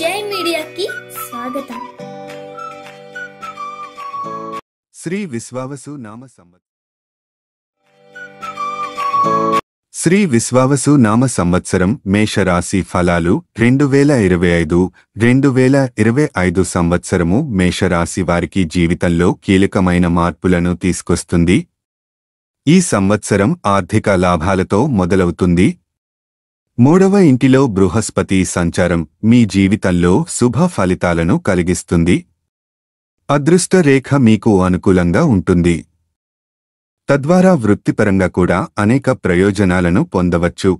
జై మీడియాకి స్వాగతం శ్రీ విశ్వావసు నామ సంవత్సరం శ్రీ విశ్వావసు నామ సంవత్సరం మేషరాశి ఫలాలు రెండు వేల ఇరవై ఐదు రెండు వేల ఇరవై ఐదు సంవత్సరము మేషరాశి వారికి జీవితంలో కీలకమైన మార్పులను తీసుకొస్తుంది ఈ సంవత్సరం ఆర్థిక లాభాలతో మొదలవుతుంది మూడవ ఇంటిలో బృహస్పతి సంచారం మీ జీవితంలో శుభ ఫలితాలను కలిగిస్తుంది అదృష్ట రేఖ మీకు అనుకూలంగా ఉంటుంది తద్వారా వృత్తిపరంగా కూడా అనేక ప్రయోజనాలను పొందవచ్చు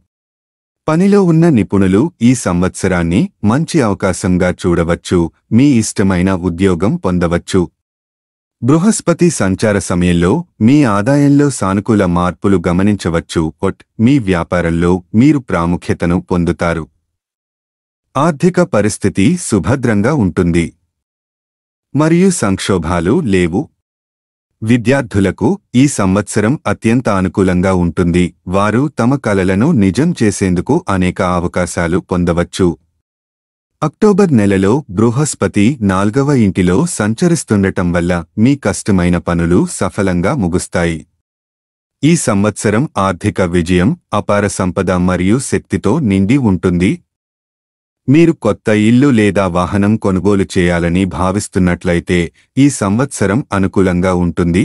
పనిలో ఉన్న నిపుణులు ఈ సంవత్సరాన్ని మంచి అవకాశంగా చూడవచ్చు మీ ఇష్టమైన ఉద్యోగం పొందవచ్చు బృహస్పతి సంచార సమయంలో మీ ఆదాయంలో సానుకూల మార్పులు గమనించవచ్చు ఒట్ మీ వ్యాపారంలో మీరు ప్రాముఖ్యతను పొందుతారు ఆర్థిక పరిస్థితి సుభద్రంగా ఉంటుంది మరియు సంక్షోభాలు లేవు విద్యార్థులకు ఈ సంవత్సరం అత్యంత అనుకూలంగా ఉంటుంది వారు తమ కలలను నిజం చేసేందుకు అనేక అవకాశాలు పొందవచ్చు అక్టోబర్ నెలలో బృహస్పతి నాల్గవ ఇంటిలో సంచరిస్తుండటం వల్ల మీ కష్టమైన పనులు సఫలంగా ముగుస్తాయి ఈ సంవత్సరం ఆర్థిక విజయం అపార సంపద మరియు శక్తితో నిండి ఉంటుంది మీరు కొత్త ఇల్లు లేదా వాహనం కొనుగోలు చేయాలని భావిస్తున్నట్లయితే ఈ సంవత్సరం అనుకూలంగా ఉంటుంది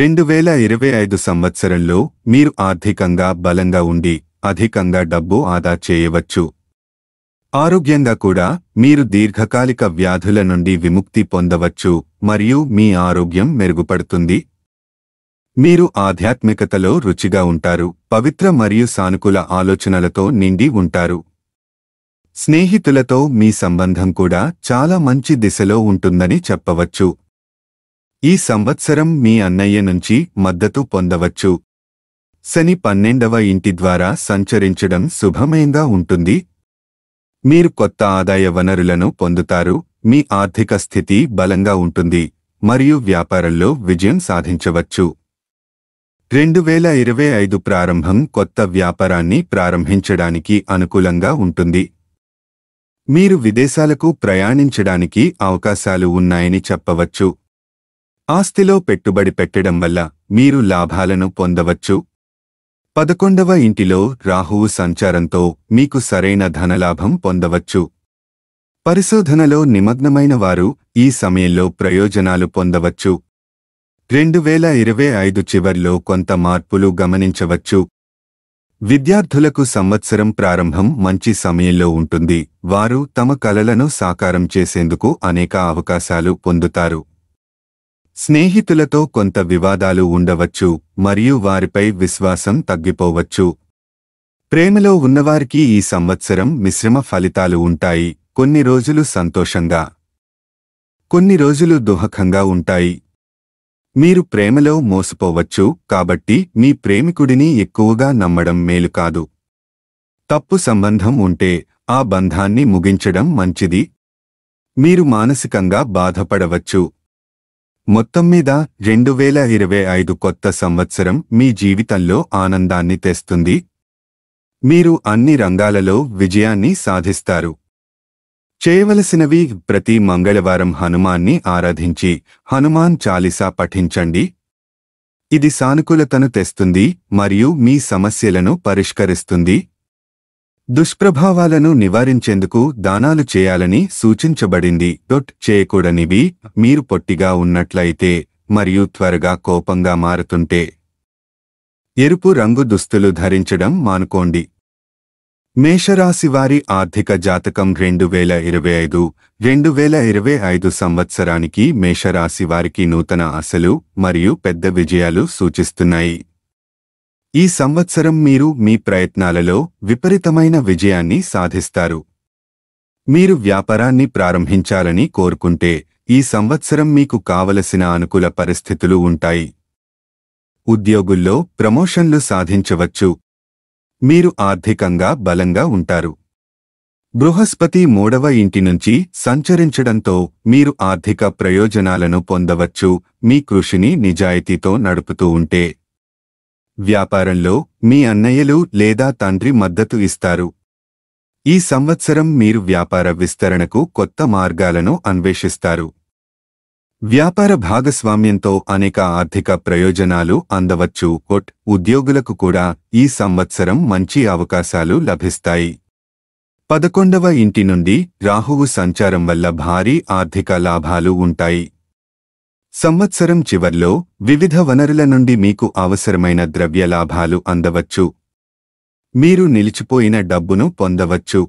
రెండు వేల ఇరవై ఐదు సంవత్సరంలో మీరు ఆర్థికంగా బలంగా ఉండి అధికంగా డబ్బు ఆదా చేయవచ్చు ఆరోగ్యంగా కూడా మీరు దీర్ఘకాలిక వ్యాధుల నుండి విముక్తి పొందవచ్చు మరియు మీ ఆరోగ్యం మెరుగుపడుతుంది మీరు ఆధ్యాత్మికతలో రుచిగా ఉంటారు పవిత్ర మరియు సానుకూల ఆలోచనలతో నిండి ఉంటారు స్నేహితులతో మీ సంబంధం కూడా చాలా మంచి దిశలో ఉంటుందని చెప్పవచ్చు ఈ సంవత్సరం మీ అన్నయ్య నుంచి మద్దతు పొందవచ్చు శని పన్నెండవ ఇంటి ద్వారా సంచరించడం శుభమైందా ఉంటుంది మీరు కొత్త ఆదాయ వనరులను పొందుతారు మీ ఆర్థిక స్థితి బలంగా ఉంటుంది మరియు వ్యాపారంలో విజయం సాధించవచ్చు రెండు వేల ఇరవై ఐదు ప్రారంభం కొత్త వ్యాపారాన్ని ప్రారంభించడానికి అనుకూలంగా ఉంటుంది మీరు విదేశాలకు ప్రయాణించడానికి అవకాశాలు ఉన్నాయని చెప్పవచ్చు ఆస్తిలో పెట్టుబడి పెట్టడం వల్ల మీరు లాభాలను పొందవచ్చు పదకొండవ ఇంటిలో రాహువు సంచారంతో మీకు సరైన ధనలాభం పొందవచ్చు పరిశోధనలో నిమగ్నమైన వారు ఈ సమయంలో ప్రయోజనాలు పొందవచ్చు రెండు వేల ఇరవై ఐదు చివర్లో కొంత మార్పులు గమనించవచ్చు విద్యార్థులకు సంవత్సరం ప్రారంభం మంచి సమయంలో ఉంటుంది వారు తమ కలలను సాకారం చేసేందుకు అనేక అవకాశాలు పొందుతారు స్నేహితులతో కొంత వివాదాలు ఉండవచ్చు మరియు వారిపై విశ్వాసం తగ్గిపోవచ్చు ప్రేమలో ఉన్నవారికి ఈ సంవత్సరం మిశ్రమ ఫలితాలు ఉంటాయి కొన్ని రోజులు సంతోషంగా కొన్ని రోజులు దుహకంగా ఉంటాయి మీరు ప్రేమలో మోసపోవచ్చు కాబట్టి మీ ప్రేమికుడిని ఎక్కువగా నమ్మడం మేలు కాదు తప్పు సంబంధం ఉంటే ఆ బంధాన్ని ముగించడం మంచిది మీరు మానసికంగా బాధపడవచ్చు మొత్తం మీద రెండు వేల ఇరవై ఐదు కొత్త సంవత్సరం మీ జీవితంలో ఆనందాన్ని తెస్తుంది మీరు అన్ని రంగాలలో విజయాన్ని సాధిస్తారు చేయవలసినవి ప్రతి మంగళవారం హనుమాన్ని ఆరాధించి హనుమాన్ చాలీసా పఠించండి ఇది సానుకూలతను తెస్తుంది మరియు మీ సమస్యలను పరిష్కరిస్తుంది దుష్ప్రభావాలను నివారించేందుకు దానాలు చేయాలని సూచించబడింది డొట్ చేయకూడనివి మీరు పొట్టిగా ఉన్నట్లయితే మరియు త్వరగా కోపంగా మారుతుంటే ఎరుపు రంగు దుస్తులు ధరించడం మానుకోండి మేషరాశివారి ఆర్థిక జాతకం రెండు వేల ఇరవై ఐదు రెండు వేల ఇరవై ఐదు సంవత్సరానికి మేషరాశివారికి నూతన ఆశలు మరియు పెద్ద విజయాలు సూచిస్తున్నాయి ఈ సంవత్సరం మీరు మీ ప్రయత్నాలలో విపరీతమైన విజయాన్ని సాధిస్తారు మీరు వ్యాపారాన్ని ప్రారంభించాలని కోరుకుంటే ఈ సంవత్సరం మీకు కావలసిన అనుకూల పరిస్థితులు ఉంటాయి ఉద్యోగుల్లో ప్రమోషన్లు సాధించవచ్చు మీరు ఆర్థికంగా బలంగా ఉంటారు బృహస్పతి మూడవ ఇంటి నుంచి సంచరించడంతో మీరు ఆర్థిక ప్రయోజనాలను పొందవచ్చు మీ కృషిని నిజాయితీతో నడుపుతూ ఉంటే వ్యాపారంలో మీ అన్నయ్యలు లేదా తండ్రి మద్దతు ఇస్తారు ఈ సంవత్సరం మీరు వ్యాపార విస్తరణకు కొత్త మార్గాలను అన్వేషిస్తారు వ్యాపార భాగస్వామ్యంతో అనేక ఆర్థిక ప్రయోజనాలు అందవచ్చు కొట్ ఉద్యోగులకు కూడా ఈ సంవత్సరం మంచి అవకాశాలు లభిస్తాయి పదకొండవ ఇంటి నుండి రాహువు సంచారం వల్ల భారీ ఆర్థిక లాభాలు ఉంటాయి సంవత్సరం చివర్లో వివిధ వనరుల నుండి మీకు అవసరమైన ద్రవ్య లాభాలు అందవచ్చు మీరు నిలిచిపోయిన డబ్బును పొందవచ్చు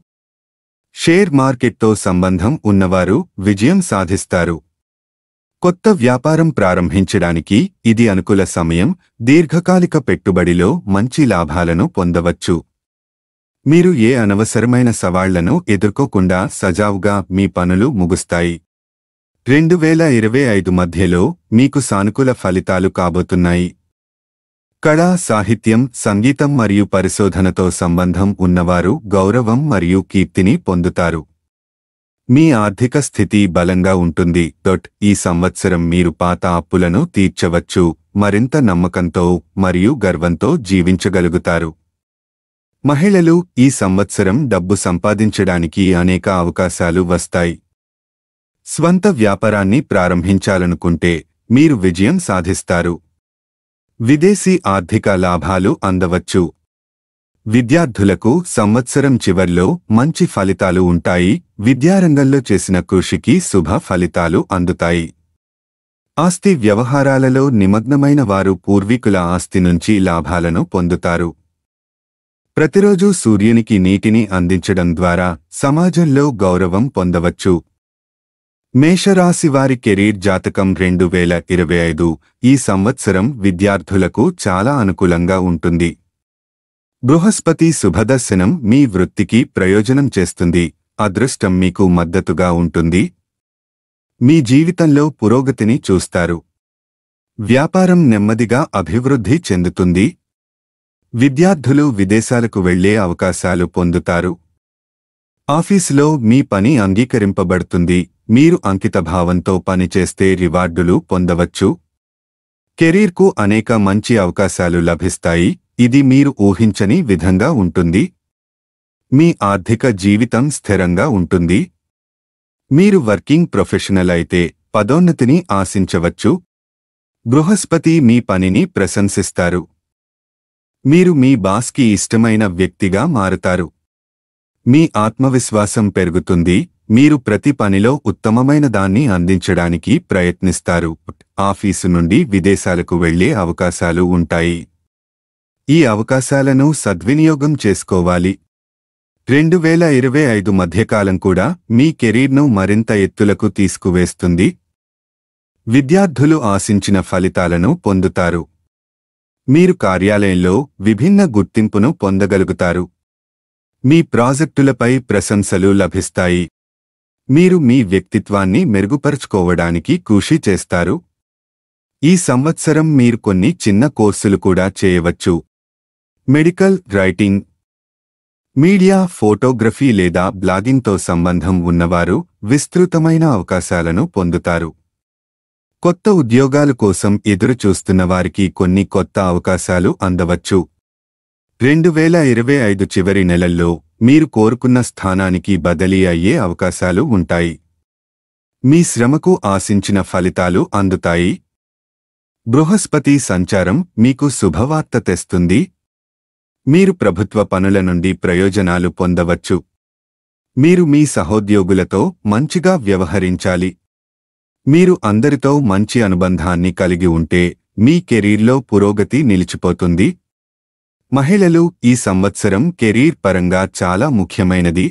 షేర్ మార్కెట్తో సంబంధం ఉన్నవారు విజయం సాధిస్తారు కొత్త వ్యాపారం ప్రారంభించడానికి ఇది అనుకూల సమయం దీర్ఘకాలిక పెట్టుబడిలో మంచి లాభాలను పొందవచ్చు మీరు ఏ అనవసరమైన సవాళ్లను ఎదుర్కోకుండా సజావుగా మీ పనులు ముగుస్తాయి రెండు వేల ఇరవై ఐదు మధ్యలో మీకు సానుకూల ఫలితాలు కాబోతున్నాయి కళా సాహిత్యం సంగీతం మరియు పరిశోధనతో సంబంధం ఉన్నవారు గౌరవం మరియు కీర్తిని పొందుతారు మీ ఆర్థిక స్థితి బలంగా ఉంటుంది దొట్ ఈ సంవత్సరం మీరు పాత అప్పులను తీర్చవచ్చు మరింత నమ్మకంతో మరియు గర్వంతో జీవించగలుగుతారు మహిళలు ఈ సంవత్సరం డబ్బు సంపాదించడానికి అనేక అవకాశాలు వస్తాయి స్వంత వ్యాపారాన్ని ప్రారంభించాలనుకుంటే మీరు విజయం సాధిస్తారు విదేశీ ఆర్థిక లాభాలు అందవచ్చు విద్యార్థులకు సంవత్సరం చివర్లో మంచి ఫలితాలు ఉంటాయి విద్యారంగంలో చేసిన కృషికి శుభ ఫలితాలు అందుతాయి ఆస్తి వ్యవహారాలలో నిమగ్నమైన వారు పూర్వీకుల ఆస్తి నుంచి లాభాలను పొందుతారు ప్రతిరోజూ సూర్యునికి నీటిని అందించడం ద్వారా సమాజంలో గౌరవం పొందవచ్చు మేషరాశి వారి కెరీర్ జాతకం రెండు వేల ఇరవై ఐదు ఈ సంవత్సరం విద్యార్థులకు చాలా అనుకూలంగా ఉంటుంది బృహస్పతి శుభదర్శనం మీ వృత్తికి ప్రయోజనం చేస్తుంది అదృష్టం మీకు మద్దతుగా ఉంటుంది మీ జీవితంలో పురోగతిని చూస్తారు వ్యాపారం నెమ్మదిగా అభివృద్ధి చెందుతుంది విద్యార్థులు విదేశాలకు వెళ్లే అవకాశాలు పొందుతారు ఆఫీసులో మీ పని అంగీకరింపబడుతుంది మీరు అంకితభావంతో పనిచేస్తే రివార్డులు పొందవచ్చు కెరీర్కు అనేక మంచి అవకాశాలు లభిస్తాయి ఇది మీరు ఊహించని విధంగా ఉంటుంది మీ ఆర్థిక జీవితం స్థిరంగా ఉంటుంది మీరు వర్కింగ్ ప్రొఫెషనల్ అయితే పదోన్నతిని ఆశించవచ్చు బృహస్పతి మీ పనిని ప్రశంసిస్తారు మీరు మీ బాస్కి ఇష్టమైన వ్యక్తిగా మారుతారు మీ ఆత్మవిశ్వాసం పెరుగుతుంది మీరు ప్రతి పనిలో ఉత్తమమైన దాన్ని అందించడానికి ప్రయత్నిస్తారు ఆఫీసు నుండి విదేశాలకు వెళ్లే అవకాశాలు ఉంటాయి ఈ అవకాశాలను సద్వినియోగం చేసుకోవాలి రెండు వేల ఇరవై ఐదు మధ్యకాలం కూడా మీ కెరీర్ను మరింత ఎత్తులకు తీసుకువేస్తుంది విద్యార్థులు ఆశించిన ఫలితాలను పొందుతారు మీరు కార్యాలయంలో విభిన్న గుర్తింపును పొందగలుగుతారు మీ ప్రాజెక్టులపై ప్రశంసలు లభిస్తాయి మీరు మీ వ్యక్తిత్వాన్ని మెరుగుపరుచుకోవడానికి కృషి చేస్తారు ఈ సంవత్సరం మీరు కొన్ని చిన్న కోర్సులు కూడా చేయవచ్చు మెడికల్ రైటింగ్ మీడియా ఫోటోగ్రఫీ లేదా బ్లాగింగ్తో సంబంధం ఉన్నవారు విస్తృతమైన అవకాశాలను పొందుతారు కొత్త ఉద్యోగాల కోసం ఎదురుచూస్తున్న వారికి కొన్ని కొత్త అవకాశాలు అందవచ్చు రెండు వేల ఇరవై ఐదు చివరి నెలల్లో మీరు కోరుకున్న స్థానానికి బదిలీ అయ్యే అవకాశాలు ఉంటాయి మీ శ్రమకు ఆశించిన ఫలితాలు అందుతాయి బృహస్పతి సంచారం మీకు శుభవార్త తెస్తుంది మీరు ప్రభుత్వ పనుల నుండి ప్రయోజనాలు పొందవచ్చు మీరు మీ సహోద్యోగులతో మంచిగా వ్యవహరించాలి మీరు అందరితో మంచి అనుబంధాన్ని కలిగి ఉంటే మీ కెరీర్లో పురోగతి నిలిచిపోతుంది మహిళలు ఈ సంవత్సరం కెరీర్ పరంగా చాలా ముఖ్యమైనది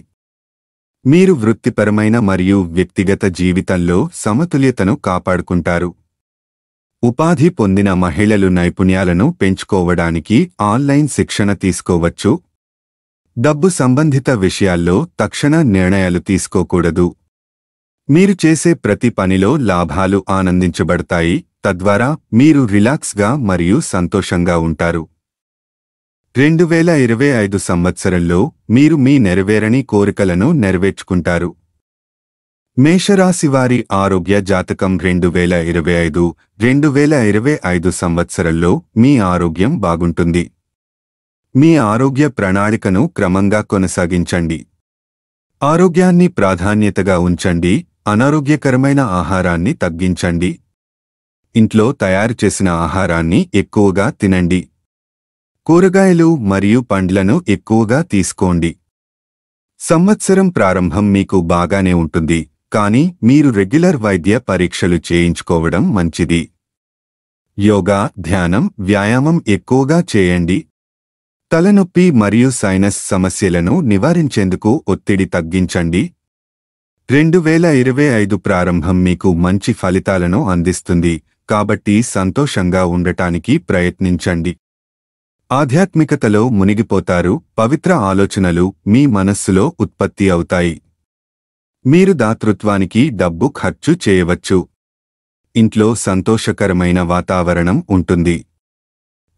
మీరు వృత్తిపరమైన మరియు వ్యక్తిగత జీవితంలో సమతుల్యతను కాపాడుకుంటారు ఉపాధి పొందిన మహిళలు నైపుణ్యాలను పెంచుకోవడానికి ఆన్లైన్ శిక్షణ తీసుకోవచ్చు డబ్బు సంబంధిత విషయాల్లో తక్షణ నిర్ణయాలు తీసుకోకూడదు మీరు చేసే ప్రతి పనిలో లాభాలు ఆనందించబడతాయి తద్వారా మీరు రిలాక్స్గా మరియు సంతోషంగా ఉంటారు రెండు వేల ఇరవై ఐదు సంవత్సరంలో మీరు మీ నెరవేరని కోరికలను నెరవేర్చుకుంటారు మేషరాశివారి ఆరోగ్య జాతకం రెండు వేల ఇరవై ఐదు రెండు వేల ఇరవై ఐదు సంవత్సరంలో మీ ఆరోగ్యం బాగుంటుంది మీ ఆరోగ్య ప్రణాళికను క్రమంగా కొనసాగించండి ఆరోగ్యాన్ని ప్రాధాన్యతగా ఉంచండి అనారోగ్యకరమైన ఆహారాన్ని తగ్గించండి ఇంట్లో తయారు చేసిన ఆహారాన్ని ఎక్కువగా తినండి కూరగాయలు మరియు పండ్లను ఎక్కువగా తీసుకోండి సంవత్సరం ప్రారంభం మీకు బాగానే ఉంటుంది కానీ మీరు రెగ్యులర్ వైద్య పరీక్షలు చేయించుకోవడం మంచిది యోగా ధ్యానం వ్యాయామం ఎక్కువగా చేయండి తలనొప్పి మరియు సైనస్ సమస్యలను నివారించేందుకు ఒత్తిడి తగ్గించండి రెండు వేల ఇరవై ఐదు ప్రారంభం మీకు మంచి ఫలితాలను అందిస్తుంది కాబట్టి సంతోషంగా ఉండటానికి ప్రయత్నించండి ఆధ్యాత్మికతలో మునిగిపోతారు పవిత్ర ఆలోచనలు మీ మనస్సులో ఉత్పత్తి అవుతాయి మీరు దాతృత్వానికి డబ్బు ఖర్చు చేయవచ్చు ఇంట్లో సంతోషకరమైన వాతావరణం ఉంటుంది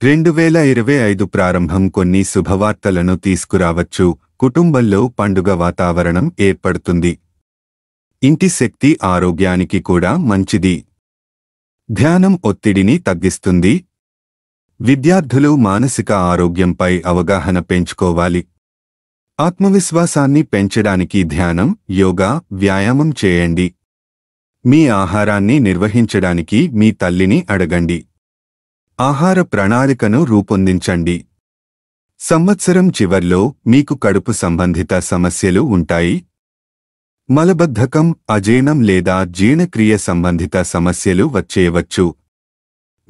రెండు వేల ఇరవై ఐదు ప్రారంభం కొన్ని శుభవార్తలను తీసుకురావచ్చు కుటుంబంలో పండుగ వాతావరణం ఏర్పడుతుంది ఇంటి శక్తి ఆరోగ్యానికి కూడా మంచిది ధ్యానం ఒత్తిడిని తగ్గిస్తుంది విద్యార్థులు మానసిక ఆరోగ్యంపై అవగాహన పెంచుకోవాలి ఆత్మవిశ్వాసాన్ని పెంచడానికి ధ్యానం యోగా వ్యాయామం చేయండి మీ ఆహారాన్ని నిర్వహించడానికి మీ తల్లిని అడగండి ఆహార ప్రణాళికను రూపొందించండి సంవత్సరం చివర్లో మీకు కడుపు సంబంధిత సమస్యలు ఉంటాయి మలబద్ధకం అజీర్ణం లేదా జీర్ణక్రియ సంబంధిత సమస్యలు వచ్చేయవచ్చు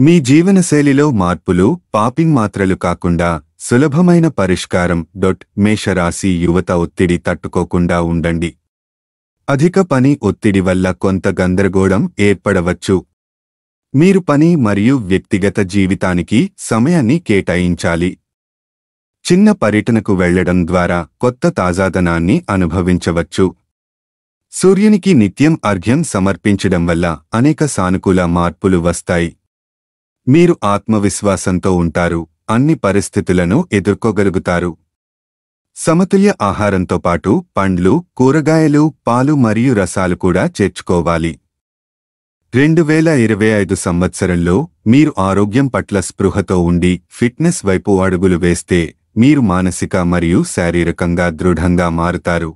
మీ జీవనశైలిలో మార్పులు పాపింగ్ మాత్రలు కాకుండా సులభమైన పరిష్కారం డొట్ మేషరాశి యువత ఒత్తిడి తట్టుకోకుండా ఉండండి అధిక పని ఒత్తిడి వల్ల కొంత గందరగోళం ఏర్పడవచ్చు మీరు పని మరియు వ్యక్తిగత జీవితానికి సమయాన్ని కేటాయించాలి చిన్న పర్యటనకు వెళ్లడం ద్వారా కొత్త తాజాదనాన్ని అనుభవించవచ్చు సూర్యునికి నిత్యం అర్ఘ్యం సమర్పించడం వల్ల అనేక సానుకూల మార్పులు వస్తాయి మీరు ఆత్మవిశ్వాసంతో ఉంటారు అన్ని పరిస్థితులను ఎదుర్కోగలుగుతారు సమతుల్య ఆహారంతో పాటు పండ్లు కూరగాయలు పాలు మరియు రసాలు కూడా చేర్చుకోవాలి రెండు వేల ఇరవై ఐదు సంవత్సరంలో మీరు ఆరోగ్యం పట్ల స్పృహతో ఉండి ఫిట్నెస్ వైపు అడుగులు వేస్తే మీరు మానసిక మరియు శారీరకంగా దృఢంగా మారుతారు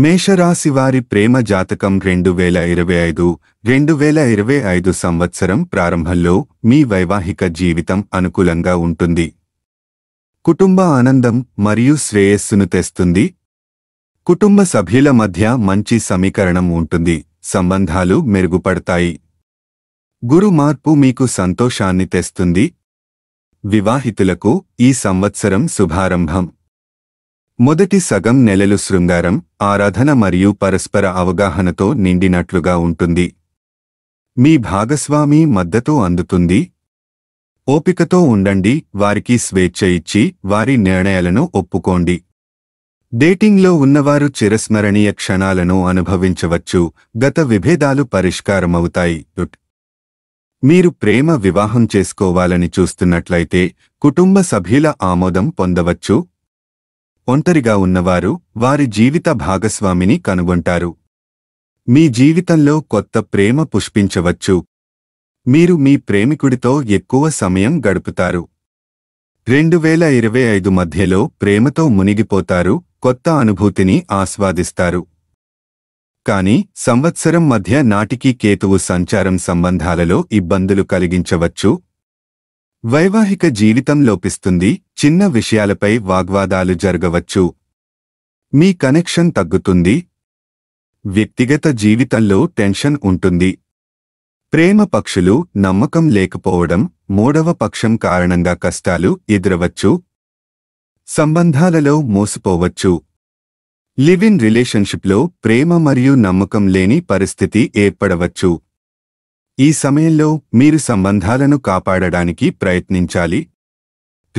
మేషరాశి వారి ప్రేమ జాతకం రెండు వేల ఇరవై ఐదు రెండు వేల ఇరవై ఐదు సంవత్సరం ప్రారంభంలో మీ వైవాహిక జీవితం అనుకూలంగా ఉంటుంది కుటుంబ ఆనందం మరియు శ్రేయస్సును తెస్తుంది కుటుంబ సభ్యుల మధ్య మంచి సమీకరణం ఉంటుంది సంబంధాలు మెరుగుపడతాయి గురు మార్పు మీకు సంతోషాన్ని తెస్తుంది వివాహితులకు ఈ సంవత్సరం శుభారంభం మొదటి సగం నెలలు శృంగారం ఆరాధన మరియు పరస్పర అవగాహనతో నిండినట్లుగా ఉంటుంది మీ భాగస్వామి మద్దతు అందుతుంది ఓపికతో ఉండండి వారికి స్వేచ్ఛ ఇచ్చి వారి నిర్ణయాలను ఒప్పుకోండి డేటింగ్లో ఉన్నవారు చిరస్మరణీయ క్షణాలను అనుభవించవచ్చు గత విభేదాలు పరిష్కారమవుతాయి మీరు ప్రేమ వివాహం చేసుకోవాలని చూస్తున్నట్లయితే కుటుంబ సభ్యుల ఆమోదం పొందవచ్చు ఒంటరిగా ఉన్నవారు వారి జీవిత భాగస్వామిని కనుగొంటారు మీ జీవితంలో కొత్త ప్రేమ పుష్పించవచ్చు మీరు మీ ప్రేమికుడితో ఎక్కువ సమయం గడుపుతారు రెండు వేల ఇరవై ఐదు మధ్యలో ప్రేమతో మునిగిపోతారు కొత్త అనుభూతిని ఆస్వాదిస్తారు కాని సంవత్సరం మధ్య నాటికి కేతువు సంచారం సంబంధాలలో ఇబ్బందులు కలిగించవచ్చు వైవాహిక జీవితం లోపిస్తుంది చిన్న విషయాలపై వాగ్వాదాలు జరగవచ్చు మీ కనెక్షన్ తగ్గుతుంది వ్యక్తిగత జీవితంలో టెన్షన్ ఉంటుంది ప్రేమ పక్షులు నమ్మకం లేకపోవడం మూడవ పక్షం కారణంగా కష్టాలు ఎదురవచ్చు సంబంధాలలో మోసపోవచ్చు లివ్ ఇన్ రిలేషన్షిప్లో ప్రేమ మరియు నమ్మకం లేని పరిస్థితి ఏర్పడవచ్చు ఈ సమయంలో మీరు సంబంధాలను కాపాడడానికి ప్రయత్నించాలి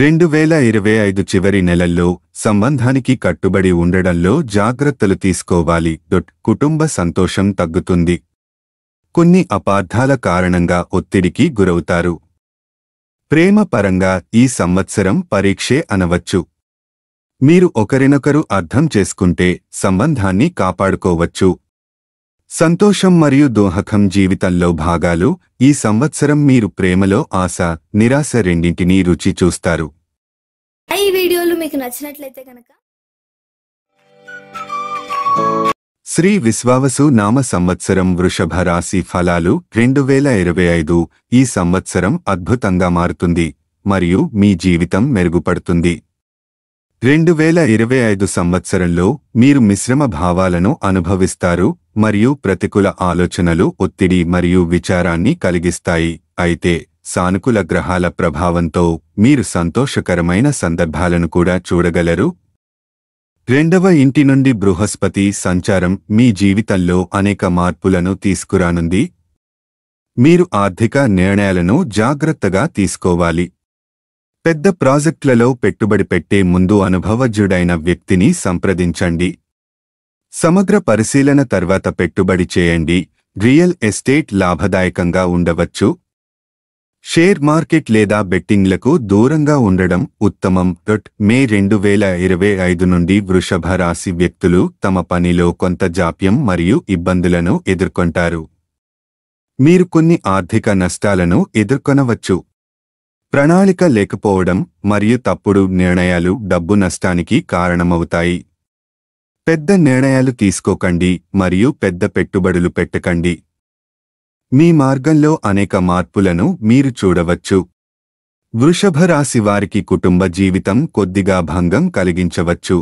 రెండు వేల ఇరవై ఐదు చివరి నెలల్లో సంబంధానికి కట్టుబడి ఉండడంలో జాగ్రత్తలు తీసుకోవాలి డొట్ కుటుంబ సంతోషం తగ్గుతుంది కొన్ని అపార్థాల కారణంగా ఒత్తిడికి గురవుతారు ప్రేమపరంగా ఈ సంవత్సరం పరీక్షే అనవచ్చు మీరు ఒకరినొకరు అర్థం చేసుకుంటే సంబంధాన్ని కాపాడుకోవచ్చు సంతోషం మరియు దోహకం జీవితంలో భాగాలు ఈ సంవత్సరం మీరు ప్రేమలో ఆశ నిరాశ రెండింటినీ రుచి చూస్తారు శ్రీ విశ్వావసు నామ సంవత్సరం వృషభ రాశి ఫలాలు రెండు వేల ఇరవై ఐదు ఈ సంవత్సరం అద్భుతంగా మారుతుంది మరియు మీ జీవితం మెరుగుపడుతుంది రెండు వేల ఇరవై ఐదు సంవత్సరంలో మీరు మిశ్రమ భావాలను అనుభవిస్తారు మరియు ప్రతికూల ఆలోచనలు ఒత్తిడి మరియు విచారాన్ని కలిగిస్తాయి అయితే సానుకూల గ్రహాల ప్రభావంతో మీరు సంతోషకరమైన సందర్భాలను కూడా చూడగలరు రెండవ ఇంటి నుండి బృహస్పతి సంచారం మీ జీవితంలో అనేక మార్పులను తీసుకురానుంది మీరు ఆర్థిక నిర్ణయాలను జాగ్రత్తగా తీసుకోవాలి పెద్ద ప్రాజెక్టులలో పెట్టుబడి పెట్టే ముందు అనుభవజ్ఞుడైన వ్యక్తిని సంప్రదించండి సమగ్ర పరిశీలన తర్వాత పెట్టుబడి చేయండి రియల్ ఎస్టేట్ లాభదాయకంగా ఉండవచ్చు షేర్ మార్కెట్ లేదా బెట్టింగ్లకు దూరంగా ఉండడం ఉత్తమం డొట్ మే రెండు వేల ఇరవై ఐదు నుండి వృషభ రాశి వ్యక్తులు తమ పనిలో కొంత జాప్యం మరియు ఇబ్బందులను ఎదుర్కొంటారు మీరు కొన్ని ఆర్థిక నష్టాలను ఎదుర్కొనవచ్చు ప్రణాళిక లేకపోవడం మరియు తప్పుడు నిర్ణయాలు డబ్బు నష్టానికి కారణమవుతాయి పెద్ద నిర్ణయాలు తీసుకోకండి మరియు పెద్ద పెట్టుబడులు పెట్టకండి మీ మార్గంలో అనేక మార్పులను మీరు చూడవచ్చు వృషభ రాశి వారికి కుటుంబ జీవితం కొద్దిగా భంగం కలిగించవచ్చు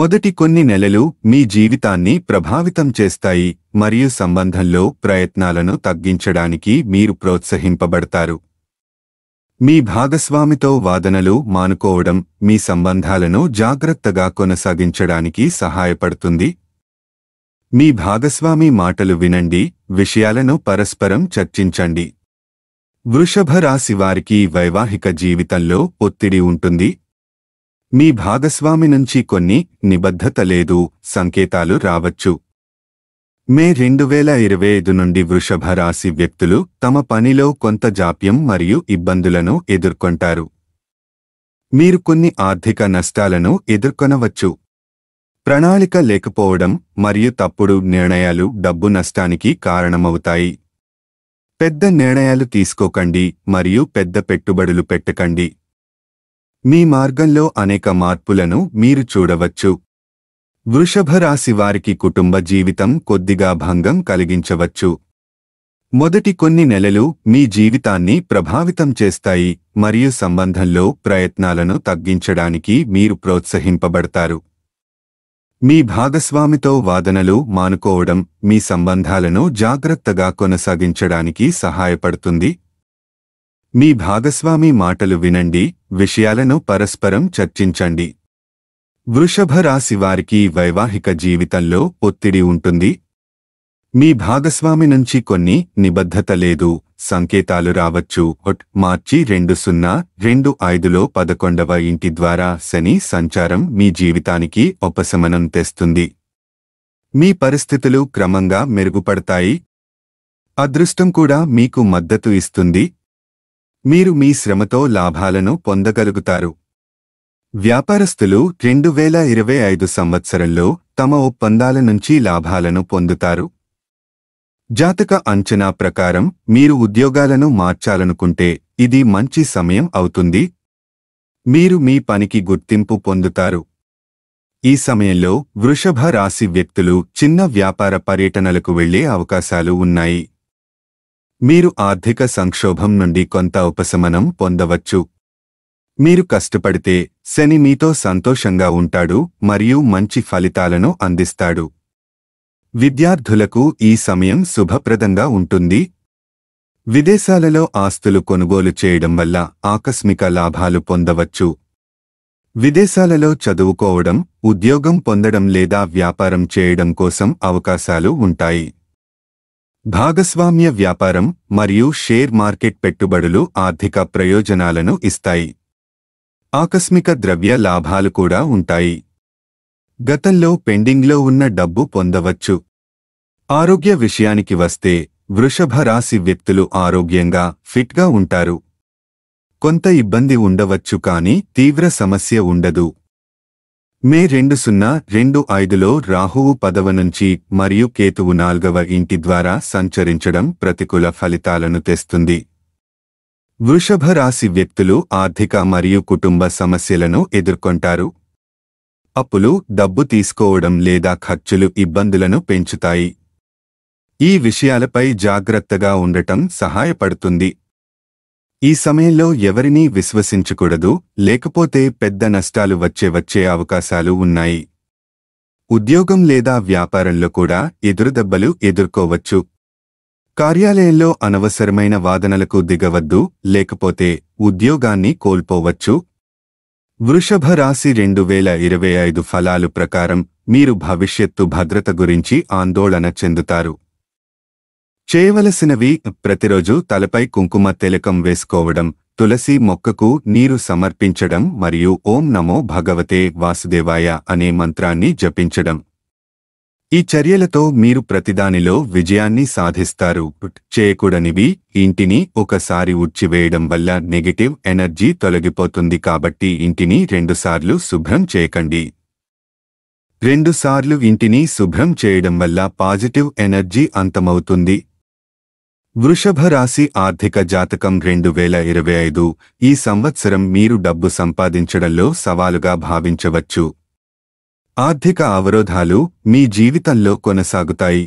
మొదటి కొన్ని నెలలు మీ జీవితాన్ని ప్రభావితం చేస్తాయి మరియు సంబంధంలో ప్రయత్నాలను తగ్గించడానికి మీరు ప్రోత్సహింపబడతారు మీ భాగస్వామితో వాదనలు మానుకోవడం మీ సంబంధాలను జాగ్రత్తగా కొనసాగించడానికి సహాయపడుతుంది మీ భాగస్వామి మాటలు వినండి విషయాలను పరస్పరం చర్చించండి వృషభ రాశివారికి వైవాహిక జీవితంలో ఒత్తిడి ఉంటుంది మీ భాగస్వామి నుంచి కొన్ని నిబద్ధత లేదు సంకేతాలు రావచ్చు మే రెండు వేల ఇరవై ఐదు నుండి వృషభ రాశి వ్యక్తులు తమ పనిలో కొంత జాప్యం మరియు ఇబ్బందులను ఎదుర్కొంటారు మీరు కొన్ని ఆర్థిక నష్టాలను ఎదుర్కొనవచ్చు ప్రణాళిక లేకపోవడం మరియు తప్పుడు నిర్ణయాలు డబ్బు నష్టానికి కారణమవుతాయి పెద్ద నిర్ణయాలు తీసుకోకండి మరియు పెద్ద పెట్టుబడులు పెట్టకండి మీ మార్గంలో అనేక మార్పులను మీరు చూడవచ్చు వృషభ రాశి వారికి కుటుంబ జీవితం కొద్దిగా భంగం కలిగించవచ్చు మొదటి కొన్ని నెలలు మీ జీవితాన్ని ప్రభావితం చేస్తాయి మరియు సంబంధంలో ప్రయత్నాలను తగ్గించడానికి మీరు ప్రోత్సహింపబడతారు మీ భాగస్వామితో వాదనలు మానుకోవడం మీ సంబంధాలను జాగ్రత్తగా కొనసాగించడానికి సహాయపడుతుంది మీ భాగస్వామి మాటలు వినండి విషయాలను పరస్పరం చర్చించండి వృషభ రాశి వారికి వైవాహిక జీవితంలో ఒత్తిడి ఉంటుంది మీ భాగస్వామి నుంచి కొన్ని నిబద్ధత లేదు సంకేతాలు రావచ్చు హొట్ మార్చి రెండు సున్నా రెండు ఐదులో పదకొండవ ఇంటి ద్వారా శని సంచారం మీ జీవితానికి ఉపశమనం తెస్తుంది మీ పరిస్థితులు క్రమంగా మెరుగుపడతాయి అదృష్టం కూడా మీకు మద్దతు ఇస్తుంది మీరు మీ శ్రమతో లాభాలను పొందగలుగుతారు వ్యాపారస్తులు రెండు వేల ఇరవై ఐదు సంవత్సరంలో తమ ఒప్పందాల నుంచి లాభాలను పొందుతారు జాతక అంచనా ప్రకారం మీరు ఉద్యోగాలను మార్చాలనుకుంటే ఇది మంచి సమయం అవుతుంది మీరు మీ పనికి గుర్తింపు పొందుతారు ఈ సమయంలో వృషభ రాశి వ్యక్తులు చిన్న వ్యాపార పర్యటనలకు వెళ్లే అవకాశాలు ఉన్నాయి మీరు ఆర్థిక సంక్షోభం నుండి కొంత ఉపశమనం పొందవచ్చు మీరు కష్టపడితే శని మీతో సంతోషంగా ఉంటాడు మరియు మంచి ఫలితాలను అందిస్తాడు విద్యార్థులకు ఈ సమయం శుభప్రదంగా ఉంటుంది విదేశాలలో ఆస్తులు కొనుగోలు చేయడం వల్ల ఆకస్మిక లాభాలు పొందవచ్చు విదేశాలలో చదువుకోవడం ఉద్యోగం పొందడం లేదా వ్యాపారం చేయడం కోసం అవకాశాలు ఉంటాయి భాగస్వామ్య వ్యాపారం మరియు షేర్ మార్కెట్ పెట్టుబడులు ఆర్థిక ప్రయోజనాలను ఇస్తాయి ఆకస్మిక ద్రవ్య లాభాలు కూడా ఉంటాయి గతంలో పెండింగ్లో ఉన్న డబ్బు పొందవచ్చు ఆరోగ్య విషయానికి వస్తే వృషభ రాశి వ్యక్తులు ఆరోగ్యంగా ఫిట్గా ఉంటారు కొంత ఇబ్బంది ఉండవచ్చు కానీ తీవ్ర సమస్య ఉండదు మే రెండు సున్నా రెండు ఐదులో రాహువు పదవ నుంచి మరియు కేతువు నాల్గవ ఇంటి ద్వారా సంచరించడం ప్రతికూల ఫలితాలను తెస్తుంది వృషభ రాశి వ్యక్తులు ఆర్థిక మరియు కుటుంబ సమస్యలను ఎదుర్కొంటారు అప్పులు డబ్బు తీసుకోవడం లేదా ఖర్చులు ఇబ్బందులను పెంచుతాయి ఈ విషయాలపై జాగ్రత్తగా ఉండటం సహాయపడుతుంది ఈ సమయంలో ఎవరినీ విశ్వసించకూడదు లేకపోతే పెద్ద నష్టాలు వచ్చే వచ్చే అవకాశాలు ఉన్నాయి ఉద్యోగం లేదా వ్యాపారంలో కూడా ఎదురుదెబ్బలు ఎదుర్కోవచ్చు కార్యాలయంలో అనవసరమైన వాదనలకు దిగవద్దు లేకపోతే ఉద్యోగాన్ని కోల్పోవచ్చు వృషభ రాశి రెండు వేల ఇరవై ఐదు ఫలాలు ప్రకారం మీరు భవిష్యత్తు భద్రత గురించి ఆందోళన చెందుతారు చేయవలసినవి ప్రతిరోజు తలపై కుంకుమ తిలకం వేసుకోవడం తులసి మొక్కకు నీరు సమర్పించడం మరియు ఓం నమో భగవతే వాసుదేవాయ అనే మంత్రాన్ని జపించడం ఈ చర్యలతో మీరు ప్రతిదానిలో విజయాన్ని సాధిస్తారు చేయకూడనివి ఇంటిని ఒకసారి ఉడ్చివేయడం వల్ల నెగటివ్ ఎనర్జీ తొలగిపోతుంది కాబట్టి ఇంటిని రెండుసార్లు శుభ్రం చేయకండి రెండుసార్లు ఇంటిని శుభ్రం చేయడం వల్ల పాజిటివ్ ఎనర్జీ అంతమవుతుంది వృషభ రాశి ఆర్థిక జాతకం రెండు వేల ఇరవై ఐదు ఈ సంవత్సరం మీరు డబ్బు సంపాదించడంలో సవాలుగా భావించవచ్చు ఆర్థిక అవరోధాలు మీ జీవితంలో కొనసాగుతాయి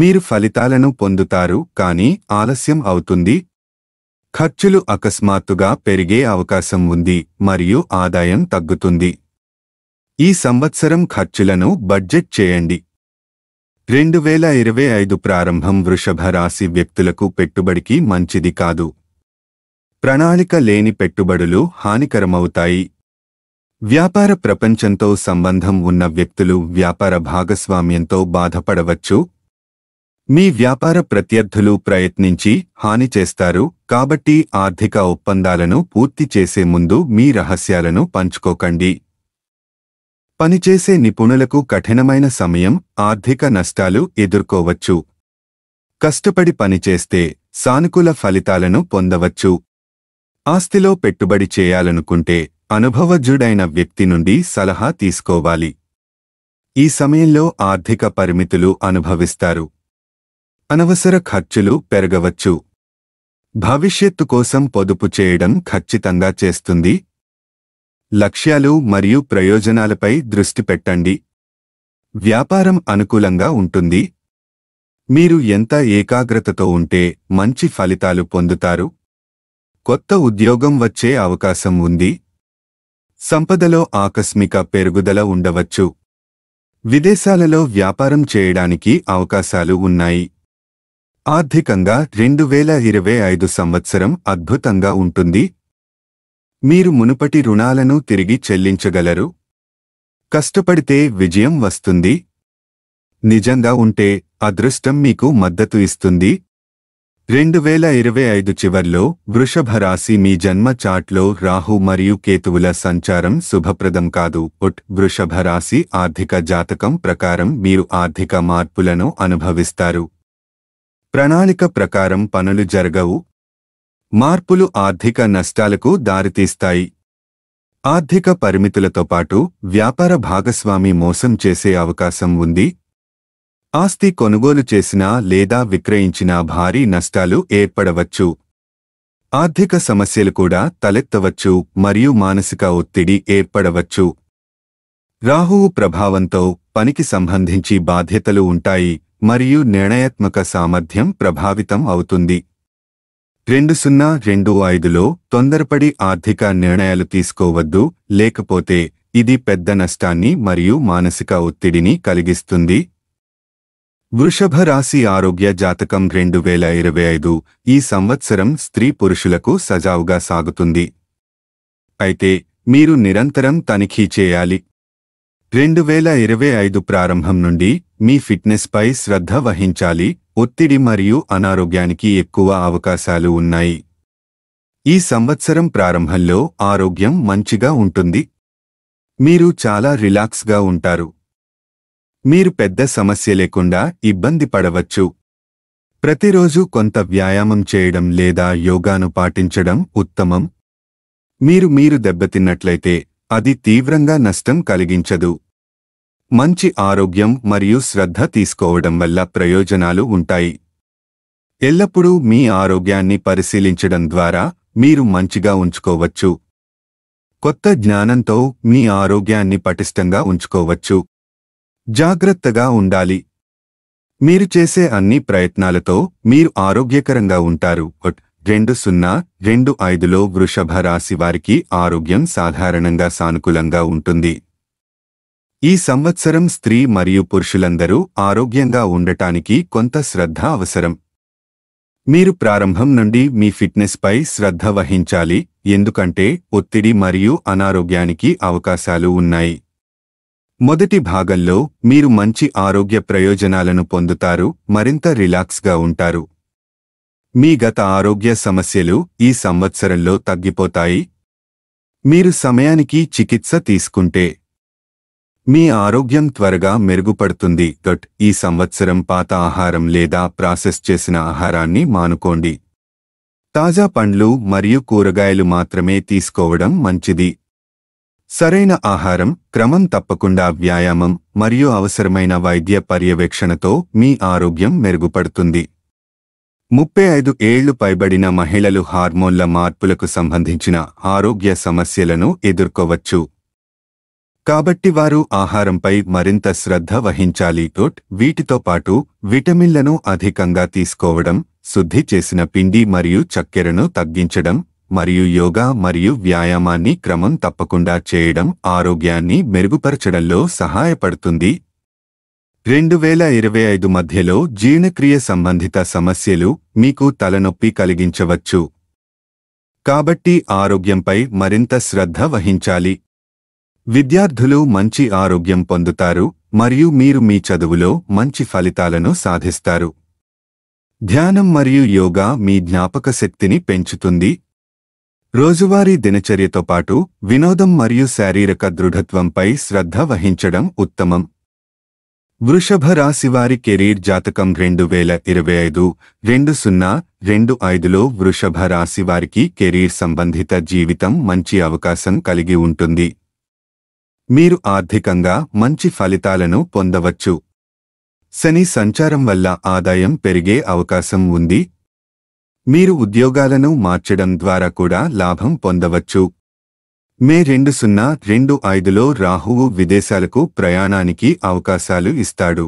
మీరు ఫలితాలను పొందుతారు కానీ ఆలస్యం అవుతుంది ఖర్చులు అకస్మాత్తుగా పెరిగే అవకాశం ఉంది మరియు ఆదాయం తగ్గుతుంది ఈ సంవత్సరం ఖర్చులను బడ్జెట్ చేయండి రెండు వేల ఇరవై ఐదు ప్రారంభం వృషభ రాశి వ్యక్తులకు పెట్టుబడికి మంచిది కాదు ప్రణాళిక లేని పెట్టుబడులు హానికరమవుతాయి వ్యాపార ప్రపంచంతో సంబంధం ఉన్న వ్యక్తులు వ్యాపార భాగస్వామ్యంతో బాధపడవచ్చు మీ వ్యాపార ప్రత్యర్థులు ప్రయత్నించి హాని చేస్తారు కాబట్టి ఆర్థిక ఒప్పందాలను పూర్తి చేసే ముందు మీ రహస్యాలను పంచుకోకండి పనిచేసే నిపుణులకు కఠినమైన సమయం ఆర్థిక నష్టాలు ఎదుర్కోవచ్చు కష్టపడి పనిచేస్తే సానుకూల ఫలితాలను పొందవచ్చు ఆస్తిలో పెట్టుబడి చేయాలనుకుంటే అనుభవజ్ఞుడైన వ్యక్తి నుండి సలహా తీసుకోవాలి ఈ సమయంలో ఆర్థిక పరిమితులు అనుభవిస్తారు అనవసర ఖర్చులు పెరగవచ్చు భవిష్యత్తు కోసం పొదుపు చేయడం ఖచ్చితంగా చేస్తుంది లక్ష్యాలు మరియు ప్రయోజనాలపై దృష్టి పెట్టండి వ్యాపారం అనుకూలంగా ఉంటుంది మీరు ఎంత ఏకాగ్రతతో ఉంటే మంచి ఫలితాలు పొందుతారు కొత్త ఉద్యోగం వచ్చే అవకాశం ఉంది సంపదలో ఆకస్మిక పెరుగుదల ఉండవచ్చు విదేశాలలో వ్యాపారం చేయడానికి అవకాశాలు ఉన్నాయి ఆర్థికంగా రెండు వేల ఇరవై ఐదు సంవత్సరం అద్భుతంగా ఉంటుంది మీరు మునుపటి రుణాలను తిరిగి చెల్లించగలరు కష్టపడితే విజయం వస్తుంది నిజంగా ఉంటే అదృష్టం మీకు మద్దతు ఇస్తుంది రెండు వేల ఇరవై ఐదు చివర్లో వృషభ రాశి మీ జన్మ చాట్లో రాహు మరియు కేతువుల సంచారం శుభప్రదం కాదు ఒట్ వృషభ రాశి ఆర్థిక జాతకం ప్రకారం మీరు ఆర్థిక మార్పులను అనుభవిస్తారు ప్రణాళిక ప్రకారం పనులు జరగవు మార్పులు ఆర్థిక నష్టాలకు దారితీస్తాయి ఆర్థిక పరిమితులతో పాటు వ్యాపార భాగస్వామి మోసం చేసే అవకాశం ఉంది ఆస్తి కొనుగోలు చేసినా లేదా విక్రయించినా భారీ నష్టాలు ఏర్పడవచ్చు ఆర్థిక సమస్యలు కూడా తలెత్తవచ్చు మరియు మానసిక ఒత్తిడి ఏర్పడవచ్చు రాహువు ప్రభావంతో పనికి సంబంధించి బాధ్యతలు ఉంటాయి మరియు నిర్ణయాత్మక సామర్థ్యం ప్రభావితం అవుతుంది రెండు సున్నా రెండు ఐదులో తొందరపడి ఆర్థిక నిర్ణయాలు తీసుకోవద్దు లేకపోతే ఇది పెద్ద నష్టాన్ని మరియు మానసిక ఒత్తిడిని కలిగిస్తుంది వృషభ రాశి ఆరోగ్య జాతకం రెండు వేల ఇరవై ఐదు ఈ సంవత్సరం స్త్రీ పురుషులకు సజావుగా సాగుతుంది అయితే మీరు నిరంతరం తనిఖీ చేయాలి రెండు వేల ఇరవై ఐదు ప్రారంభం నుండి మీ ఫిట్నెస్పై శ్రద్ధ వహించాలి ఒత్తిడి మరియు అనారోగ్యానికి ఎక్కువ అవకాశాలు ఉన్నాయి ఈ సంవత్సరం ప్రారంభంలో ఆరోగ్యం మంచిగా ఉంటుంది మీరు చాలా రిలాక్స్గా ఉంటారు మీరు పెద్ద సమస్య లేకుండా ఇబ్బంది పడవచ్చు ప్రతిరోజు కొంత వ్యాయామం చేయడం లేదా యోగాను పాటించడం ఉత్తమం మీరు మీరు దెబ్బతిన్నట్లయితే అది తీవ్రంగా నష్టం కలిగించదు మంచి ఆరోగ్యం మరియు శ్రద్ధ తీసుకోవడం వల్ల ప్రయోజనాలు ఉంటాయి ఎల్లప్పుడూ మీ ఆరోగ్యాన్ని పరిశీలించడం ద్వారా మీరు మంచిగా ఉంచుకోవచ్చు కొత్త జ్ఞానంతో మీ ఆరోగ్యాన్ని పటిష్టంగా ఉంచుకోవచ్చు జాగ్రత్తగా ఉండాలి మీరు చేసే అన్ని ప్రయత్నాలతో మీరు ఆరోగ్యకరంగా ఉంటారు రెండు సున్నా రెండు ఐదులో వృషభ రాశి వారికి ఆరోగ్యం సాధారణంగా సానుకూలంగా ఉంటుంది ఈ సంవత్సరం స్త్రీ మరియు పురుషులందరూ ఆరోగ్యంగా ఉండటానికి కొంత శ్రద్ధ అవసరం మీరు ప్రారంభం నుండి మీ ఫిట్నెస్పై శ్రద్ధ వహించాలి ఎందుకంటే ఒత్తిడి మరియు అనారోగ్యానికి అవకాశాలు ఉన్నాయి మొదటి భాగంలో మీరు మంచి ఆరోగ్య ప్రయోజనాలను పొందుతారు మరింత రిలాక్స్గా ఉంటారు మీ గత ఆరోగ్య సమస్యలు ఈ సంవత్సరంలో తగ్గిపోతాయి మీరు సమయానికి చికిత్స తీసుకుంటే మీ ఆరోగ్యం త్వరగా మెరుగుపడుతుంది గట్ ఈ సంవత్సరం పాత ఆహారం లేదా ప్రాసెస్ చేసిన ఆహారాన్ని మానుకోండి తాజా పండ్లు మరియు కూరగాయలు మాత్రమే తీసుకోవడం మంచిది సరైన ఆహారం క్రమం తప్పకుండా వ్యాయామం మరియు అవసరమైన వైద్య పర్యవేక్షణతో మీ ఆరోగ్యం మెరుగుపడుతుంది ముప్పై ఐదు ఏళ్లు పైబడిన మహిళలు హార్మోన్ల మార్పులకు సంబంధించిన ఆరోగ్య సమస్యలను ఎదుర్కోవచ్చు కాబట్టి వారు ఆహారంపై మరింత శ్రద్ధ వహించాలి టోట్ వీటితో పాటు విటమిన్లను అధికంగా తీసుకోవడం శుద్ధి చేసిన పిండి మరియు చక్కెరను తగ్గించడం మరియు యోగా మరియు వ్యాయామాన్ని క్రమం తప్పకుండా చేయడం ఆరోగ్యాన్ని మెరుగుపరచడంలో సహాయపడుతుంది రెండు వేల ఇరవై ఐదు మధ్యలో జీర్ణక్రియ సంబంధిత సమస్యలు మీకు తలనొప్పి కలిగించవచ్చు కాబట్టి ఆరోగ్యంపై మరింత శ్రద్ధ వహించాలి విద్యార్థులు మంచి ఆరోగ్యం పొందుతారు మరియు మీరు మీ చదువులో మంచి ఫలితాలను సాధిస్తారు ధ్యానం మరియు యోగా మీ జ్ఞాపక శక్తిని పెంచుతుంది రోజువారీ దినచర్యతో పాటు వినోదం మరియు శారీరక దృఢత్వంపై శ్రద్ధ వహించడం ఉత్తమం వృషభ రాశివారి కెరీర్ జాతకం రెండు వేల ఇరవై ఐదు రెండు సున్నా రెండు ఐదులో వృషభ రాశివారికి కెరీర్ సంబంధిత జీవితం మంచి అవకాశం కలిగి ఉంటుంది మీరు ఆర్థికంగా మంచి ఫలితాలను పొందవచ్చు శని సంచారం వల్ల ఆదాయం పెరిగే అవకాశం ఉంది మీరు ఉద్యోగాలను మార్చడం ద్వారా కూడా లాభం పొందవచ్చు మే రెండు సున్నా రెండు ఐదులో రాహువు విదేశాలకు ప్రయాణానికి అవకాశాలు ఇస్తాడు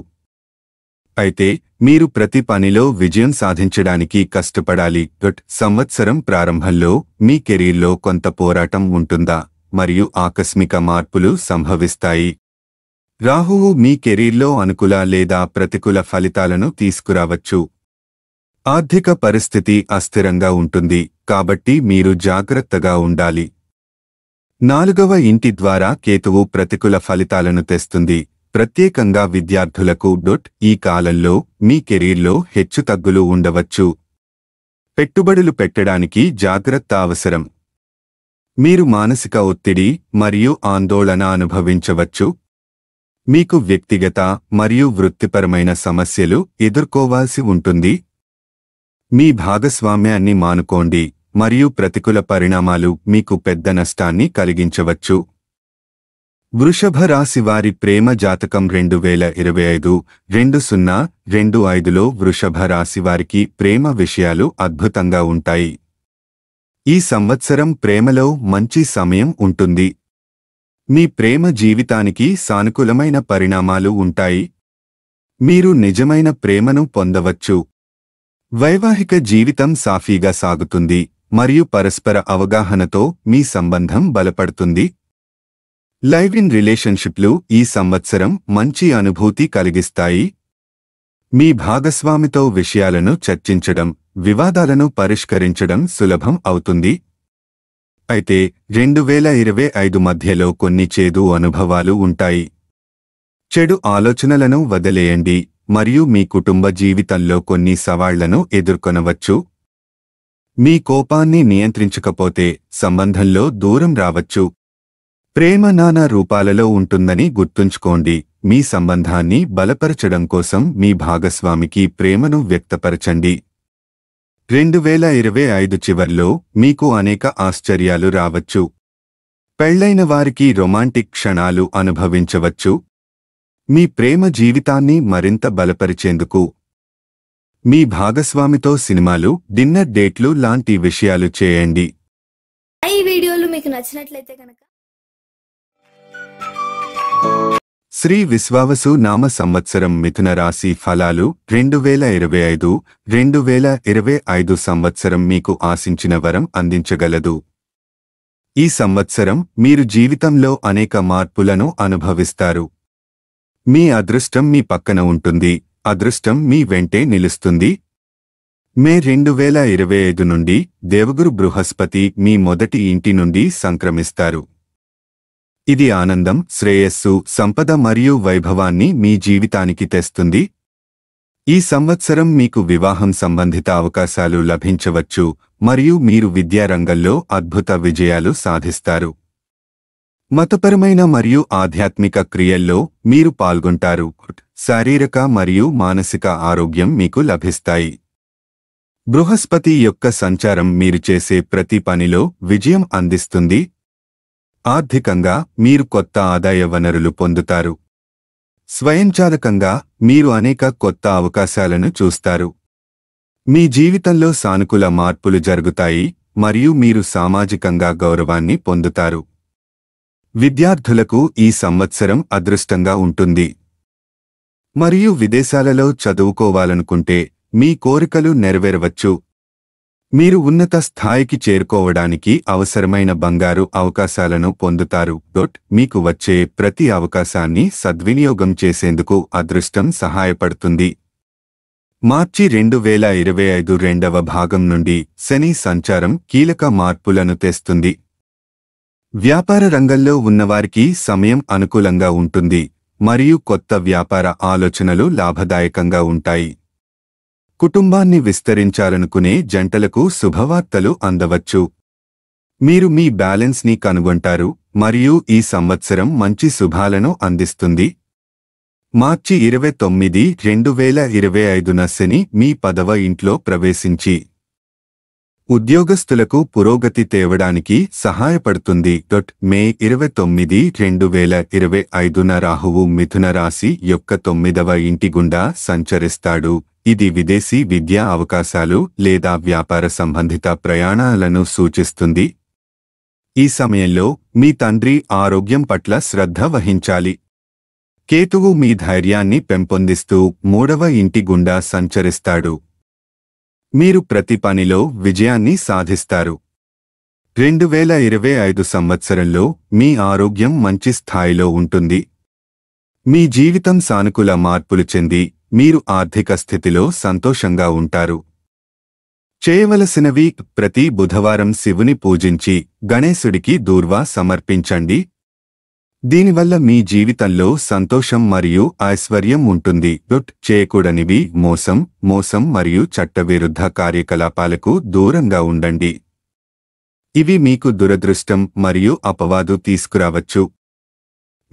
అయితే మీరు ప్రతి పనిలో విజయం సాధించడానికి కష్టపడాలి గట్ సంవత్సరం ప్రారంభంలో మీ కెరీర్లో కొంత పోరాటం ఉంటుందా మరియు ఆకస్మిక మార్పులు సంభవిస్తాయి రాహువు మీ కెరీర్లో అనుకూల లేదా ప్రతికూల ఫలితాలను తీసుకురావచ్చు ఆర్థిక పరిస్థితి అస్థిరంగా ఉంటుంది కాబట్టి మీరు జాగ్రత్తగా ఉండాలి నాలుగవ ఇంటి ద్వారా కేతువు ప్రతికూల ఫలితాలను తెస్తుంది ప్రత్యేకంగా విద్యార్థులకు డొట్ ఈ కాలంలో మీ కెరీర్లో హెచ్చుతగ్గులు ఉండవచ్చు పెట్టుబడులు పెట్టడానికి జాగ్రత్త అవసరం మీరు మానసిక ఒత్తిడి మరియు ఆందోళన అనుభవించవచ్చు మీకు వ్యక్తిగత మరియు వృత్తిపరమైన సమస్యలు ఎదుర్కోవాల్సి ఉంటుంది మీ భాగస్వామ్యాన్ని మానుకోండి మరియు ప్రతికూల పరిణామాలు మీకు పెద్ద నష్టాన్ని కలిగించవచ్చు వృషభ రాశి వారి ప్రేమ జాతకం రెండు వేల ఇరవై ఐదు రెండు సున్నా రెండు ఐదులో వృషభ రాశి వారికి ప్రేమ విషయాలు అద్భుతంగా ఉంటాయి ఈ సంవత్సరం ప్రేమలో మంచి సమయం ఉంటుంది మీ ప్రేమ జీవితానికి సానుకూలమైన పరిణామాలు ఉంటాయి మీరు నిజమైన ప్రేమను పొందవచ్చు వైవాహిక జీవితం సాఫీగా సాగుతుంది మరియు పరస్పర అవగాహనతో మీ సంబంధం బలపడుతుంది లైవ్ ఇన్ రిలేషన్షిప్లు ఈ సంవత్సరం మంచి అనుభూతి కలిగిస్తాయి మీ భాగస్వామితో విషయాలను చర్చించడం వివాదాలను పరిష్కరించడం సులభం అవుతుంది అయితే రెండు వేల ఇరవై ఐదు మధ్యలో కొన్ని చేదు అనుభవాలు ఉంటాయి చెడు ఆలోచనలను వదిలేయండి మరియు మీ కుటుంబ జీవితంలో కొన్ని సవాళ్లను ఎదుర్కొనవచ్చు మీ కోపాన్ని నియంత్రించకపోతే సంబంధంలో దూరం రావచ్చు ప్రేమ నానా రూపాలలో ఉంటుందని గుర్తుంచుకోండి మీ సంబంధాన్ని బలపరచడం కోసం మీ భాగస్వామికి ప్రేమను వ్యక్తపరచండి రెండు వేల ఇరవై ఐదు చివర్లో మీకు అనేక ఆశ్చర్యాలు రావచ్చు పెళ్లైన వారికి రొమాంటిక్ క్షణాలు అనుభవించవచ్చు మీ ప్రేమ జీవితాన్ని మరింత బలపరిచేందుకు మీ భాగస్వామితో సినిమాలు డిన్నర్ డేట్లు లాంటి విషయాలు చేయండి మీకు నచ్చినట్లయితే శ్రీ విశ్వావసు నామ సంవత్సరం మిథున రాశి ఫలాలు రెండు వేల ఇరవై ఐదు రెండు వేల ఇరవై ఐదు సంవత్సరం మీకు ఆశించిన వరం అందించగలదు ఈ సంవత్సరం మీరు జీవితంలో అనేక మార్పులను అనుభవిస్తారు మీ అదృష్టం మీ పక్కన ఉంటుంది అదృష్టం మీ వెంటే నిలుస్తుంది మే రెండు వేల ఇరవై ఐదు నుండి దేవగురు బృహస్పతి మీ మొదటి ఇంటి నుండి సంక్రమిస్తారు ఇది ఆనందం శ్రేయస్సు సంపద మరియు వైభవాన్ని మీ జీవితానికి తెస్తుంది ఈ సంవత్సరం మీకు వివాహం సంబంధిత అవకాశాలు లభించవచ్చు మరియు మీరు విద్యారంగంలో అద్భుత విజయాలు సాధిస్తారు మతపరమైన మరియు ఆధ్యాత్మిక క్రియల్లో మీరు పాల్గొంటారు శారీరక మరియు మానసిక ఆరోగ్యం మీకు లభిస్తాయి బృహస్పతి యొక్క సంచారం మీరు చేసే ప్రతి పనిలో విజయం అందిస్తుంది ఆర్థికంగా మీరు కొత్త ఆదాయ వనరులు పొందుతారు స్వయంచాలకంగా మీరు అనేక కొత్త అవకాశాలను చూస్తారు మీ జీవితంలో సానుకూల మార్పులు జరుగుతాయి మరియు మీరు సామాజికంగా గౌరవాన్ని పొందుతారు విద్యార్థులకు ఈ సంవత్సరం అదృష్టంగా ఉంటుంది మరియు విదేశాలలో చదువుకోవాలనుకుంటే మీ కోరికలు నెరవేరవచ్చు మీరు ఉన్నత స్థాయికి చేరుకోవడానికి అవసరమైన బంగారు అవకాశాలను పొందుతారు డొట్ మీకు వచ్చే ప్రతి అవకాశాన్ని సద్వినియోగం చేసేందుకు అదృష్టం సహాయపడుతుంది మార్చి రెండు వేల ఇరవై ఐదు రెండవ భాగం నుండి శని సంచారం కీలక మార్పులను తెస్తుంది వ్యాపార రంగంలో ఉన్నవారికి సమయం అనుకూలంగా ఉంటుంది మరియు కొత్త వ్యాపార ఆలోచనలు లాభదాయకంగా ఉంటాయి కుటుంబాన్ని విస్తరించాలనుకునే జంటలకు శుభవార్తలు అందవచ్చు మీరు మీ బ్యాలెన్స్ని కనుగొంటారు మరియు ఈ సంవత్సరం మంచి శుభాలను అందిస్తుంది మార్చి ఇరవై తొమ్మిది రెండు వేల ఇరవై ఐదున శని మీ పదవ ఇంట్లో ప్రవేశించి ఉద్యోగస్తులకు పురోగతి తేవడానికి సహాయపడుతుంది డొట్ మే ఇరవై తొమ్మిది రెండు వేల ఇరవై ఐదున రాహువు మిథున రాశి యొక్క తొమ్మిదవ ఇంటి గుండా సంచరిస్తాడు ఇది విదేశీ విద్యా అవకాశాలు లేదా వ్యాపార సంబంధిత ప్రయాణాలను సూచిస్తుంది ఈ సమయంలో మీ తండ్రి ఆరోగ్యం పట్ల శ్రద్ధ వహించాలి కేతువు మీ ధైర్యాన్ని పెంపొందిస్తూ మూడవ ఇంటి గుండా సంచరిస్తాడు మీరు ప్రతి పనిలో విజయాన్ని సాధిస్తారు రెండు వేల ఇరవై ఐదు సంవత్సరంలో మీ ఆరోగ్యం మంచి స్థాయిలో ఉంటుంది మీ జీవితం సానుకూల మార్పులు చెంది మీరు ఆర్థిక స్థితిలో సంతోషంగా ఉంటారు చేయవలసినవి ప్రతి బుధవారం శివుని పూజించి గణేశుడికి దూర్వా సమర్పించండి దీనివల్ల మీ జీవితంలో సంతోషం మరియు ఐశ్వర్యం ఉంటుంది డొట్ చేయకూడనివి మోసం మోసం మరియు చట్టవిరుద్ధ కార్యకలాపాలకు దూరంగా ఉండండి ఇవి మీకు దురదృష్టం మరియు అపవాదు తీసుకురావచ్చు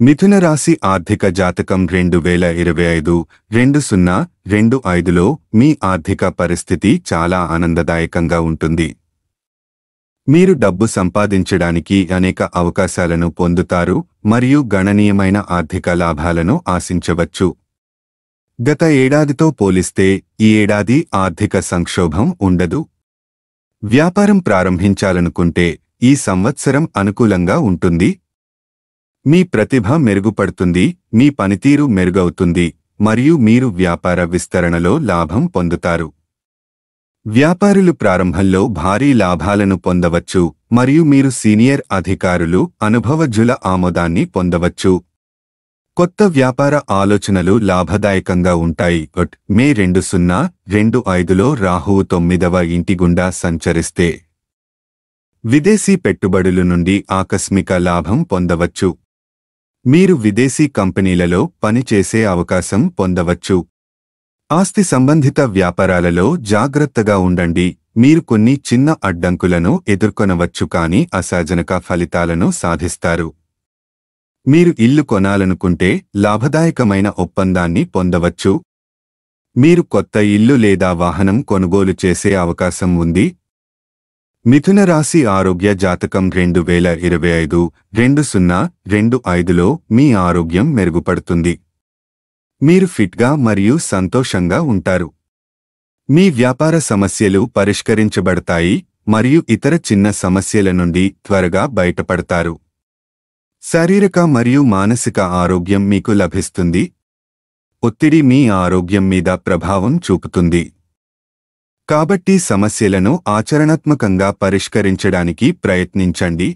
మిథున రాశి ఆర్థిక జాతకం రెండు వేల ఇరవై ఐదు రెండు సున్నా రెండు ఐదులో మీ ఆర్థిక పరిస్థితి చాలా ఆనందదాయకంగా ఉంటుంది మీరు డబ్బు సంపాదించడానికి అనేక అవకాశాలను పొందుతారు మరియు గణనీయమైన ఆర్థిక లాభాలను ఆశించవచ్చు గత ఏడాదితో పోలిస్తే ఈ ఏడాది ఆర్థిక సంక్షోభం ఉండదు వ్యాపారం ప్రారంభించాలనుకుంటే ఈ సంవత్సరం అనుకూలంగా ఉంటుంది మీ ప్రతిభ మెరుగుపడుతుంది మీ పనితీరు మెరుగవుతుంది మరియు మీరు వ్యాపార విస్తరణలో లాభం పొందుతారు వ్యాపారులు ప్రారంభంలో భారీ లాభాలను పొందవచ్చు మరియు మీరు సీనియర్ అధికారులు అనుభవజ్ఞుల ఆమోదాన్ని పొందవచ్చు కొత్త వ్యాపార ఆలోచనలు లాభదాయకంగా ఉంటాయి మే రెండు సున్నా రెండు ఐదులో రాహువు తొమ్మిదవ ఇంటి గుండా సంచరిస్తే విదేశీ పెట్టుబడుల నుండి ఆకస్మిక లాభం పొందవచ్చు మీరు విదేశీ కంపెనీలలో పనిచేసే అవకాశం పొందవచ్చు ఆస్తి సంబంధిత వ్యాపారాలలో జాగ్రత్తగా ఉండండి మీరు కొన్ని చిన్న అడ్డంకులను ఎదుర్కొనవచ్చు కానీ అసాజనక ఫలితాలను సాధిస్తారు మీరు ఇల్లు కొనాలనుకుంటే లాభదాయకమైన ఒప్పందాన్ని పొందవచ్చు మీరు కొత్త ఇల్లు లేదా వాహనం కొనుగోలు చేసే అవకాశం ఉంది మిథున రాశి ఆరోగ్య జాతకం రెండు వేల ఇరవై ఐదు రెండు సున్నా రెండు ఐదులో మీ ఆరోగ్యం మెరుగుపడుతుంది మీరు ఫిట్గా మరియు సంతోషంగా ఉంటారు మీ వ్యాపార సమస్యలు పరిష్కరించబడతాయి మరియు ఇతర చిన్న సమస్యల నుండి త్వరగా బయటపడతారు శారీరక మరియు మానసిక ఆరోగ్యం మీకు లభిస్తుంది ఒత్తిడి మీ ఆరోగ్యం మీద ప్రభావం చూపుతుంది కాబట్టి సమస్యలను ఆచరణాత్మకంగా పరిష్కరించడానికి ప్రయత్నించండి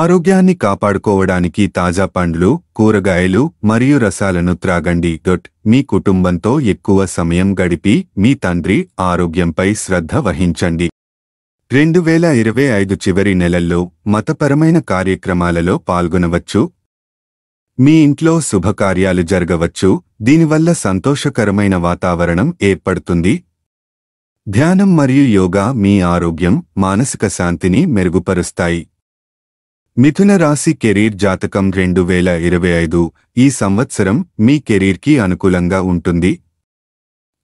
ఆరోగ్యాన్ని కాపాడుకోవడానికి తాజా పండ్లు కూరగాయలు మరియు రసాలను త్రాగండి గట్ మీ కుటుంబంతో ఎక్కువ సమయం గడిపి మీ తండ్రి ఆరోగ్యంపై శ్రద్ధ వహించండి రెండు వేల ఇరవై ఐదు చివరి నెలల్లో మతపరమైన కార్యక్రమాలలో పాల్గొనవచ్చు మీ ఇంట్లో శుభకార్యాలు జరగవచ్చు దీనివల్ల సంతోషకరమైన వాతావరణం ఏర్పడుతుంది ధ్యానం మరియు యోగా మీ ఆరోగ్యం మానసిక శాంతిని మెరుగుపరుస్తాయి మిథున రాశి కెరీర్ జాతకం రెండు వేల ఇరవై ఐదు ఈ సంవత్సరం మీ కెరీర్కి అనుకూలంగా ఉంటుంది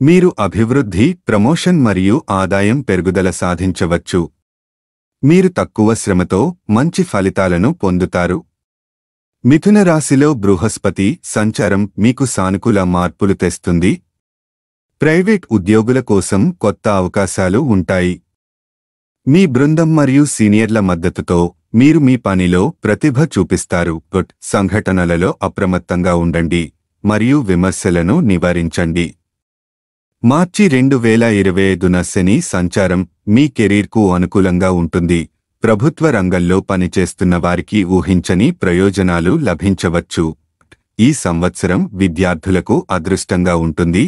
మీరు అభివృద్ధి ప్రమోషన్ మరియు ఆదాయం పెరుగుదల సాధించవచ్చు మీరు తక్కువ శ్రమతో మంచి ఫలితాలను పొందుతారు మిథున రాశిలో బృహస్పతి సంచారం మీకు సానుకూల మార్పులు తెస్తుంది ప్రైవేట్ ఉద్యోగుల కోసం కొత్త అవకాశాలు ఉంటాయి మీ బృందం మరియు సీనియర్ల మద్దతుతో మీరు మీ పనిలో ప్రతిభ చూపిస్తారు గుడ్ సంఘటనలలో అప్రమత్తంగా ఉండండి మరియు విమర్శలను నివారించండి మార్చి రెండు వేల ఇరవై ఐదున శని సంచారం మీ కెరీర్కు అనుకూలంగా ఉంటుంది ప్రభుత్వ రంగంలో పనిచేస్తున్న వారికి ఊహించని ప్రయోజనాలు లభించవచ్చు ఈ సంవత్సరం విద్యార్థులకు అదృష్టంగా ఉంటుంది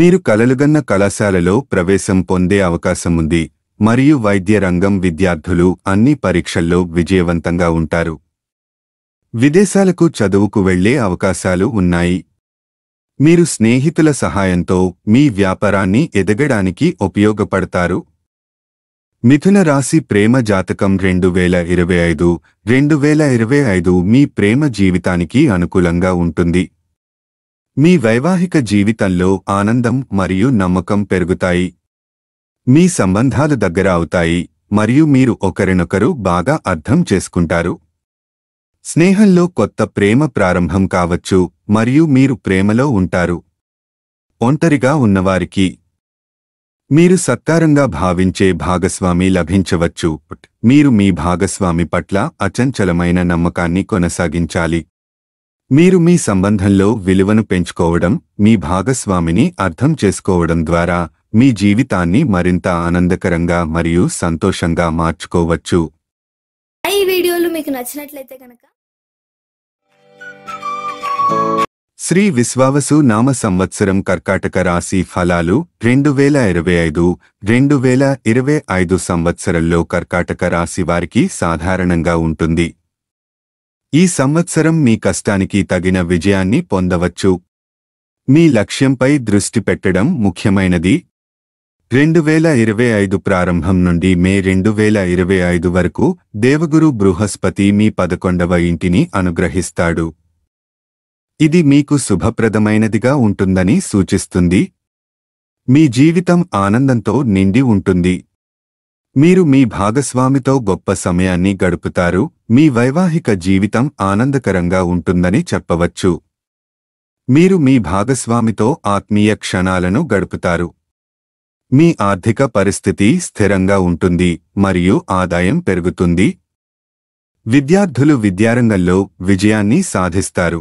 మీరు కలలుగన్న కళాశాలలో ప్రవేశం పొందే అవకాశముంది మరియు వైద్య రంగం విద్యార్థులు అన్ని పరీక్షల్లో విజయవంతంగా ఉంటారు విదేశాలకు చదువుకు వెళ్లే అవకాశాలు ఉన్నాయి మీరు స్నేహితుల సహాయంతో మీ వ్యాపారాన్ని ఎదగడానికి ఉపయోగపడతారు మిథున రాశి ప్రేమ జాతకం రెండు వేల ఇరవై ఐదు రెండు వేల ఇరవై ఐదు మీ ప్రేమ జీవితానికి అనుకూలంగా ఉంటుంది మీ వైవాహిక జీవితంలో ఆనందం మరియు నమ్మకం పెరుగుతాయి మీ సంబంధాలు దగ్గర అవుతాయి మరియు మీరు ఒకరినొకరు బాగా అర్థం చేసుకుంటారు స్నేహంలో కొత్త ప్రేమ ప్రారంభం కావచ్చు మరియు మీరు ప్రేమలో ఉంటారు ఒంటరిగా ఉన్నవారికి మీరు సత్కారంగా భావించే భాగస్వామి లభించవచ్చు మీరు మీ భాగస్వామి పట్ల అచంచలమైన నమ్మకాన్ని కొనసాగించాలి మీరు మీ సంబంధంలో విలువను పెంచుకోవడం మీ భాగస్వామిని అర్థం చేసుకోవడం ద్వారా మీ జీవితాన్ని మరింత ఆనందకరంగా మరియు సంతోషంగా మార్చుకోవచ్చు ఈ వీడియోలు మీకు నచ్చినట్లయితే కనుక శ్రీ విశ్వావసు నామ సంవత్సరం కర్కాటక రాశి ఫలాలు రెండు వేల ఇరవై ఐదు రెండు వేల ఇరవై ఐదు సంవత్సరంలో కర్కాటక రాశి వారికి సాధారణంగా ఉంటుంది ఈ సంవత్సరం మీ కష్టానికి తగిన విజయాన్ని పొందవచ్చు మీ లక్ష్యంపై దృష్టి పెట్టడం ముఖ్యమైనది రెండు వేల ఇరవై ఐదు ప్రారంభం నుండి మే రెండు వేల ఇరవై ఐదు వరకు దేవగురు బృహస్పతి మీ పదకొండవ ఇంటిని అనుగ్రహిస్తాడు ఇది మీకు శుభప్రదమైనదిగా ఉంటుందని సూచిస్తుంది మీ జీవితం ఆనందంతో నిండి ఉంటుంది మీరు మీ భాగస్వామితో గొప్ప సమయాన్ని గడుపుతారు మీ వైవాహిక జీవితం ఆనందకరంగా ఉంటుందని చెప్పవచ్చు మీరు మీ భాగస్వామితో ఆత్మీయ క్షణాలను గడుపుతారు మీ ఆర్థిక పరిస్థితి స్థిరంగా ఉంటుంది మరియు ఆదాయం పెరుగుతుంది విద్యార్థులు విద్యారంగంలో విజయాన్ని సాధిస్తారు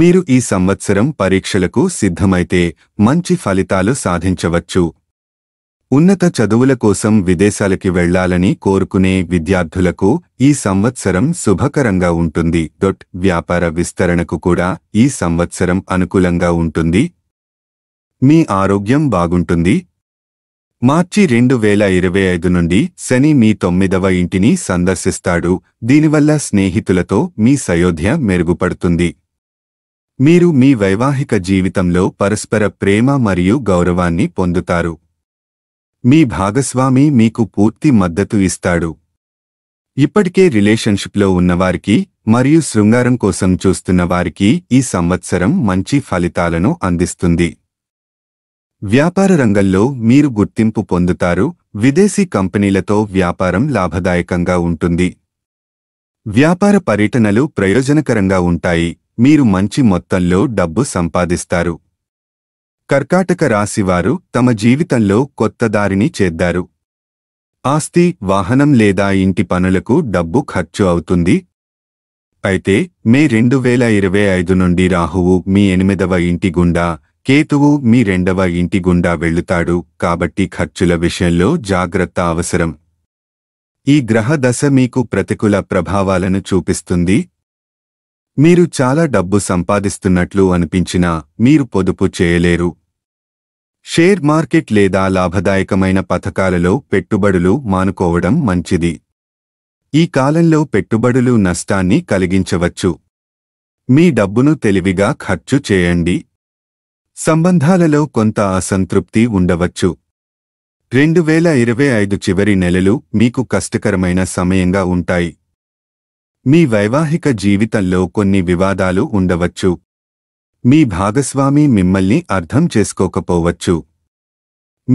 మీరు ఈ సంవత్సరం పరీక్షలకు సిద్ధమైతే మంచి ఫలితాలు సాధించవచ్చు ఉన్నత చదువుల కోసం విదేశాలకి వెళ్లాలని కోరుకునే విద్యార్థులకు ఈ సంవత్సరం శుభకరంగా ఉంటుంది డొట్ వ్యాపార విస్తరణకు కూడా ఈ సంవత్సరం అనుకూలంగా ఉంటుంది మీ ఆరోగ్యం బాగుంటుంది మార్చి రెండు వేల ఇరవై ఐదు నుండి శని మీ తొమ్మిదవ ఇంటిని సందర్శిస్తాడు దీనివల్ల స్నేహితులతో మీ సయోధ్య మెరుగుపడుతుంది మీరు మీ వైవాహిక జీవితంలో పరస్పర ప్రేమ మరియు గౌరవాన్ని పొందుతారు మీ భాగస్వామి మీకు పూర్తి మద్దతు ఇస్తాడు ఇప్పటికే రిలేషన్షిప్లో ఉన్నవారికి మరియు శృంగారం కోసం చూస్తున్న వారికి ఈ సంవత్సరం మంచి ఫలితాలను అందిస్తుంది వ్యాపార రంగంలో మీరు గుర్తింపు పొందుతారు విదేశీ కంపెనీలతో వ్యాపారం లాభదాయకంగా ఉంటుంది వ్యాపార పర్యటనలు ప్రయోజనకరంగా ఉంటాయి మీరు మంచి మొత్తంలో డబ్బు సంపాదిస్తారు కర్కాటక రాశివారు తమ జీవితంలో కొత్త దారిని చేద్దారు ఆస్తి వాహనం లేదా ఇంటి పనులకు డబ్బు ఖర్చు అవుతుంది అయితే మే రెండు వేల ఇరవై ఐదు నుండి రాహువు మీ ఎనిమిదవ ఇంటి గుండా కేతువు మీ రెండవ ఇంటి గుండా వెళుతాడు కాబట్టి ఖర్చుల విషయంలో జాగ్రత్త అవసరం ఈ గ్రహ దశ మీకు ప్రతికూల ప్రభావాలను చూపిస్తుంది మీరు చాలా డబ్బు సంపాదిస్తున్నట్లు అనిపించినా మీరు పొదుపు చేయలేరు షేర్ మార్కెట్ లేదా లాభదాయకమైన పథకాలలో పెట్టుబడులు మానుకోవడం మంచిది ఈ కాలంలో పెట్టుబడులు నష్టాన్ని కలిగించవచ్చు మీ డబ్బును తెలివిగా ఖర్చు చేయండి సంబంధాలలో కొంత అసంతృప్తి ఉండవచ్చు రెండు వేల ఇరవై ఐదు చివరి నెలలు మీకు కష్టకరమైన సమయంగా ఉంటాయి మీ వైవాహిక జీవితంలో కొన్ని వివాదాలు ఉండవచ్చు మీ భాగస్వామి మిమ్మల్ని అర్థం చేసుకోకపోవచ్చు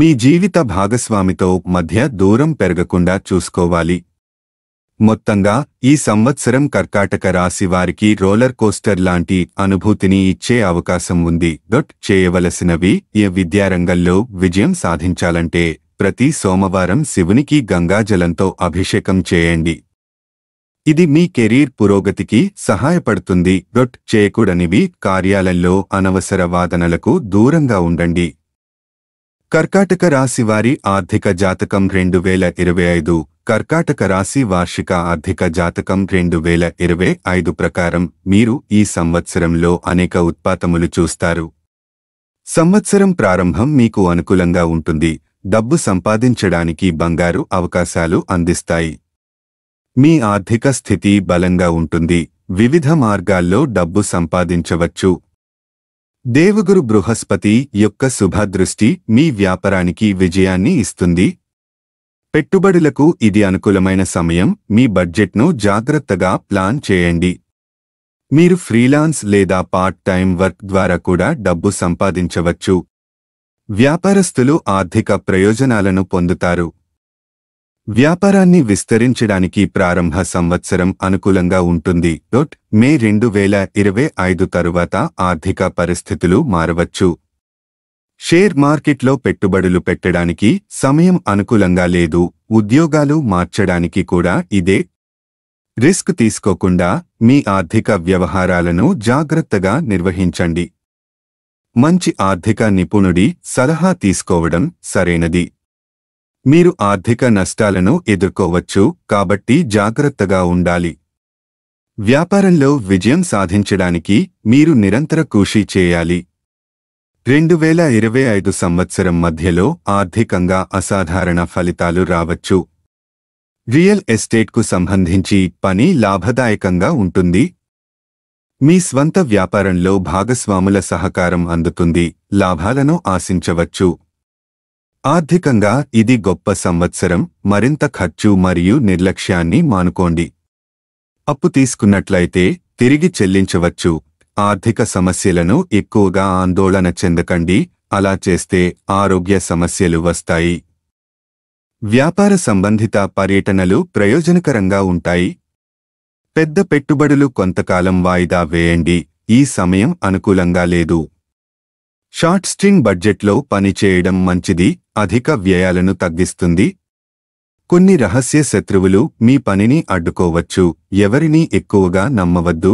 మీ జీవిత భాగస్వామితో మధ్య దూరం పెరగకుండా చూసుకోవాలి మొత్తంగా ఈ సంవత్సరం కర్కాటక రాశి వారికి రోలర్ కోస్టర్ లాంటి అనుభూతిని ఇచ్చే అవకాశం ఉంది డొట్ చేయవలసినవి ఈ విద్యారంగంలో విజయం సాధించాలంటే ప్రతి సోమవారం శివునికి గంగాజలంతో అభిషేకం చేయండి ఇది మీ కెరీర్ పురోగతికి సహాయపడుతుంది డొట్ చేయకూడనివి కార్యాలయంలో అనవసర వాదనలకు దూరంగా ఉండండి కర్కాటక రాశి వారి ఆర్థిక జాతకం రెండు వేల ఇరవై ఐదు కర్కాటక రాశి వార్షిక ఆర్థిక జాతకం రెండు వేల ఇరవై ఐదు ప్రకారం మీరు ఈ సంవత్సరంలో అనేక ఉత్పాతములు చూస్తారు సంవత్సరం ప్రారంభం మీకు అనుకూలంగా ఉంటుంది డబ్బు సంపాదించడానికి బంగారు అవకాశాలు అందిస్తాయి మీ ఆర్థిక స్థితి బలంగా ఉంటుంది వివిధ మార్గాల్లో డబ్బు సంపాదించవచ్చు దేవగురు బృహస్పతి యొక్క శుభదృష్టి మీ వ్యాపారానికి విజయాన్ని ఇస్తుంది పెట్టుబడులకు ఇది అనుకూలమైన సమయం మీ బడ్జెట్ను జాగ్రత్తగా ప్లాన్ చేయండి మీరు ఫ్రీలాన్స్ లేదా పార్ట్ టైం వర్క్ ద్వారా కూడా డబ్బు సంపాదించవచ్చు వ్యాపారస్తులు ఆర్థిక ప్రయోజనాలను పొందుతారు వ్యాపారాన్ని విస్తరించడానికి ప్రారంభ సంవత్సరం అనుకూలంగా ఉంటుంది డొట్ మే రెండు వేల ఇరవై ఐదు తరువాత ఆర్థిక పరిస్థితులు మారవచ్చు షేర్ మార్కెట్లో పెట్టుబడులు పెట్టడానికి సమయం అనుకూలంగా లేదు ఉద్యోగాలు మార్చడానికి కూడా ఇదే రిస్క్ తీసుకోకుండా మీ ఆర్థిక వ్యవహారాలను జాగ్రత్తగా నిర్వహించండి మంచి ఆర్థిక నిపుణుడి సలహా తీసుకోవడం సరైనది మీరు ఆర్థిక నష్టాలను ఎదుర్కోవచ్చు కాబట్టి జాగ్రత్తగా ఉండాలి వ్యాపారంలో విజయం సాధించడానికి మీరు నిరంతర కృషి చేయాలి రెండు వేల ఇరవై ఐదు సంవత్సరం మధ్యలో ఆర్థికంగా అసాధారణ ఫలితాలు రావచ్చు రియల్ ఎస్టేట్కు సంబంధించి పని లాభదాయకంగా ఉంటుంది మీ స్వంత వ్యాపారంలో భాగస్వాముల సహకారం అందుతుంది లాభాలను ఆశించవచ్చు ఆర్థికంగా ఇది గొప్ప సంవత్సరం మరింత ఖర్చు మరియు నిర్లక్ష్యాన్ని మానుకోండి అప్పు తీసుకున్నట్లయితే తిరిగి చెల్లించవచ్చు ఆర్థిక సమస్యలను ఎక్కువగా ఆందోళన చెందకండి అలా చేస్తే ఆరోగ్య సమస్యలు వస్తాయి వ్యాపార సంబంధిత పర్యటనలు ప్రయోజనకరంగా ఉంటాయి పెద్ద పెట్టుబడులు కొంతకాలం వాయిదా వేయండి ఈ సమయం అనుకూలంగా లేదు షార్ట్ స్ట్రింగ్ బడ్జెట్లో పనిచేయడం మంచిది అధిక వ్యయాలను తగ్గిస్తుంది కొన్ని రహస్య శత్రువులు మీ పనిని అడ్డుకోవచ్చు ఎవరినీ ఎక్కువగా నమ్మవద్దు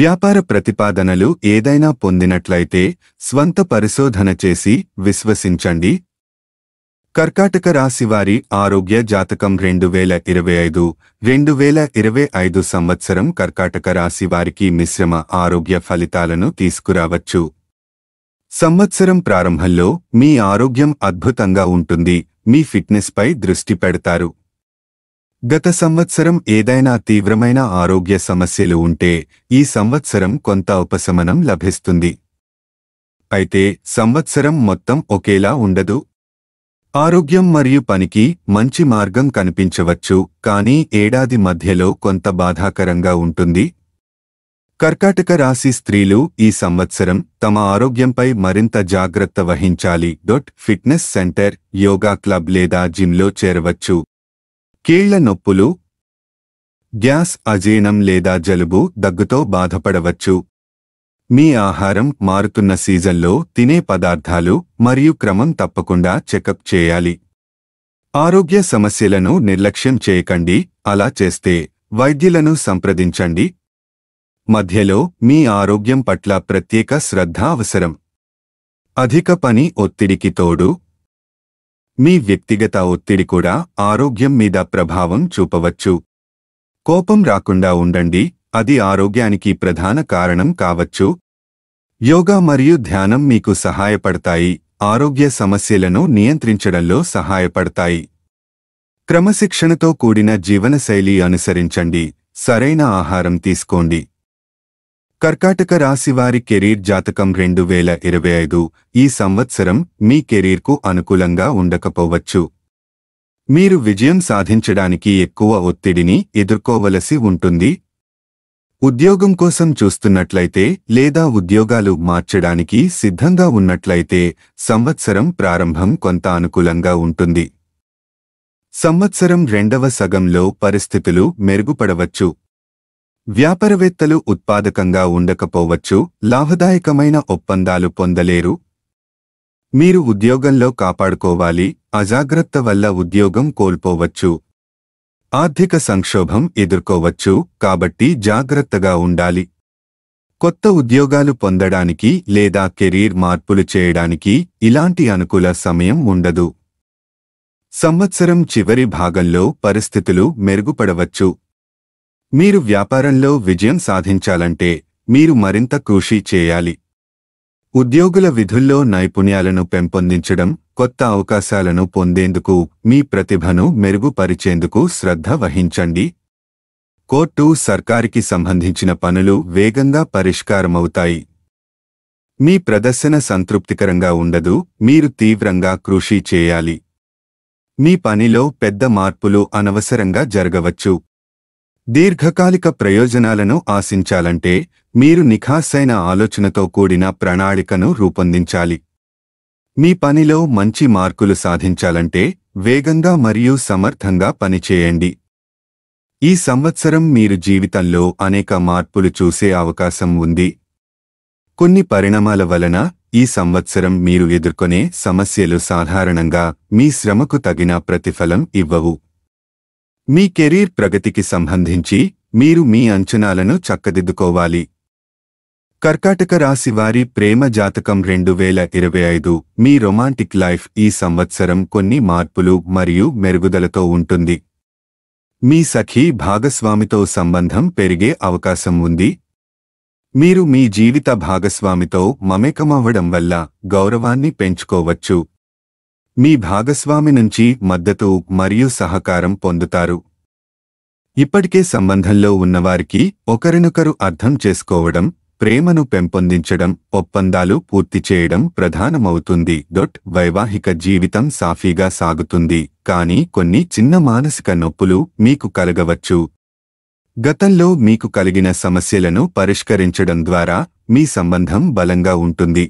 వ్యాపార ప్రతిపాదనలు ఏదైనా పొందినట్లయితే స్వంత పరిశోధన చేసి విశ్వసించండి కర్కాటక రాశివారి ఆరోగ్య జాతకం రెండు వేల ఇరవై ఐదు రెండు వేల ఇరవై ఐదు సంవత్సరం కర్కాటక రాశివారికి మిశ్రమ ఆరోగ్య ఫలితాలను తీసుకురావచ్చు సంవత్సరం ప్రారంభంలో మీ ఆరోగ్యం అద్భుతంగా ఉంటుంది మీ ఫిట్నెస్పై దృష్టి పెడతారు గత సంవత్సరం ఏదైనా తీవ్రమైన ఆరోగ్య సమస్యలు ఉంటే ఈ సంవత్సరం కొంత ఉపశమనం లభిస్తుంది అయితే సంవత్సరం మొత్తం ఒకేలా ఉండదు ఆరోగ్యం మరియు పనికి మంచి మార్గం కనిపించవచ్చు కానీ ఏడాది మధ్యలో కొంత బాధాకరంగా ఉంటుంది కర్కాటక రాశి స్త్రీలు ఈ సంవత్సరం తమ ఆరోగ్యంపై మరింత జాగ్రత్త వహించాలి డొట్ ఫిట్నెస్ సెంటర్ యోగా క్లబ్ లేదా జిమ్లో చేరవచ్చు కీళ్ల నొప్పులు గ్యాస్ అజీర్ణం లేదా జలుబు దగ్గుతో బాధపడవచ్చు మీ ఆహారం మారుతున్న సీజన్లో తినే పదార్థాలు మరియు క్రమం తప్పకుండా చెకప్ చేయాలి ఆరోగ్య సమస్యలను నిర్లక్ష్యం చేయకండి అలా చేస్తే వైద్యులను సంప్రదించండి మధ్యలో మీ ఆరోగ్యం పట్ల ప్రత్యేక శ్రద్ధ అవసరం అధిక పని ఒత్తిడికి తోడు మీ వ్యక్తిగత ఒత్తిడి కూడా ఆరోగ్యం మీద ప్రభావం చూపవచ్చు కోపం రాకుండా ఉండండి అది ఆరోగ్యానికి ప్రధాన కారణం కావచ్చు యోగా మరియు ధ్యానం మీకు సహాయపడతాయి ఆరోగ్య సమస్యలను నియంత్రించడంలో సహాయపడతాయి క్రమశిక్షణతో కూడిన జీవనశైలి అనుసరించండి సరైన ఆహారం తీసుకోండి కర్కాటక రాశి వారి కెరీర్ జాతకం రెండు వేల ఇరవై ఐదు ఈ సంవత్సరం మీ కెరీర్కు అనుకూలంగా ఉండకపోవచ్చు మీరు విజయం సాధించడానికి ఎక్కువ ఒత్తిడిని ఎదుర్కోవలసి ఉంటుంది ఉద్యోగం కోసం చూస్తున్నట్లయితే లేదా ఉద్యోగాలు మార్చడానికి సిద్ధంగా ఉన్నట్లయితే సంవత్సరం ప్రారంభం కొంత అనుకూలంగా ఉంటుంది సంవత్సరం రెండవ సగంలో పరిస్థితులు మెరుగుపడవచ్చు వ్యాపారవేత్తలు ఉత్పాదకంగా ఉండకపోవచ్చు లాభదాయకమైన ఒప్పందాలు పొందలేరు మీరు ఉద్యోగంలో కాపాడుకోవాలి అజాగ్రత్త వల్ల ఉద్యోగం కోల్పోవచ్చు ఆర్థిక సంక్షోభం ఎదుర్కోవచ్చు కాబట్టి జాగ్రత్తగా ఉండాలి కొత్త ఉద్యోగాలు పొందడానికి లేదా కెరీర్ మార్పులు చేయడానికి ఇలాంటి అనుకూల సమయం ఉండదు సంవత్సరం చివరి భాగంలో పరిస్థితులు మెరుగుపడవచ్చు మీరు వ్యాపారంలో విజయం సాధించాలంటే మీరు మరింత కృషి చేయాలి ఉద్యోగుల విధుల్లో నైపుణ్యాలను పెంపొందించడం కొత్త అవకాశాలను పొందేందుకు మీ ప్రతిభను మెరుగుపరిచేందుకు శ్రద్ధ వహించండి కోర్టు సర్కారికి సంబంధించిన పనులు వేగంగా పరిష్కారమవుతాయి మీ ప్రదర్శన సంతృప్తికరంగా ఉండదు మీరు తీవ్రంగా కృషి చేయాలి మీ పనిలో పెద్ద మార్పులు అనవసరంగా జరగవచ్చు దీర్ఘకాలిక ప్రయోజనాలను ఆశించాలంటే మీరు నిఖాసైన ఆలోచనతో కూడిన ప్రణాళికను రూపొందించాలి మీ పనిలో మంచి మార్కులు సాధించాలంటే వేగంగా మరియు సమర్థంగా పనిచేయండి ఈ సంవత్సరం మీరు జీవితంలో అనేక మార్పులు చూసే అవకాశం ఉంది కొన్ని పరిణామాల వలన ఈ సంవత్సరం మీరు ఎదుర్కొనే సమస్యలు సాధారణంగా మీ శ్రమకు తగిన ప్రతిఫలం ఇవ్వవు మీ కెరీర్ ప్రగతికి సంబంధించి మీరు మీ అంచనాలను చక్కదిద్దుకోవాలి కర్కాటక రాశి వారి ప్రేమ జాతకం రెండు వేల ఇరవై ఐదు మీ రొమాంటిక్ లైఫ్ ఈ సంవత్సరం కొన్ని మార్పులు మరియు మెరుగుదలతో ఉంటుంది మీ సఖీ భాగస్వామితో సంబంధం పెరిగే అవకాశం ఉంది మీరు మీ జీవిత భాగస్వామితో మమేకమవ్వడం వల్ల గౌరవాన్ని పెంచుకోవచ్చు మీ భాగస్వామి నుంచి మద్దతు మరియు సహకారం పొందుతారు ఇప్పటికే సంబంధంలో ఉన్నవారికి ఒకరినొకరు అర్థం చేసుకోవడం ప్రేమను పెంపొందించడం ఒప్పందాలు పూర్తి చేయడం ప్రధానమవుతుంది డొట్ వైవాహిక జీవితం సాఫీగా సాగుతుంది కానీ కొన్ని చిన్న మానసిక నొప్పులు మీకు కలగవచ్చు గతంలో మీకు కలిగిన సమస్యలను పరిష్కరించడం ద్వారా మీ సంబంధం బలంగా ఉంటుంది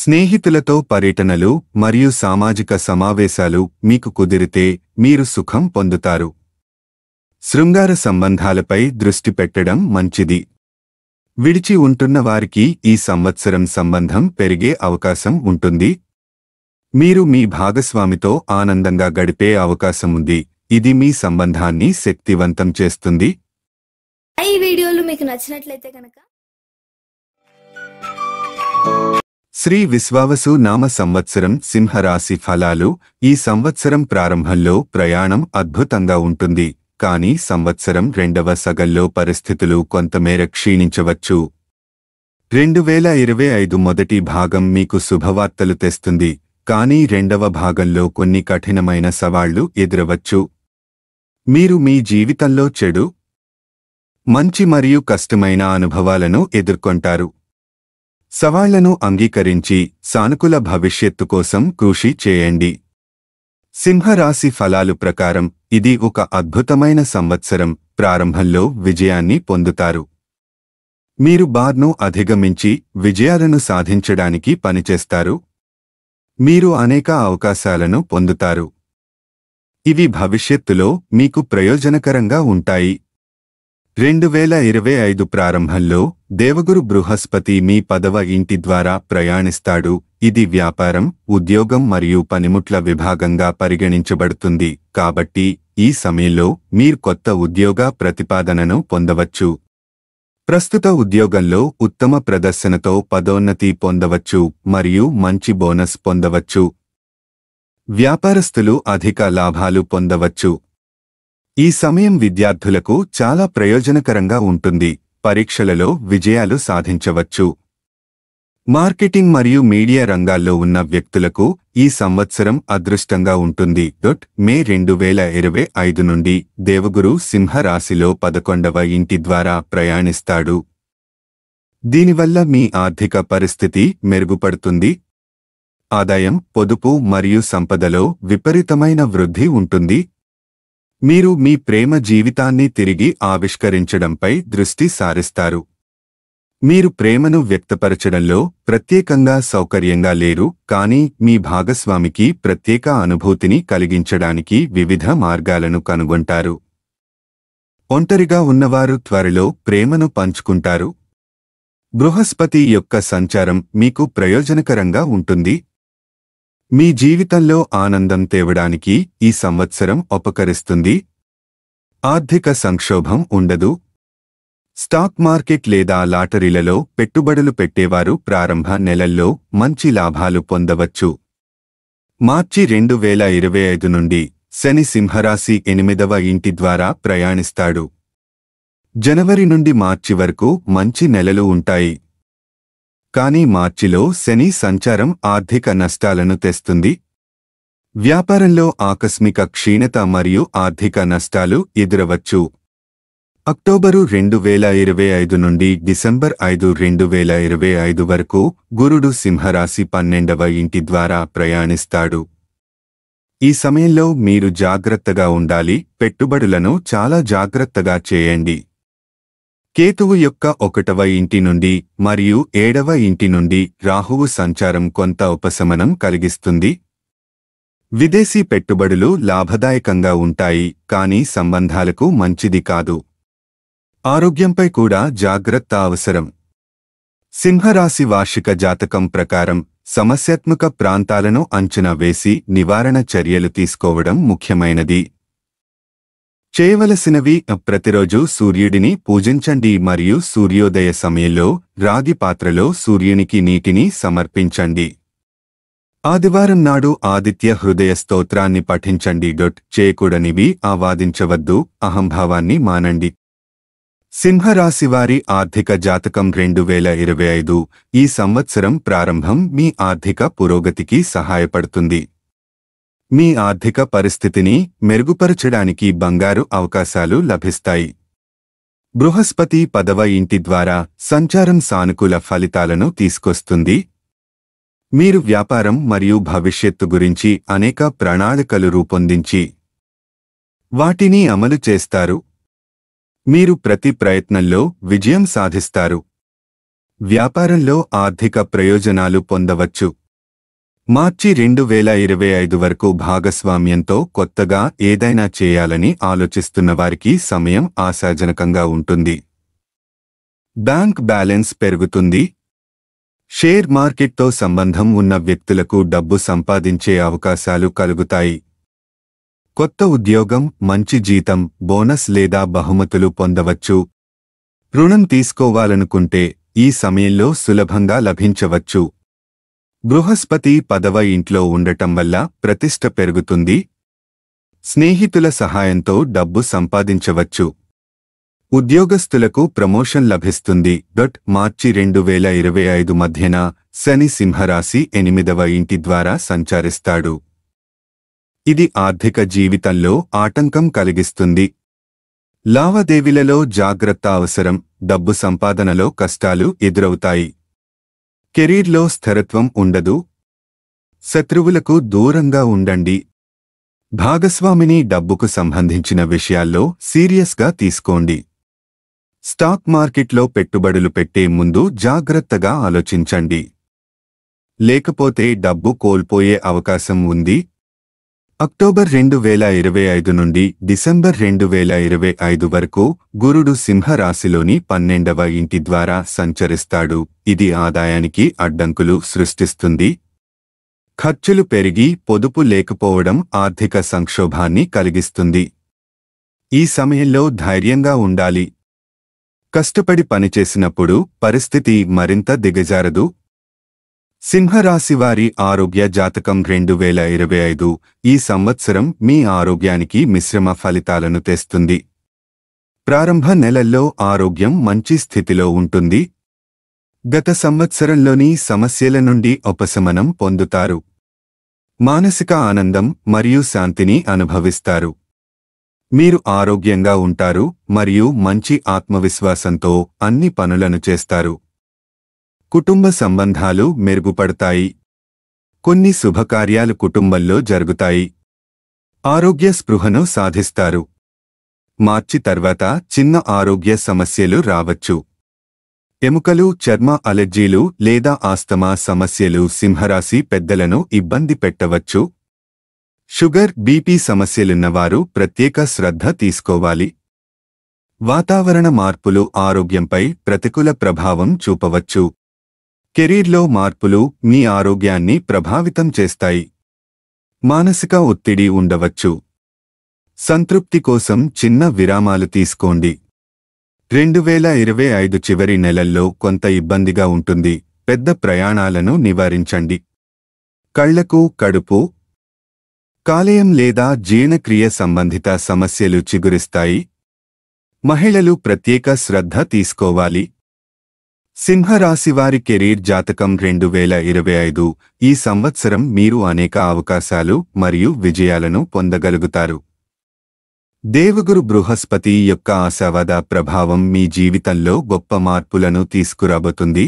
స్నేహితులతో పర్యటనలు మరియు సామాజిక సమావేశాలు మీకు కుదిరితే మీరు సుఖం పొందుతారు శృంగార సంబంధాలపై దృష్టి పెట్టడం మంచిది విడిచి ఉంటున్న వారికి ఈ సంవత్సరం సంబంధం పెరిగే అవకాశం ఉంటుంది మీరు మీ భాగస్వామితో ఆనందంగా గడిపే అవకాశం ఉంది ఇది మీ సంబంధాన్ని శక్తివంతం చేస్తుంది ఈ వీడియోలు మీకు నచ్చినట్లయితే కనుక శ్రీ విశ్వావసు నామ సంవత్సరం సింహరాశి ఫలాలు ఈ సంవత్సరం ప్రారంభంలో ప్రయాణం అద్భుతంగా ఉంటుంది కానీ సంవత్సరం రెండవ సగల్లో పరిస్థితులు కొంతమేర క్షీణించవచ్చు రెండు వేల ఇరవై ఐదు మొదటి భాగం మీకు శుభవార్తలు తెస్తుంది కానీ రెండవ భాగంలో కొన్ని కఠినమైన సవాళ్లు ఎదురవచ్చు మీరు మీ జీవితంలో చెడు మంచి మరియు కష్టమైన అనుభవాలను ఎదుర్కొంటారు సవాళ్లను అంగీకరించి సానుకూల భవిష్యత్తు కోసం కృషి చేయండి సింహరాశి ఫలాలు ప్రకారం ఇది ఒక అద్భుతమైన సంవత్సరం ప్రారంభంలో విజయాన్ని పొందుతారు మీరు బార్ను అధిగమించి విజయాలను సాధించడానికి పనిచేస్తారు మీరు అనేక అవకాశాలను పొందుతారు ఇవి భవిష్యత్తులో మీకు ప్రయోజనకరంగా ఉంటాయి రెండు వేల ఇరవై ఐదు ప్రారంభంలో దేవగురు బృహస్పతి మీ పదవ ఇంటి ద్వారా ప్రయాణిస్తాడు ఇది వ్యాపారం ఉద్యోగం మరియు పనిముట్ల విభాగంగా పరిగణించబడుతుంది కాబట్టి ఈ సమయంలో మీరు కొత్త ఉద్యోగ ప్రతిపాదనను పొందవచ్చు ప్రస్తుత ఉద్యోగంలో ఉత్తమ ప్రదర్శనతో పదోన్నతి పొందవచ్చు మరియు మంచి బోనస్ పొందవచ్చు వ్యాపారస్తులు అధిక లాభాలు పొందవచ్చు ఈ సమయం విద్యార్థులకు చాలా ప్రయోజనకరంగా ఉంటుంది పరీక్షలలో విజయాలు సాధించవచ్చు మార్కెటింగ్ మరియు మీడియా రంగాల్లో ఉన్న వ్యక్తులకు ఈ సంవత్సరం అదృష్టంగా ఉంటుంది డొట్ మే రెండు వేల ఇరవై ఐదు నుండి దేవగురు సింహరాశిలో పదకొండవ ఇంటి ద్వారా ప్రయాణిస్తాడు దీనివల్ల మీ ఆర్థిక పరిస్థితి మెరుగుపడుతుంది ఆదాయం పొదుపు మరియు సంపదలో విపరీతమైన వృద్ధి ఉంటుంది మీరు మీ ప్రేమ జీవితాన్ని తిరిగి ఆవిష్కరించడంపై దృష్టి సారిస్తారు మీరు ప్రేమను వ్యక్తపరచడంలో ప్రత్యేకంగా సౌకర్యంగా లేరు కానీ మీ భాగస్వామికి ప్రత్యేక అనుభూతిని కలిగించడానికి వివిధ మార్గాలను కనుగొంటారు ఒంటరిగా ఉన్నవారు త్వరలో ప్రేమను పంచుకుంటారు బృహస్పతి యొక్క సంచారం మీకు ప్రయోజనకరంగా ఉంటుంది మీ జీవితంలో ఆనందం తేవడానికి ఈ సంవత్సరం ఉపకరిస్తుంది ఆర్థిక సంక్షోభం ఉండదు స్టాక్ మార్కెట్ లేదా లాటరీలలో పెట్టుబడులు పెట్టేవారు ప్రారంభ నెలల్లో మంచి లాభాలు పొందవచ్చు మార్చి రెండు వేల ఇరవై ఐదు నుండి శని సింహరాశి ఎనిమిదవ ఇంటి ద్వారా ప్రయాణిస్తాడు జనవరి నుండి మార్చి వరకు మంచి నెలలు ఉంటాయి కానీ మార్చిలో శని సంచారం ఆర్థిక నష్టాలను తెస్తుంది వ్యాపారంలో ఆకస్మిక క్షీణత మరియు ఆర్థిక నష్టాలు ఎదురవచ్చు అక్టోబరు రెండు వేల ఇరవై ఐదు నుండి డిసెంబర్ ఐదు రెండు వేల ఇరవై ఐదు వరకు గురుడు సింహరాశి పన్నెండవ ఇంటి ద్వారా ప్రయాణిస్తాడు ఈ సమయంలో మీరు జాగ్రత్తగా ఉండాలి పెట్టుబడులను చాలా జాగ్రత్తగా చేయండి కేతువు యొక్క ఒకటవ ఇంటి నుండి మరియు ఏడవ ఇంటి నుండి రాహువు సంచారం కొంత ఉపశమనం కలిగిస్తుంది విదేశీ పెట్టుబడులు లాభదాయకంగా ఉంటాయి కానీ సంబంధాలకు మంచిది కాదు ఆరోగ్యంపై కూడా జాగ్రత్త అవసరం సింహరాశి వార్షిక జాతకం ప్రకారం సమస్యాత్మక ప్రాంతాలను అంచనా వేసి నివారణ చర్యలు తీసుకోవడం ముఖ్యమైనది చేయవలసినవి ప్రతిరోజు సూర్యుడిని పూజించండి మరియు సూర్యోదయ సమయంలో రాగి పాత్రలో సూర్యునికి నీటిని సమర్పించండి ఆదివారం నాడు ఆదిత్య హృదయ స్తోత్రాన్ని పఠించండి డొట్ చేయకూడనివి ఆవాదించవద్దు అహంభావాన్ని మానండి సింహరాశివారి ఆర్థిక జాతకం రెండు వేల ఇరవై ఐదు ఈ సంవత్సరం ప్రారంభం మీ ఆర్థిక పురోగతికి సహాయపడుతుంది మీ ఆర్థిక పరిస్థితిని మెరుగుపరచడానికి బంగారు అవకాశాలు లభిస్తాయి బృహస్పతి పదవ ఇంటి ద్వారా సంచారం సానుకూల ఫలితాలను తీసుకొస్తుంది మీరు వ్యాపారం మరియు భవిష్యత్తు గురించి అనేక ప్రణాళికలు రూపొందించి వాటిని అమలు చేస్తారు మీరు ప్రతి ప్రయత్నంలో విజయం సాధిస్తారు వ్యాపారంలో ఆర్థిక ప్రయోజనాలు పొందవచ్చు మార్చి రెండు వేల ఇరవై ఐదు వరకు భాగస్వామ్యంతో కొత్తగా ఏదైనా చేయాలని ఆలోచిస్తున్న వారికి సమయం ఆశాజనకంగా ఉంటుంది బ్యాంక్ బ్యాలెన్స్ పెరుగుతుంది షేర్ మార్కెట్తో సంబంధం ఉన్న వ్యక్తులకు డబ్బు సంపాదించే అవకాశాలు కలుగుతాయి కొత్త ఉద్యోగం మంచి జీతం బోనస్ లేదా బహుమతులు పొందవచ్చు రుణం తీసుకోవాలనుకుంటే ఈ సమయంలో సులభంగా లభించవచ్చు బృహస్పతి పదవ ఇంట్లో ఉండటం వల్ల ప్రతిష్ట పెరుగుతుంది స్నేహితుల సహాయంతో డబ్బు సంపాదించవచ్చు ఉద్యోగస్తులకు ప్రమోషన్ లభిస్తుంది డట్ మార్చి రెండు వేల ఇరవై ఐదు మధ్యన శని సింహరాశి ఎనిమిదవ ఇంటి ద్వారా సంచరిస్తాడు ఇది ఆర్థిక జీవితంలో ఆటంకం కలిగిస్తుంది లావాదేవీలలో జాగ్రత్త అవసరం డబ్బు సంపాదనలో కష్టాలు ఎదురవుతాయి కెరీర్లో స్థిరత్వం ఉండదు శత్రువులకు దూరంగా ఉండండి భాగస్వామిని డబ్బుకు సంబంధించిన విషయాల్లో సీరియస్గా తీసుకోండి స్టాక్ మార్కెట్లో పెట్టుబడులు పెట్టే ముందు జాగ్రత్తగా ఆలోచించండి లేకపోతే డబ్బు కోల్పోయే అవకాశం ఉంది అక్టోబర్ రెండు వేల ఇరవై ఐదు నుండి డిసెంబర్ రెండు వేల ఇరవై ఐదు వరకు గురుడు సింహరాశిలోని పన్నెండవ ఇంటి ద్వారా సంచరిస్తాడు ఇది ఆదాయానికి అడ్డంకులు సృష్టిస్తుంది ఖర్చులు పెరిగి పొదుపు లేకపోవడం ఆర్థిక సంక్షోభాన్ని కలిగిస్తుంది ఈ సమయంలో ధైర్యంగా ఉండాలి కష్టపడి పనిచేసినప్పుడు పరిస్థితి మరింత దిగజారదు సింహరాశి వారి ఆరోగ్య జాతకం రెండు వేల ఇరవై ఐదు ఈ సంవత్సరం మీ ఆరోగ్యానికి మిశ్రమ ఫలితాలను తెస్తుంది ప్రారంభ నెలల్లో ఆరోగ్యం మంచి స్థితిలో ఉంటుంది గత సంవత్సరంలోని సమస్యల నుండి ఉపశమనం పొందుతారు మానసిక ఆనందం మరియు శాంతిని అనుభవిస్తారు మీరు ఆరోగ్యంగా ఉంటారు మరియు మంచి ఆత్మవిశ్వాసంతో అన్ని పనులను చేస్తారు కుటుంబ సంబంధాలు మెరుగుపడతాయి కొన్ని శుభకార్యాలు కుటుంబంలో జరుగుతాయి ఆరోగ్య స్పృహను సాధిస్తారు మార్చి తర్వాత చిన్న ఆరోగ్య సమస్యలు రావచ్చు ఎముకలు చర్మ అలెర్జీలు లేదా ఆస్తమా సమస్యలు సింహరాశి పెద్దలను ఇబ్బంది పెట్టవచ్చు షుగర్ బీపీ సమస్యలున్నవారు ప్రత్యేక శ్రద్ధ తీసుకోవాలి వాతావరణ మార్పులు ఆరోగ్యంపై ప్రతికూల ప్రభావం చూపవచ్చు కెరీర్లో మార్పులు మీ ఆరోగ్యాన్ని ప్రభావితం చేస్తాయి మానసిక ఒత్తిడి ఉండవచ్చు సంతృప్తి కోసం చిన్న విరామాలు తీసుకోండి రెండు వేల ఇరవై ఐదు చివరి నెలల్లో కొంత ఇబ్బందిగా ఉంటుంది పెద్ద ప్రయాణాలను నివారించండి కళ్లకు కడుపు కాలేయం లేదా జీర్ణక్రియ సంబంధిత సమస్యలు చిగురిస్తాయి మహిళలు ప్రత్యేక శ్రద్ధ తీసుకోవాలి సింహరాశి వారి కెరీర్ జాతకం రెండు వేల ఇరవై ఐదు ఈ సంవత్సరం మీరు అనేక అవకాశాలు మరియు విజయాలను పొందగలుగుతారు దేవగురు బృహస్పతి యొక్క ఆశావాద ప్రభావం మీ జీవితంలో గొప్ప మార్పులను తీసుకురాబోతుంది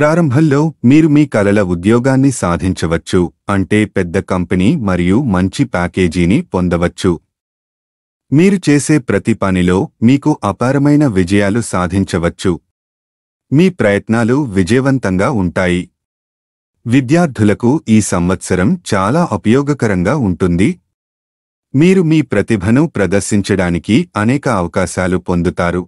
ప్రారంభంలో మీరు మీ కలల ఉద్యోగాన్ని సాధించవచ్చు అంటే పెద్ద కంపెనీ మరియు మంచి ప్యాకేజీని పొందవచ్చు మీరు చేసే ప్రతి పనిలో మీకు అపారమైన విజయాలు సాధించవచ్చు మీ ప్రయత్నాలు విజయవంతంగా ఉంటాయి విద్యార్థులకు ఈ సంవత్సరం చాలా ఉపయోగకరంగా ఉంటుంది మీరు మీ ప్రతిభను ప్రదర్శించడానికి అనేక అవకాశాలు పొందుతారు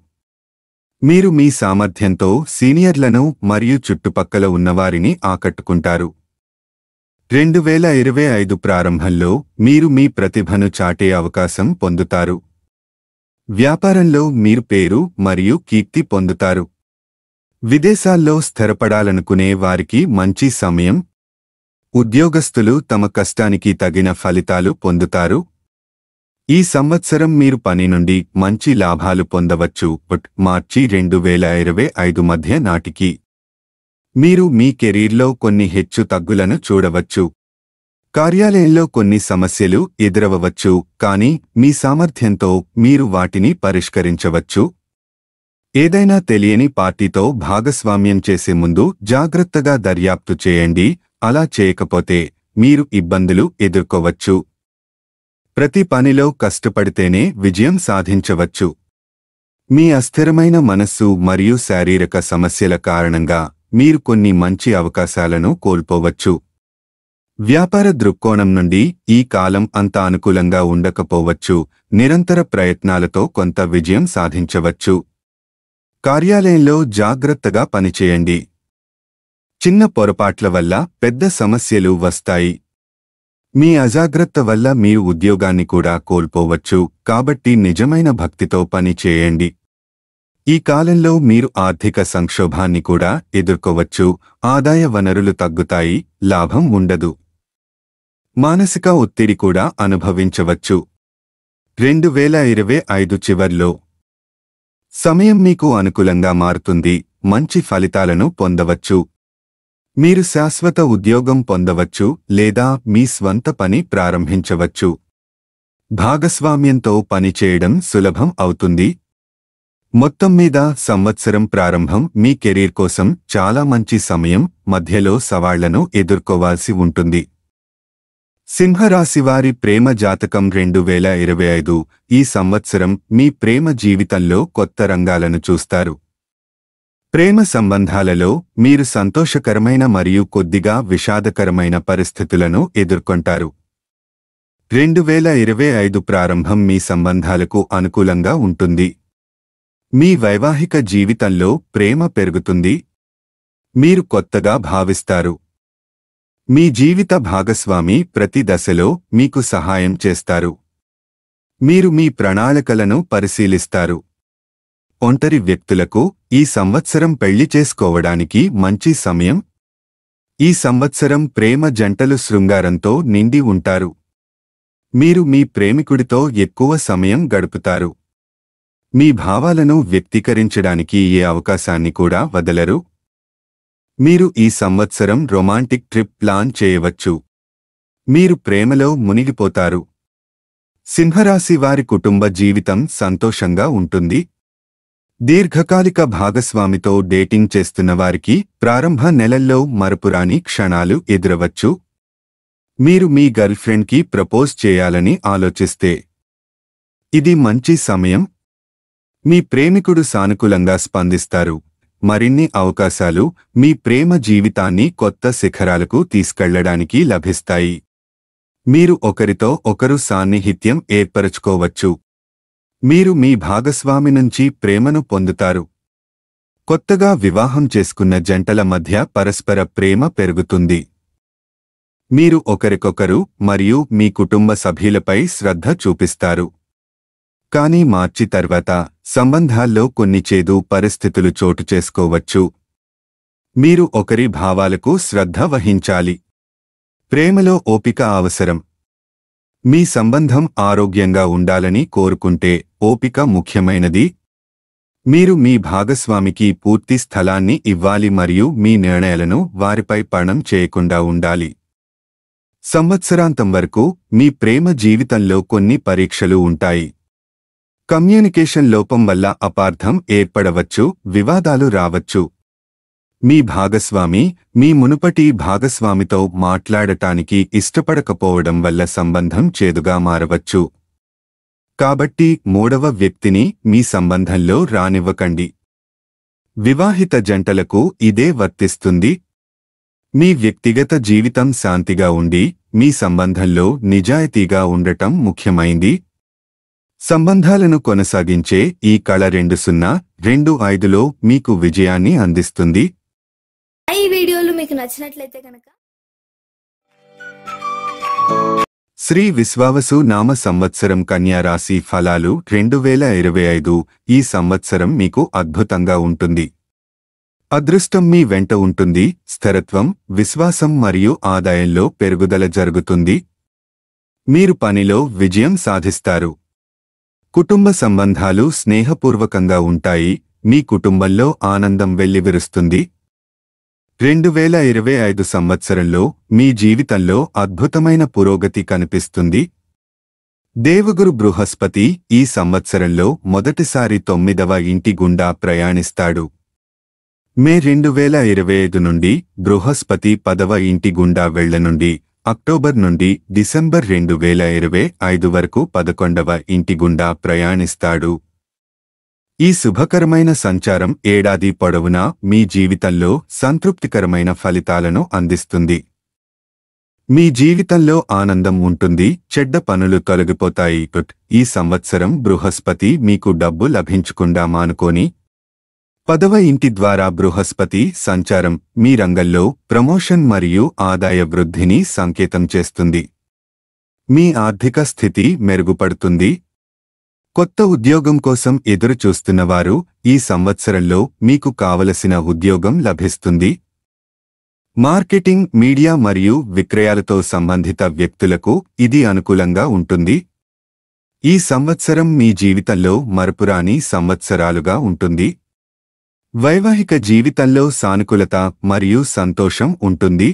మీరు మీ సామర్థ్యంతో సీనియర్లను మరియు చుట్టుపక్కల ఉన్నవారిని ఆకట్టుకుంటారు రెండు వేల ఇరవై ఐదు ప్రారంభంలో మీరు మీ ప్రతిభను చాటే అవకాశం పొందుతారు వ్యాపారంలో మీరు పేరు మరియు కీర్తి పొందుతారు విదేశాల్లో స్థిరపడాలనుకునే వారికి మంచి సమయం ఉద్యోగస్తులు తమ కష్టానికి తగిన ఫలితాలు పొందుతారు ఈ సంవత్సరం మీరు పని నుండి మంచి లాభాలు పొందవచ్చు బట్ మార్చి రెండు వేల ఇరవై ఐదు మధ్య నాటికి మీరు మీ కెరీర్లో కొన్ని హెచ్చు తగ్గులను చూడవచ్చు కార్యాలయంలో కొన్ని సమస్యలు ఎదురవవచ్చు కానీ మీ సామర్థ్యంతో మీరు వాటిని పరిష్కరించవచ్చు ఏదైనా తెలియని పార్టీతో భాగస్వామ్యం చేసే ముందు జాగ్రత్తగా దర్యాప్తు చేయండి అలా చేయకపోతే మీరు ఇబ్బందులు ఎదుర్కోవచ్చు ప్రతి పనిలో కష్టపడితేనే విజయం సాధించవచ్చు మీ అస్థిరమైన మనస్సు మరియు శారీరక సమస్యల కారణంగా మీరు కొన్ని మంచి అవకాశాలను కోల్పోవచ్చు వ్యాపార దృక్కోణం నుండి ఈ కాలం అంత అనుకూలంగా ఉండకపోవచ్చు నిరంతర ప్రయత్నాలతో కొంత విజయం సాధించవచ్చు కార్యాలయంలో జాగ్రత్తగా పనిచేయండి చిన్న పొరపాట్ల వల్ల పెద్ద సమస్యలు వస్తాయి మీ అజాగ్రత్త వల్ల మీ ఉద్యోగాన్ని కూడా కోల్పోవచ్చు కాబట్టి నిజమైన భక్తితో పని చేయండి ఈ కాలంలో మీరు ఆర్థిక సంక్షోభాన్ని కూడా ఎదుర్కోవచ్చు ఆదాయ వనరులు తగ్గుతాయి లాభం ఉండదు మానసిక ఒత్తిడి కూడా అనుభవించవచ్చు రెండు వేల ఇరవై ఐదు చివర్లో సమయం మీకు అనుకూలంగా మారుతుంది మంచి ఫలితాలను పొందవచ్చు మీరు శాశ్వత ఉద్యోగం పొందవచ్చు లేదా మీ స్వంత పని ప్రారంభించవచ్చు భాగస్వామ్యంతో పనిచేయడం సులభం అవుతుంది మొత్తం మీద సంవత్సరం ప్రారంభం మీ కెరీర్ కోసం చాలా మంచి సమయం మధ్యలో సవాళ్లను ఎదుర్కోవాల్సి ఉంటుంది సింహరాశి వారి ప్రేమ జాతకం రెండు వేల ఇరవై ఐదు ఈ సంవత్సరం మీ ప్రేమ జీవితంలో కొత్త రంగాలను చూస్తారు ప్రేమ సంబంధాలలో మీరు సంతోషకరమైన మరియు కొద్దిగా విషాదకరమైన పరిస్థితులను ఎదుర్కొంటారు రెండు వేల ఇరవై ఐదు ప్రారంభం మీ సంబంధాలకు అనుకూలంగా ఉంటుంది మీ వైవాహిక జీవితంలో ప్రేమ పెరుగుతుంది మీరు కొత్తగా భావిస్తారు మీ జీవిత భాగస్వామి ప్రతి దశలో మీకు సహాయం చేస్తారు మీరు మీ ప్రణాళికలను పరిశీలిస్తారు ఒంటరి వ్యక్తులకు ఈ సంవత్సరం పెళ్లి చేసుకోవడానికి మంచి సమయం ఈ సంవత్సరం ప్రేమ జంటలు శృంగారంతో నిండి ఉంటారు మీరు మీ ప్రేమికుడితో ఎక్కువ సమయం గడుపుతారు మీ భావాలను వ్యక్తీకరించడానికి ఏ అవకాశాన్ని కూడా వదలరు మీరు ఈ సంవత్సరం రొమాంటిక్ ట్రిప్ ప్లాన్ చేయవచ్చు మీరు ప్రేమలో మునిగిపోతారు సింహరాశి వారి కుటుంబ జీవితం సంతోషంగా ఉంటుంది దీర్ఘకాలిక భాగస్వామితో డేటింగ్ చేస్తున్న వారికి ప్రారంభ నెలల్లో మరపురాని క్షణాలు ఎదురవచ్చు మీరు మీ గర్ల్ఫ్రెండ్కి ప్రపోజ్ చేయాలని ఆలోచిస్తే ఇది మంచి సమయం మీ ప్రేమికుడు సానుకూలంగా స్పందిస్తారు మరిన్ని అవకాశాలు మీ ప్రేమ జీవితాన్ని కొత్త శిఖరాలకు తీసుకెళ్లడానికి లభిస్తాయి మీరు ఒకరితో ఒకరు సాన్నిహిత్యం ఏర్పరచుకోవచ్చు మీరు మీ భాగస్వామి నుంచి ప్రేమను పొందుతారు కొత్తగా వివాహం చేసుకున్న జంటల మధ్య పరస్పర ప్రేమ పెరుగుతుంది మీరు ఒకరికొకరు మరియు మీ కుటుంబ సభ్యులపై శ్రద్ధ చూపిస్తారు కానీ మార్చి తర్వాత సంబంధాల్లో కొన్ని చేదు పరిస్థితులు చోటు చేసుకోవచ్చు మీరు ఒకరి భావాలకు శ్రద్ధ వహించాలి ప్రేమలో ఓపిక అవసరం మీ సంబంధం ఆరోగ్యంగా ఉండాలని కోరుకుంటే ఓపిక ముఖ్యమైనది మీరు మీ భాగస్వామికి పూర్తి స్థలాన్ని ఇవ్వాలి మరియు మీ నిర్ణయాలను వారిపై పణం చేయకుండా ఉండాలి సంవత్సరాంతం వరకు మీ ప్రేమ జీవితంలో కొన్ని పరీక్షలు ఉంటాయి కమ్యూనికేషన్ లోపం వల్ల అపార్థం ఏర్పడవచ్చు వివాదాలు రావచ్చు మీ భాగస్వామి మీ మునుపటి భాగస్వామితో మాట్లాడటానికి ఇష్టపడకపోవడం వల్ల సంబంధం చేదుగా మారవచ్చు కాబట్టి మూడవ వ్యక్తిని మీ సంబంధంలో రానివ్వకండి వివాహిత జంటలకు ఇదే వర్తిస్తుంది మీ వ్యక్తిగత జీవితం శాంతిగా ఉండి మీ సంబంధంలో నిజాయితీగా ఉండటం ముఖ్యమైంది సంబంధాలను కొనసాగించే ఈ కళ రెండు సున్నా రెండు ఐదులో మీకు విజయాన్ని అందిస్తుంది ఈ వీడియోలు మీకు నచ్చినట్లయితే కనుక శ్రీ విశ్వావసు నామ సంవత్సరం కన్యా రాశి ఫలాలు రెండు వేల ఇరవై ఐదు ఈ సంవత్సరం మీకు అద్భుతంగా ఉంటుంది అదృష్టం మీ వెంట ఉంటుంది స్థిరత్వం విశ్వాసం మరియు ఆదాయంలో పెరుగుదల జరుగుతుంది మీరు పనిలో విజయం సాధిస్తారు కుటుంబ సంబంధాలు స్నేహపూర్వకంగా ఉంటాయి మీ కుటుంబంలో ఆనందం వెల్లివిరుస్తుంది రెండు వేల ఇరవై ఐదు సంవత్సరంలో మీ జీవితంలో అద్భుతమైన పురోగతి కనిపిస్తుంది దేవగురు బృహస్పతి ఈ సంవత్సరంలో మొదటిసారి తొమ్మిదవ ఇంటి గుండా ప్రయాణిస్తాడు మే రెండు ఇరవై ఐదు నుండి బృహస్పతి పదవ ఇంటి గుండా వెళ్లనుండి అక్టోబర్ నుండి డిసెంబర్ రెండు వేల ఇరవై ఐదు వరకు పదకొండవ ఇంటి గుండా ప్రయాణిస్తాడు ఈ శుభకరమైన సంచారం ఏడాది పొడవునా మీ జీవితంలో సంతృప్తికరమైన ఫలితాలను అందిస్తుంది మీ జీవితంలో ఆనందం ఉంటుంది చెడ్డ పనులు తొలగిపోతాయి ఈ సంవత్సరం బృహస్పతి మీకు డబ్బు లభించకుండా మానుకొని పదవ ఇంటి ద్వారా బృహస్పతి సంచారం మీ రంగంలో ప్రమోషన్ మరియు ఆదాయ వృద్ధిని సంకేతం చేస్తుంది మీ ఆర్థిక స్థితి మెరుగుపడుతుంది కొత్త ఉద్యోగం కోసం ఎదురుచూస్తున్నవారు ఈ సంవత్సరంలో మీకు కావలసిన ఉద్యోగం లభిస్తుంది మార్కెటింగ్ మీడియా మరియు విక్రయాలతో సంబంధిత వ్యక్తులకు ఇది అనుకూలంగా ఉంటుంది ఈ సంవత్సరం మీ జీవితంలో మరపురాని సంవత్సరాలుగా ఉంటుంది వైవాహిక జీవితంలో సానుకూలత మరియు సంతోషం ఉంటుంది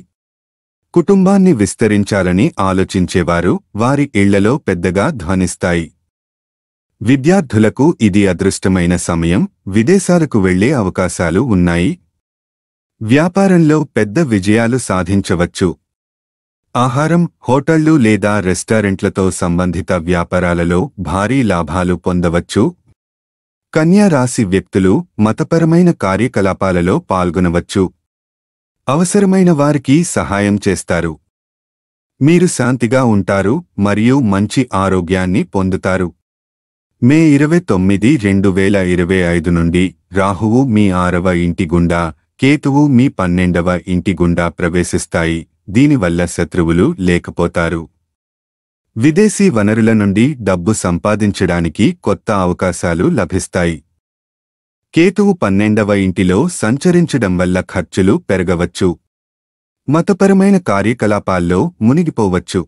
కుటుంబాన్ని విస్తరించాలని ఆలోచించేవారు వారి ఇళ్లలో పెద్దగా ధ్వనిస్తాయి విద్యార్థులకు ఇది అదృష్టమైన సమయం విదేశాలకు వెళ్లే అవకాశాలు ఉన్నాయి వ్యాపారంలో పెద్ద విజయాలు సాధించవచ్చు ఆహారం హోటళ్లు లేదా రెస్టారెంట్లతో సంబంధిత వ్యాపారాలలో భారీ లాభాలు పొందవచ్చు కన్యా రాశి వ్యక్తులు మతపరమైన కార్యకలాపాలలో పాల్గొనవచ్చు అవసరమైన వారికి సహాయం చేస్తారు మీరు శాంతిగా ఉంటారు మరియు మంచి ఆరోగ్యాన్ని పొందుతారు మే ఇరవై తొమ్మిది రెండు వేల ఇరవై ఐదు నుండి రాహువు మీ ఆరవ ఇంటి గుండా కేతువు మీ పన్నెండవ ఇంటి గుండా ప్రవేశిస్తాయి దీనివల్ల శత్రువులు లేకపోతారు విదేశీ వనరుల నుండి డబ్బు సంపాదించడానికి కొత్త అవకాశాలు లభిస్తాయి కేతువు పన్నెండవ ఇంటిలో సంచరించడం వల్ల ఖర్చులు పెరగవచ్చు మతపరమైన కార్యకలాపాల్లో మునిగిపోవచ్చు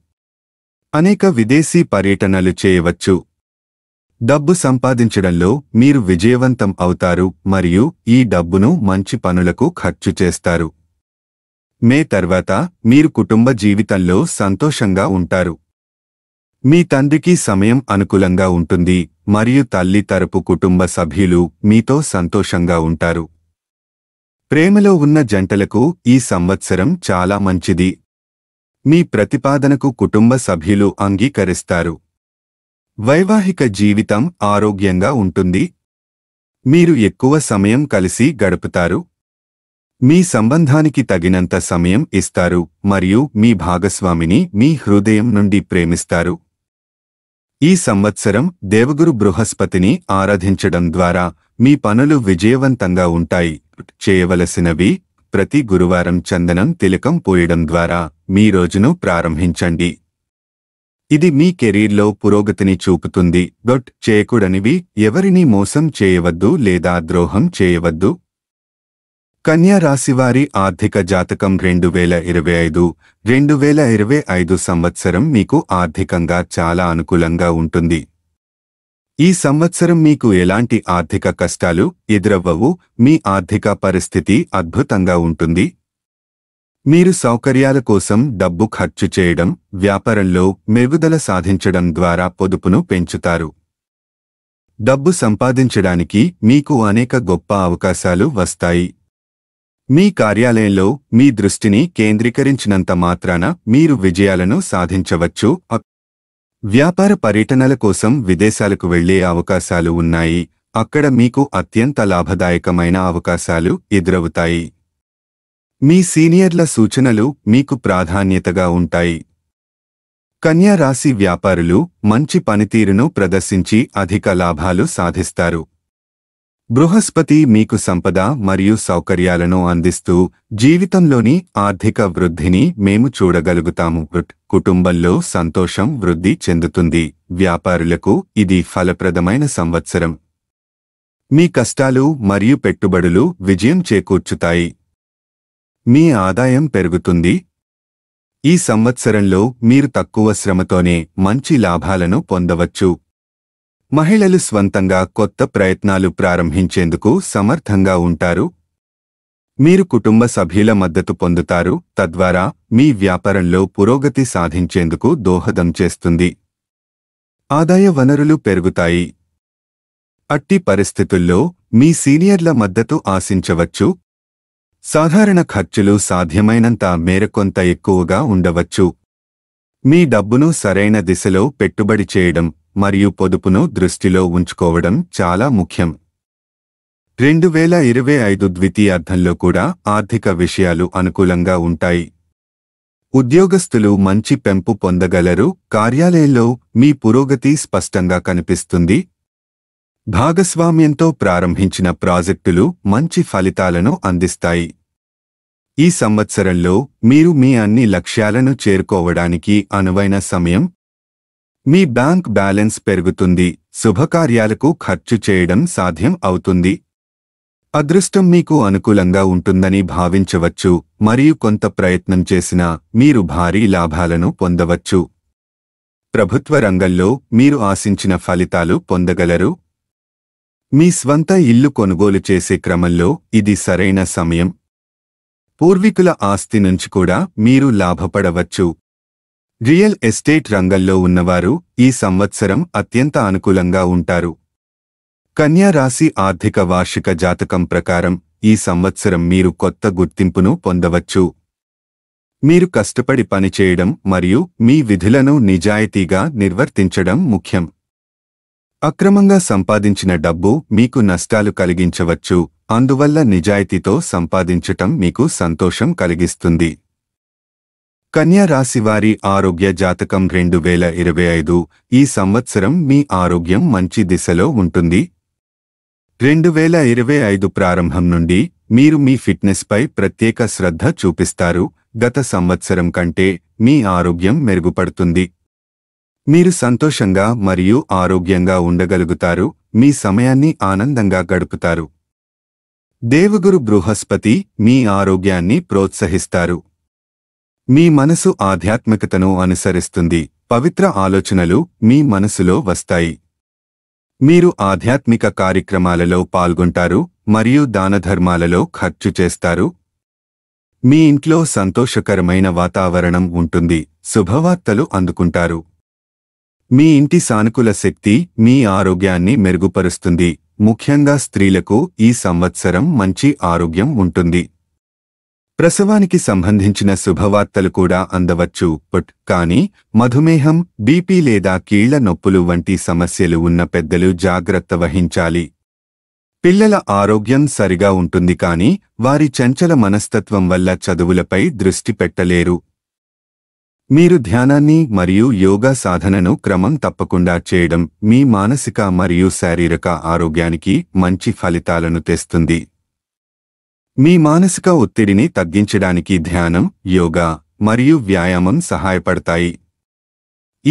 అనేక విదేశీ పర్యటనలు చేయవచ్చు డబ్బు సంపాదించడంలో మీరు విజయవంతం అవుతారు మరియు ఈ డబ్బును మంచి పనులకు ఖర్చు చేస్తారు మే తర్వాత మీరు కుటుంబ జీవితంలో సంతోషంగా ఉంటారు మీ తండ్రికి సమయం అనుకూలంగా ఉంటుంది మరియు తల్లి తరపు కుటుంబ సభ్యులు మీతో సంతోషంగా ఉంటారు ప్రేమలో ఉన్న జంటలకు ఈ సంవత్సరం చాలా మంచిది మీ ప్రతిపాదనకు కుటుంబ సభ్యులు అంగీకరిస్తారు వైవాహిక జీవితం ఆరోగ్యంగా ఉంటుంది మీరు ఎక్కువ సమయం కలిసి గడుపుతారు మీ సంబంధానికి తగినంత సమయం ఇస్తారు మరియు మీ భాగస్వామిని మీ హృదయం నుండి ప్రేమిస్తారు ఈ సంవత్సరం దేవగురు బృహస్పతిని ఆరాధించడం ద్వారా మీ పనులు విజయవంతంగా ఉంటాయి చేయవలసినవి ప్రతి గురువారం చందనం తిలకం పోయడం ద్వారా మీ రోజును ప్రారంభించండి ఇది మీ కెరీర్లో పురోగతిని చూపుతుంది డొట్ చేయకూడనివి ఎవరినీ మోసం చేయవద్దు లేదా ద్రోహం చేయవద్దు కన్యా రాశివారి ఆర్థిక జాతకం రెండు వేల ఇరవై ఐదు రెండు వేల ఇరవై ఐదు సంవత్సరం మీకు ఆర్థికంగా చాలా అనుకూలంగా ఉంటుంది ఈ సంవత్సరం మీకు ఎలాంటి ఆర్థిక కష్టాలు ఎదురవ్వవు మీ ఆర్థిక పరిస్థితి అద్భుతంగా ఉంటుంది మీరు సౌకర్యాల కోసం డబ్బు ఖర్చు చేయడం వ్యాపారంలో మెరుగుదల సాధించడం ద్వారా పొదుపును పెంచుతారు డబ్బు సంపాదించడానికి మీకు అనేక గొప్ప అవకాశాలు వస్తాయి మీ కార్యాలయంలో మీ దృష్టిని కేంద్రీకరించినంత మాత్రాన మీరు విజయాలను సాధించవచ్చు వ్యాపార పర్యటనల కోసం విదేశాలకు వెళ్లే అవకాశాలు ఉన్నాయి అక్కడ మీకు అత్యంత లాభదాయకమైన అవకాశాలు ఎదురవుతాయి మీ సీనియర్ల సూచనలు మీకు ప్రాధాన్యతగా ఉంటాయి కన్యా రాశి వ్యాపారులు మంచి పనితీరును ప్రదర్శించి అధిక లాభాలు సాధిస్తారు బృహస్పతి మీకు సంపద మరియు సౌకర్యాలను అందిస్తూ జీవితంలోని ఆర్థిక వృద్ధిని మేము చూడగలుగుతాము కుటుంబంలో సంతోషం వృద్ధి చెందుతుంది వ్యాపారులకు ఇది ఫలప్రదమైన సంవత్సరం మీ కష్టాలు మరియు పెట్టుబడులు విజయం చేకూర్చుతాయి మీ ఆదాయం పెరుగుతుంది ఈ సంవత్సరంలో మీరు తక్కువ శ్రమతోనే మంచి లాభాలను పొందవచ్చు మహిళలు స్వంతంగా కొత్త ప్రయత్నాలు ప్రారంభించేందుకు సమర్థంగా ఉంటారు మీరు కుటుంబ సభ్యుల మద్దతు పొందుతారు తద్వారా మీ వ్యాపారంలో పురోగతి సాధించేందుకు దోహదం చేస్తుంది ఆదాయ వనరులు పెరుగుతాయి అట్టి పరిస్థితుల్లో మీ సీనియర్ల మద్దతు ఆశించవచ్చు సాధారణ ఖర్చులు సాధ్యమైనంత మేరకొంత ఎక్కువగా ఉండవచ్చు మీ డబ్బును సరైన దిశలో పెట్టుబడి చేయడం మరియు పొదుపును దృష్టిలో ఉంచుకోవడం చాలా ముఖ్యం రెండు వేల ఇరవై ఐదు ద్వితీయార్థంలో కూడా ఆర్థిక విషయాలు అనుకూలంగా ఉంటాయి ఉద్యోగస్తులు మంచి పెంపు పొందగలరు కార్యాలయంలో మీ పురోగతి స్పష్టంగా కనిపిస్తుంది భాగస్వామ్యంతో ప్రారంభించిన ప్రాజెక్టులు మంచి ఫలితాలను అందిస్తాయి ఈ సంవత్సరంలో మీరు మీ అన్ని లక్ష్యాలను చేరుకోవడానికి అనువైన సమయం మీ బ్యాంక్ బ్యాలెన్స్ పెరుగుతుంది శుభకార్యాలకు ఖర్చు చేయడం సాధ్యం అవుతుంది అదృష్టం మీకు అనుకూలంగా ఉంటుందని భావించవచ్చు మరియు కొంత ప్రయత్నం చేసినా మీరు భారీ లాభాలను పొందవచ్చు ప్రభుత్వ రంగంలో మీరు ఆశించిన ఫలితాలు పొందగలరు మీ స్వంత ఇల్లు కొనుగోలు చేసే క్రమంలో ఇది సరైన సమయం పూర్వీకుల ఆస్తి నుంచి కూడా మీరు లాభపడవచ్చు రియల్ ఎస్టేట్ రంగంలో ఉన్నవారు ఈ సంవత్సరం అత్యంత అనుకూలంగా ఉంటారు రాశి ఆర్థిక వార్షిక జాతకం ప్రకారం ఈ సంవత్సరం మీరు కొత్త గుర్తింపును పొందవచ్చు మీరు కష్టపడి పనిచేయడం మరియు మీ విధులను నిజాయితీగా నిర్వర్తించడం ముఖ్యం అక్రమంగా సంపాదించిన డబ్బు మీకు నష్టాలు కలిగించవచ్చు అందువల్ల నిజాయితీతో సంపాదించటం మీకు సంతోషం కలిగిస్తుంది కన్యారాశివారి ఆరోగ్య జాతకం రెండు వేల ఇరవై ఐదు ఈ సంవత్సరం మీ ఆరోగ్యం మంచి దిశలో ఉంటుంది రెండు వేల ఇరవై ఐదు ప్రారంభం నుండి మీరు మీ ఫిట్నెస్పై ప్రత్యేక శ్రద్ధ చూపిస్తారు గత సంవత్సరం కంటే మీ ఆరోగ్యం మెరుగుపడుతుంది మీరు సంతోషంగా మరియు ఆరోగ్యంగా ఉండగలుగుతారు మీ సమయాన్ని ఆనందంగా గడుపుతారు దేవగురు బృహస్పతి మీ ఆరోగ్యాన్ని ప్రోత్సహిస్తారు మీ మనసు ఆధ్యాత్మికతను అనుసరిస్తుంది పవిత్ర ఆలోచనలు మీ మనసులో వస్తాయి మీరు ఆధ్యాత్మిక కార్యక్రమాలలో పాల్గొంటారు మరియు దానధర్మాలలో ఖర్చు చేస్తారు మీ ఇంట్లో సంతోషకరమైన వాతావరణం ఉంటుంది శుభవార్తలు అందుకుంటారు మీ ఇంటి సానుకూల శక్తి మీ ఆరోగ్యాన్ని మెరుగుపరుస్తుంది ముఖ్యంగా స్త్రీలకు ఈ సంవత్సరం మంచి ఆరోగ్యం ఉంటుంది ప్రసవానికి సంబంధించిన శుభవార్తలు కూడా అందవచ్చు బట్ కానీ మధుమేహం బీపీ లేదా కీళ్ల నొప్పులు వంటి సమస్యలు ఉన్న పెద్దలు జాగ్రత్త వహించాలి పిల్లల ఆరోగ్యం సరిగా ఉంటుంది కానీ వారి చంచల మనస్తత్వం వల్ల చదువులపై దృష్టి పెట్టలేరు మీరు ధ్యానాన్ని మరియు యోగా సాధనను క్రమం తప్పకుండా చేయడం మీ మానసిక మరియు శారీరక ఆరోగ్యానికి మంచి ఫలితాలను తెస్తుంది మీ మానసిక ఒత్తిడిని తగ్గించడానికి ధ్యానం యోగా మరియు వ్యాయామం సహాయపడతాయి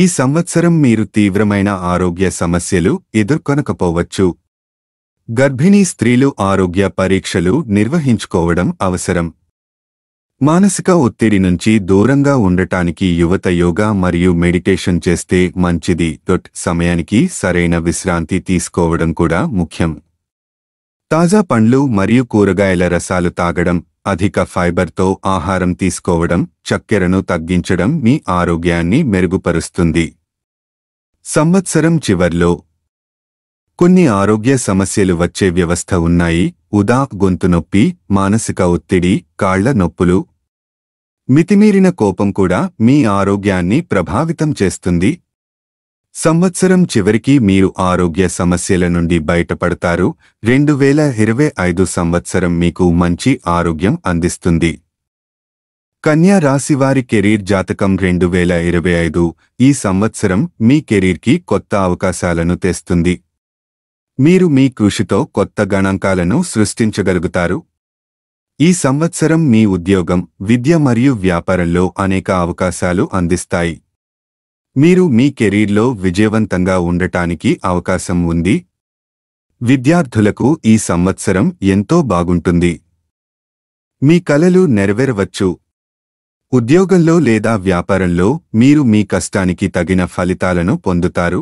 ఈ సంవత్సరం మీరు తీవ్రమైన ఆరోగ్య సమస్యలు ఎదుర్కొనకపోవచ్చు గర్భిణీ స్త్రీలు ఆరోగ్య పరీక్షలు నిర్వహించుకోవడం అవసరం మానసిక ఒత్తిడి నుంచి దూరంగా ఉండటానికి యువత యోగా మరియు మెడిటేషన్ చేస్తే మంచిది దొట్ సమయానికి సరైన విశ్రాంతి తీసుకోవడం కూడా ముఖ్యం తాజా పండ్లు మరియు కూరగాయల రసాలు తాగడం అధిక ఫైబర్తో ఆహారం తీసుకోవడం చక్కెరను తగ్గించడం మీ ఆరోగ్యాన్ని మెరుగుపరుస్తుంది సంవత్సరం చివర్లో కొన్ని ఆరోగ్య సమస్యలు వచ్చే వ్యవస్థ ఉన్నాయి ఉదా గొంతు నొప్పి మానసిక ఒత్తిడి కాళ్ల నొప్పులు మితిమీరిన కోపం కూడా మీ ఆరోగ్యాన్ని ప్రభావితం చేస్తుంది సంవత్సరం చివరికి మీరు ఆరోగ్య సమస్యల నుండి బయటపడతారు రెండు వేల ఇరవై ఐదు సంవత్సరం మీకు మంచి ఆరోగ్యం అందిస్తుంది కన్యా రాశివారి కెరీర్ జాతకం రెండు వేల ఇరవై ఐదు ఈ సంవత్సరం మీ కెరీర్కి కొత్త అవకాశాలను తెస్తుంది మీరు మీ కృషితో కొత్త గణాంకాలను సృష్టించగలుగుతారు ఈ సంవత్సరం మీ ఉద్యోగం విద్య మరియు వ్యాపారంలో అనేక అవకాశాలు అందిస్తాయి మీరు మీ కెరీర్లో విజయవంతంగా ఉండటానికి అవకాశం ఉంది విద్యార్థులకు ఈ సంవత్సరం ఎంతో బాగుంటుంది మీ కలలు నెరవేరవచ్చు ఉద్యోగంలో లేదా వ్యాపారంలో మీరు మీ కష్టానికి తగిన ఫలితాలను పొందుతారు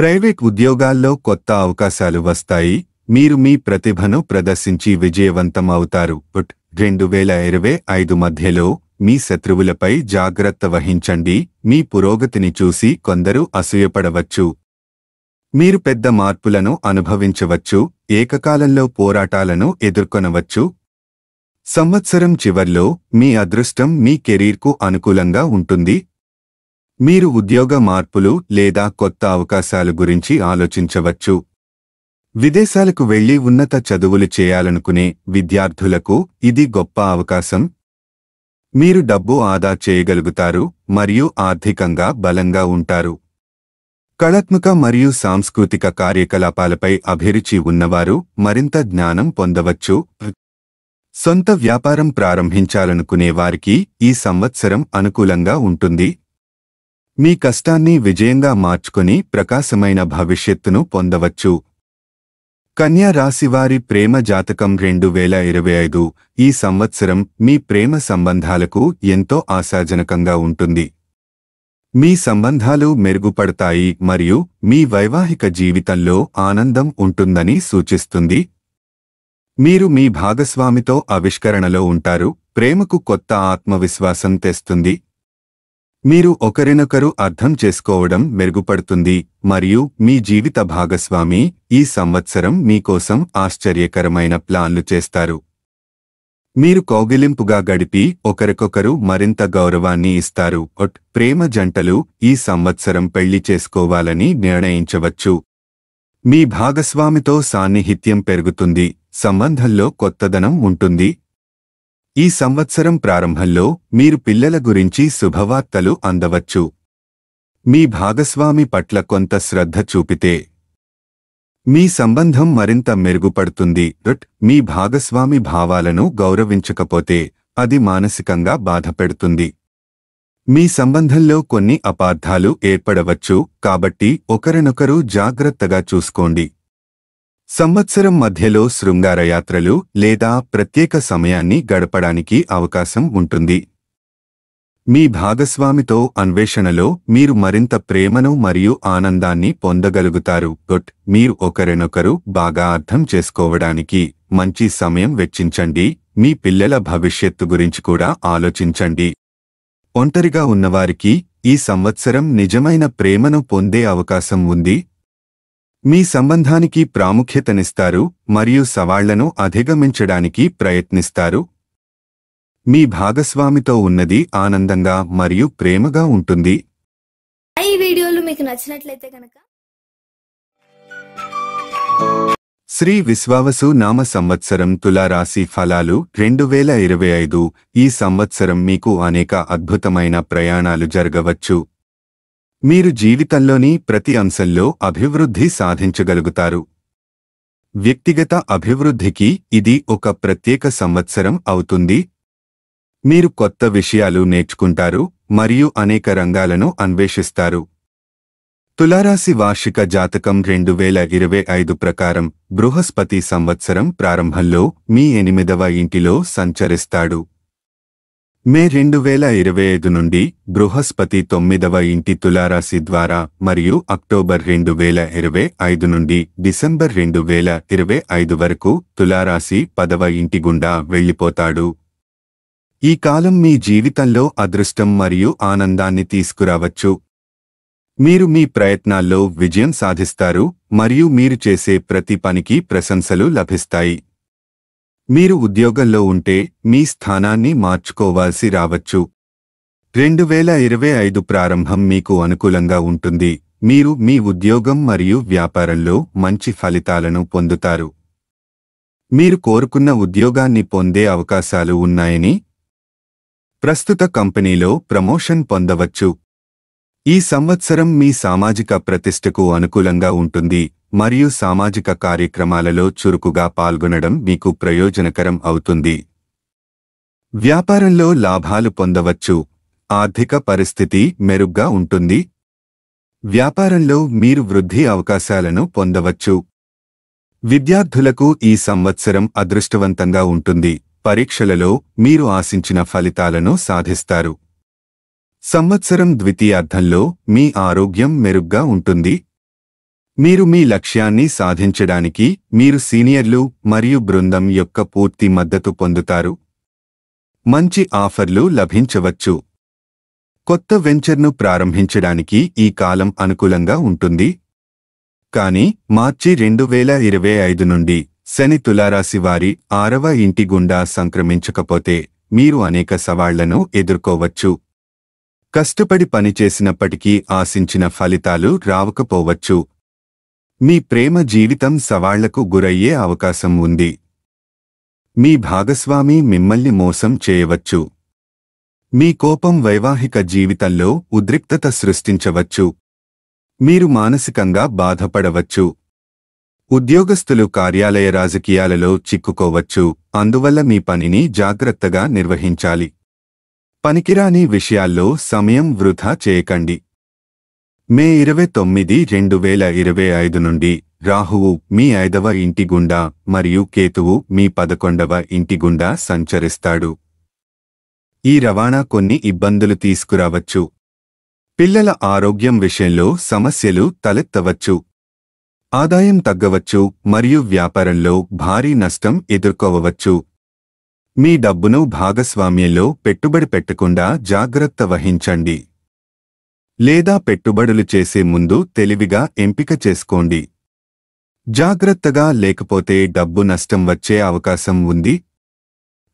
ప్రైవేట్ ఉద్యోగాల్లో కొత్త అవకాశాలు వస్తాయి మీరు మీ ప్రతిభను ప్రదర్శించి విజయవంతం అవుతారు రెండు వేల ఇరవై ఐదు మధ్యలో మీ శత్రువులపై జాగ్రత్త వహించండి మీ పురోగతిని చూసి కొందరు అసూయపడవచ్చు మీరు పెద్ద మార్పులను అనుభవించవచ్చు ఏకకాలంలో పోరాటాలను ఎదుర్కొనవచ్చు సంవత్సరం చివర్లో మీ అదృష్టం మీ కెరీర్కు అనుకూలంగా ఉంటుంది మీరు ఉద్యోగ మార్పులు లేదా కొత్త అవకాశాల గురించి ఆలోచించవచ్చు విదేశాలకు వెళ్లి ఉన్నత చదువులు చేయాలనుకునే విద్యార్థులకు ఇది గొప్ప అవకాశం మీరు డబ్బు ఆదా చేయగలుగుతారు మరియు ఆర్థికంగా బలంగా ఉంటారు కళాత్మక మరియు సాంస్కృతిక కార్యకలాపాలపై అభిరుచి ఉన్నవారు మరింత జ్ఞానం పొందవచ్చు సొంత వ్యాపారం ప్రారంభించాలనుకునే వారికి ఈ సంవత్సరం అనుకూలంగా ఉంటుంది మీ కష్టాన్ని విజయంగా మార్చుకొని ప్రకాశమైన భవిష్యత్తును పొందవచ్చు కన్యా రాశివారి ప్రేమ జాతకం రెండు వేల ఇరవై ఐదు ఈ సంవత్సరం మీ ప్రేమ సంబంధాలకు ఎంతో ఆశాజనకంగా ఉంటుంది మీ సంబంధాలు మెరుగుపడతాయి మరియు మీ వైవాహిక జీవితంలో ఆనందం ఉంటుందని సూచిస్తుంది మీరు మీ భాగస్వామితో ఆవిష్కరణలో ఉంటారు ప్రేమకు కొత్త ఆత్మవిశ్వాసం తెస్తుంది మీరు ఒకరినొకరు అర్థం చేసుకోవడం మెరుగుపడుతుంది మరియు మీ జీవిత భాగస్వామి ఈ సంవత్సరం మీకోసం ఆశ్చర్యకరమైన ప్లాన్లు చేస్తారు మీరు కౌగిలింపుగా గడిపి ఒకరికొకరు మరింత గౌరవాన్ని ఇస్తారు ఒట్ ప్రేమ జంటలు ఈ సంవత్సరం పెళ్లి చేసుకోవాలని నిర్ణయించవచ్చు మీ భాగస్వామితో సాన్నిహిత్యం పెరుగుతుంది సంబంధంలో కొత్తదనం ఉంటుంది ఈ సంవత్సరం ప్రారంభంలో మీరు పిల్లల గురించి శుభవార్తలు అందవచ్చు మీ భాగస్వామి పట్ల కొంత శ్రద్ధ చూపితే మీ సంబంధం మరింత మెరుగుపడుతుంది మీ భాగస్వామి భావాలను గౌరవించకపోతే అది మానసికంగా బాధపెడుతుంది మీ సంబంధంలో కొన్ని అపార్థాలు ఏర్పడవచ్చు కాబట్టి ఒకరినొకరు జాగ్రత్తగా చూసుకోండి సంవత్సరం మధ్యలో శృంగారయాత్రలు లేదా ప్రత్యేక సమయాన్ని గడపడానికి అవకాశం ఉంటుంది మీ భాగస్వామితో అన్వేషణలో మీరు మరింత ప్రేమను మరియు ఆనందాన్ని పొందగలుగుతారు గొట్ మీరు ఒకరినొకరు బాగా అర్థం చేసుకోవడానికి మంచి సమయం వెచ్చించండి మీ పిల్లల భవిష్యత్తు గురించి కూడా ఆలోచించండి ఒంటరిగా ఉన్నవారికి ఈ సంవత్సరం నిజమైన ప్రేమను పొందే అవకాశం ఉంది మీ సంబంధానికి ప్రాముఖ్యతనిస్తారు మరియు సవాళ్లను అధిగమించడానికి ప్రయత్నిస్తారు మీ భాగస్వామితో ఉన్నది ఆనందంగా మరియు ప్రేమగా ఉంటుంది శ్రీ విశ్వావసు నామ సంవత్సరం తులారాశి ఫలాలు రెండు వేల ఇరవై ఐదు ఈ సంవత్సరం మీకు అనేక అద్భుతమైన ప్రయాణాలు జరగవచ్చు మీరు జీవితంలోని ప్రతి అంశంలో అభివృద్ధి సాధించగలుగుతారు వ్యక్తిగత అభివృద్ధికి ఇది ఒక ప్రత్యేక సంవత్సరం అవుతుంది మీరు కొత్త విషయాలు నేర్చుకుంటారు మరియు అనేక రంగాలను అన్వేషిస్తారు తులారాశి వార్షిక జాతకం రెండు వేల ఇరవై ఐదు ప్రకారం బృహస్పతి సంవత్సరం ప్రారంభంలో మీ ఎనిమిదవ ఇంటిలో సంచరిస్తాడు మే రెండు వేల ఇరవై ఐదు నుండి బృహస్పతి తొమ్మిదవ ఇంటి తులారాశి ద్వారా మరియు అక్టోబర్ రెండు వేల ఇరవై ఐదు నుండి డిసెంబర్ రెండు వేల ఇరవై ఐదు వరకు తులారాశి పదవ ఇంటి గుండా వెళ్ళిపోతాడు ఈ కాలం మీ జీవితంలో అదృష్టం మరియు ఆనందాన్ని తీసుకురావచ్చు మీరు మీ ప్రయత్నాల్లో విజయం సాధిస్తారు మరియు మీరు చేసే ప్రతి పనికి ప్రశంసలు లభిస్తాయి మీరు ఉద్యోగంలో ఉంటే మీ స్థానాన్ని మార్చుకోవాల్సి రావచ్చు రెండు వేల ఇరవై ఐదు ప్రారంభం మీకు అనుకూలంగా ఉంటుంది మీరు మీ ఉద్యోగం మరియు వ్యాపారంలో మంచి ఫలితాలను పొందుతారు మీరు కోరుకున్న ఉద్యోగాన్ని పొందే అవకాశాలు ఉన్నాయని ప్రస్తుత కంపెనీలో ప్రమోషన్ పొందవచ్చు ఈ సంవత్సరం మీ సామాజిక ప్రతిష్టకు అనుకూలంగా ఉంటుంది మరియు సామాజిక కార్యక్రమాలలో చురుకుగా పాల్గొనడం మీకు ప్రయోజనకరం అవుతుంది వ్యాపారంలో లాభాలు పొందవచ్చు ఆర్థిక పరిస్థితి మెరుగ్గా ఉంటుంది వ్యాపారంలో మీరు వృద్ధి అవకాశాలను పొందవచ్చు విద్యార్థులకు ఈ సంవత్సరం అదృష్టవంతంగా ఉంటుంది పరీక్షలలో మీరు ఆశించిన ఫలితాలను సాధిస్తారు సంవత్సరం ద్వితీయార్థంలో మీ ఆరోగ్యం మెరుగ్గా ఉంటుంది మీరు మీ లక్ష్యాన్ని సాధించడానికి మీరు సీనియర్లు మరియు బృందం యొక్క పూర్తి మద్దతు పొందుతారు మంచి ఆఫర్లు లభించవచ్చు కొత్త వెంచర్ను ప్రారంభించడానికి ఈ కాలం అనుకూలంగా ఉంటుంది కానీ మార్చి రెండు వేల ఇరవై ఐదు నుండి శని తులారాశి వారి ఆరవ ఇంటి గుండా సంక్రమించకపోతే మీరు అనేక సవాళ్లను ఎదుర్కోవచ్చు కష్టపడి పనిచేసినప్పటికీ ఆశించిన ఫలితాలు రావకపోవచ్చు మీ ప్రేమ జీవితం సవాళ్లకు గురయ్యే అవకాశం ఉంది మీ భాగస్వామి మిమ్మల్ని మోసం చేయవచ్చు మీ కోపం వైవాహిక జీవితంలో ఉద్రిక్తత సృష్టించవచ్చు మీరు మానసికంగా బాధపడవచ్చు ఉద్యోగస్తులు కార్యాలయ రాజకీయాలలో చిక్కుకోవచ్చు అందువల్ల మీ పనిని జాగ్రత్తగా నిర్వహించాలి పనికిరాని విషయాల్లో సమయం వృధా చేయకండి మే ఇరవై తొమ్మిది రెండు వేల ఇరవై ఐదు నుండి రాహువు మీ ఐదవ ఇంటి గుండా మరియు కేతువు మీ పదకొండవ ఇంటి గుండా సంచరిస్తాడు ఈ రవాణా కొన్ని ఇబ్బందులు తీసుకురావచ్చు పిల్లల ఆరోగ్యం విషయంలో సమస్యలు తలెత్తవచ్చు ఆదాయం తగ్గవచ్చు మరియు వ్యాపారంలో భారీ నష్టం ఎదుర్కోవచ్చు మీ డబ్బును భాగస్వామ్యంలో పెట్టుబడి పెట్టకుండా జాగ్రత్త వహించండి లేదా పెట్టుబడులు చేసే ముందు తెలివిగా ఎంపిక చేసుకోండి జాగ్రత్తగా లేకపోతే డబ్బు నష్టం వచ్చే అవకాశం ఉంది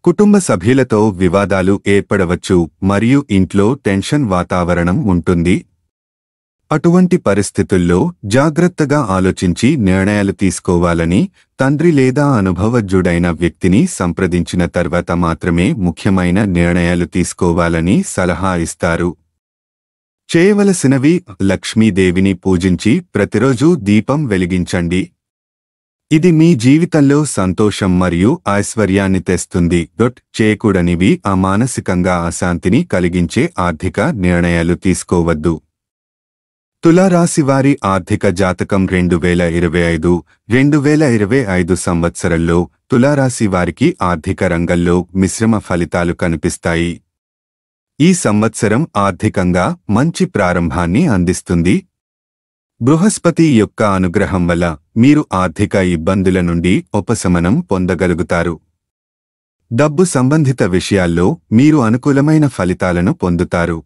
కుటుంబ సభ్యులతో వివాదాలు ఏర్పడవచ్చు మరియు ఇంట్లో టెన్షన్ వాతావరణం ఉంటుంది అటువంటి పరిస్థితుల్లో జాగ్రత్తగా ఆలోచించి నిర్ణయాలు తీసుకోవాలని తండ్రి లేదా అనుభవజ్ఞుడైన వ్యక్తిని సంప్రదించిన తర్వాత మాత్రమే ముఖ్యమైన నిర్ణయాలు తీసుకోవాలని సలహా ఇస్తారు చేయవలసినవి లక్ష్మీదేవిని పూజించి ప్రతిరోజూ దీపం వెలిగించండి ఇది మీ జీవితంలో సంతోషం మరియు ఐశ్వర్యాన్ని తెస్తుంది డొట్ చేయకూడనివి అమానసికంగా అశాంతిని కలిగించే ఆర్థిక నిర్ణయాలు తీసుకోవద్దు తులారాశివారి ఆర్థిక జాతకం రెండు వేల ఇరవై ఐదు రెండు వేల ఇరవై ఐదు సంవత్సరంలో తులారాశివారికి ఆర్థిక రంగంలో మిశ్రమ ఫలితాలు కనిపిస్తాయి ఈ సంవత్సరం ఆర్థికంగా మంచి ప్రారంభాన్ని అందిస్తుంది బృహస్పతి యొక్క అనుగ్రహం వల్ల మీరు ఆర్థిక ఇబ్బందుల నుండి ఉపశమనం పొందగలుగుతారు డబ్బు సంబంధిత విషయాల్లో మీరు అనుకూలమైన ఫలితాలను పొందుతారు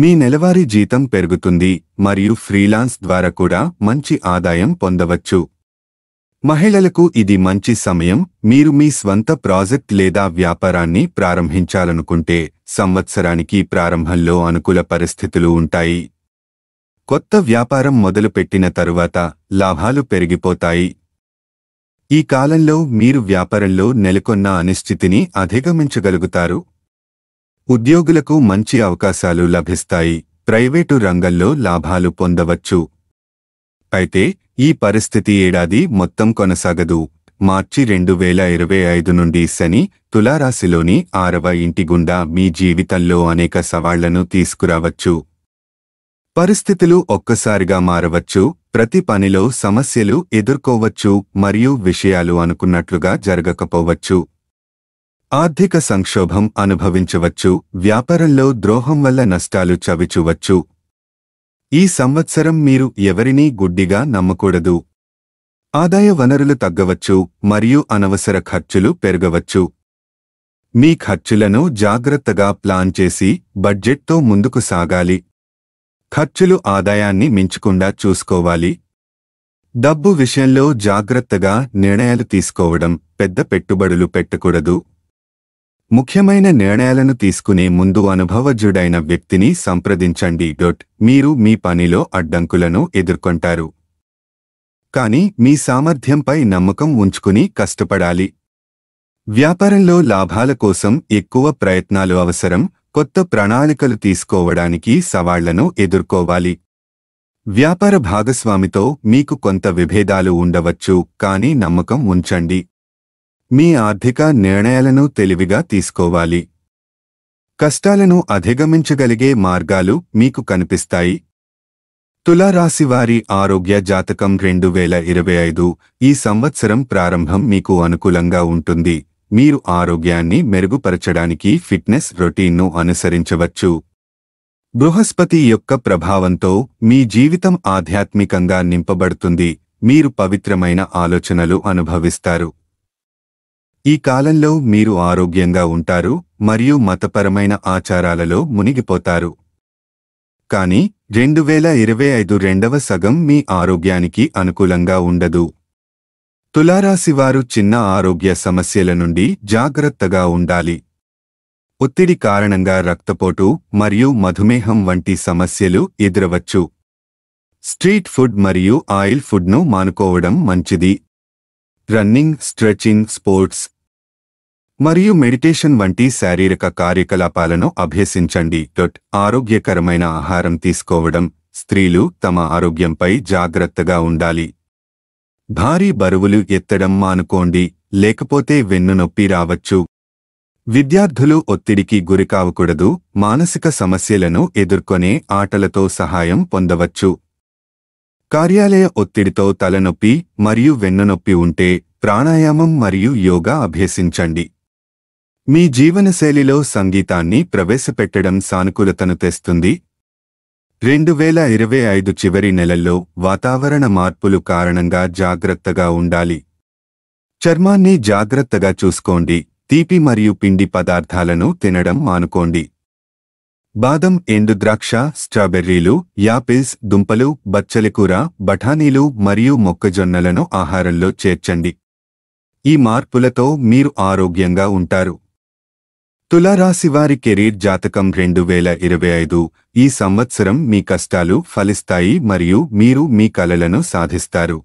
మీ నెలవారీ జీతం పెరుగుతుంది మరియు ఫ్రీలాన్స్ ద్వారా కూడా మంచి ఆదాయం పొందవచ్చు మహిళలకు ఇది మంచి సమయం మీరు మీ స్వంత ప్రాజెక్ట్ లేదా వ్యాపారాన్ని ప్రారంభించాలనుకుంటే సంవత్సరానికి ప్రారంభంలో అనుకూల పరిస్థితులు ఉంటాయి కొత్త వ్యాపారం మొదలుపెట్టిన తరువాత లాభాలు పెరిగిపోతాయి ఈ కాలంలో మీరు వ్యాపారంలో నెలకొన్న అనిశ్చితిని అధిగమించగలుగుతారు ఉద్యోగులకు మంచి అవకాశాలు లభిస్తాయి ప్రైవేటు రంగంలో లాభాలు పొందవచ్చు అయితే ఈ పరిస్థితి ఏడాది మొత్తం కొనసాగదు మార్చి రెండు వేల ఇరవై ఐదు నుండి శని తులారాశిలోని ఆరవ ఇంటి గుండా మీ జీవితంలో అనేక సవాళ్లను తీసుకురావచ్చు పరిస్థితులు ఒక్కసారిగా మారవచ్చు ప్రతి పనిలో సమస్యలు ఎదుర్కోవచ్చు మరియు విషయాలు అనుకున్నట్లుగా జరగకపోవచ్చు ఆర్థిక సంక్షోభం అనుభవించవచ్చు వ్యాపారంలో ద్రోహం వల్ల నష్టాలు చవిచూవచ్చు ఈ సంవత్సరం మీరు ఎవరినీ గుడ్డిగా నమ్మకూడదు ఆదాయ వనరులు తగ్గవచ్చు మరియు అనవసర ఖర్చులు పెరగవచ్చు మీ ఖర్చులను జాగ్రత్తగా ప్లాన్ చేసి బడ్జెట్తో ముందుకు సాగాలి ఖర్చులు ఆదాయాన్ని మించకుండా చూసుకోవాలి డబ్బు విషయంలో జాగ్రత్తగా నిర్ణయాలు తీసుకోవడం పెద్ద పెట్టుబడులు పెట్టకూడదు ముఖ్యమైన నిర్ణయాలను తీసుకునే ముందు అనుభవజ్జుడైన వ్యక్తిని సంప్రదించండి డొట్ మీరు మీ పనిలో అడ్డంకులను ఎదుర్కొంటారు కానీ మీ సామర్థ్యంపై నమ్మకం ఉంచుకుని కష్టపడాలి వ్యాపారంలో లాభాల కోసం ఎక్కువ ప్రయత్నాలు అవసరం కొత్త ప్రణాళికలు తీసుకోవడానికి సవాళ్లను ఎదుర్కోవాలి వ్యాపార భాగస్వామితో మీకు కొంత విభేదాలు ఉండవచ్చు కానీ నమ్మకం ఉంచండి మీ ఆర్థిక నిర్ణయాలను తెలివిగా తీసుకోవాలి కష్టాలను అధిగమించగలిగే మార్గాలు మీకు కనిపిస్తాయి తులారాశివారి ఆరోగ్య జాతకం రెండు వేల ఇరవై ఐదు ఈ సంవత్సరం ప్రారంభం మీకు అనుకూలంగా ఉంటుంది మీరు ఆరోగ్యాన్ని మెరుగుపరచడానికి ఫిట్నెస్ రొటీన్ను అనుసరించవచ్చు బృహస్పతి యొక్క ప్రభావంతో మీ జీవితం ఆధ్యాత్మికంగా నింపబడుతుంది మీరు పవిత్రమైన ఆలోచనలు అనుభవిస్తారు ఈ కాలంలో మీరు ఆరోగ్యంగా ఉంటారు మరియు మతపరమైన ఆచారాలలో మునిగిపోతారు కానీ రెండు వేల ఇరవై ఐదు రెండవ సగం మీ ఆరోగ్యానికి అనుకూలంగా ఉండదు తులారాశివారు చిన్న ఆరోగ్య సమస్యల నుండి జాగ్రత్తగా ఉండాలి ఒత్తిడి కారణంగా రక్తపోటు మరియు మధుమేహం వంటి సమస్యలు ఎదురవచ్చు స్ట్రీట్ ఫుడ్ మరియు ఆయిల్ ఫుడ్ను మానుకోవడం మంచిది రన్నింగ్ స్ట్రెచింగ్ స్పోర్ట్స్ మరియు మెడిటేషన్ వంటి శారీరక కార్యకలాపాలను అభ్యసించండి డొట్ ఆరోగ్యకరమైన ఆహారం తీసుకోవడం స్త్రీలు తమ ఆరోగ్యంపై జాగ్రత్తగా ఉండాలి భారీ బరువులు ఎత్తడం మానుకోండి లేకపోతే వెన్నునొప్పి రావచ్చు విద్యార్థులు ఒత్తిడికి గురికావకూడదు మానసిక సమస్యలను ఎదుర్కొనే ఆటలతో సహాయం పొందవచ్చు కార్యాలయ ఒత్తిడితో తలనొప్పి మరియు వెన్నునొప్పి ఉంటే ప్రాణాయామం మరియు యోగా అభ్యసించండి మీ జీవనశైలిలో సంగీతాన్ని ప్రవేశపెట్టడం సానుకూలతను తెస్తుంది రెండు వేల ఇరవై ఐదు చివరి నెలల్లో వాతావరణ మార్పులు కారణంగా జాగ్రత్తగా ఉండాలి చర్మాన్ని జాగ్రత్తగా చూసుకోండి తీపి మరియు పిండి పదార్థాలను తినడం మానుకోండి బాదం ఎండు ద్రాక్ష స్ట్రాబెర్రీలు యాపిల్స్ దుంపలు బచ్చలికూర బఠానీలు మరియు మొక్కజొన్నలను ఆహారంలో చేర్చండి ఈ మార్పులతో మీరు ఆరోగ్యంగా ఉంటారు తులారాశివారి కెరీర్ జాతకం రెండు వేల ఇరవై ఐదు ఈ సంవత్సరం మీ కష్టాలు ఫలిస్తాయి మరియు మీరు మీ కలలను సాధిస్తారు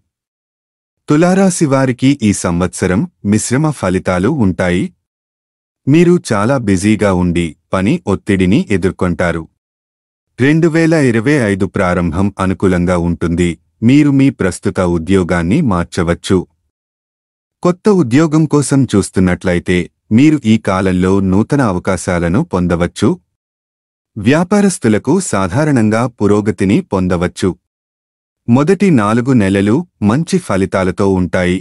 తులారాశివారికి ఈ సంవత్సరం మిశ్రమ ఫలితాలు ఉంటాయి మీరు చాలా బిజీగా ఉండి పని ఒత్తిడిని ఎదుర్కొంటారు రెండు వేల ఇరవై ఐదు ప్రారంభం అనుకూలంగా ఉంటుంది మీరు మీ ప్రస్తుత ఉద్యోగాన్ని మార్చవచ్చు కొత్త ఉద్యోగం కోసం చూస్తున్నట్లయితే మీరు ఈ కాలంలో నూతన అవకాశాలను పొందవచ్చు వ్యాపారస్తులకు సాధారణంగా పురోగతిని పొందవచ్చు మొదటి నాలుగు నెలలు మంచి ఫలితాలతో ఉంటాయి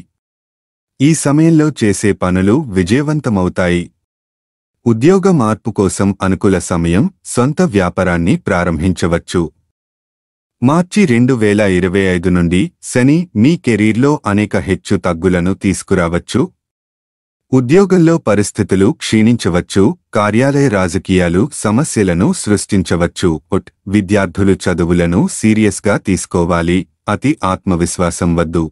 ఈ సమయంలో చేసే పనులు విజయవంతమవుతాయి ఉద్యోగ మార్పు కోసం అనుకూల సమయం సొంత వ్యాపారాన్ని ప్రారంభించవచ్చు మార్చి రెండు వేల ఇరవై ఐదు నుండి శని మీ కెరీర్లో అనేక హెచ్చు తగ్గులను తీసుకురావచ్చు ఉద్యోగంలో పరిస్థితులు క్షీణించవచ్చు కార్యాలయ రాజకీయాలు సమస్యలను సృష్టించవచ్చు ఒట్ విద్యార్థులు చదువులను సీరియస్గా తీసుకోవాలి అతి ఆత్మవిశ్వాసం వద్దు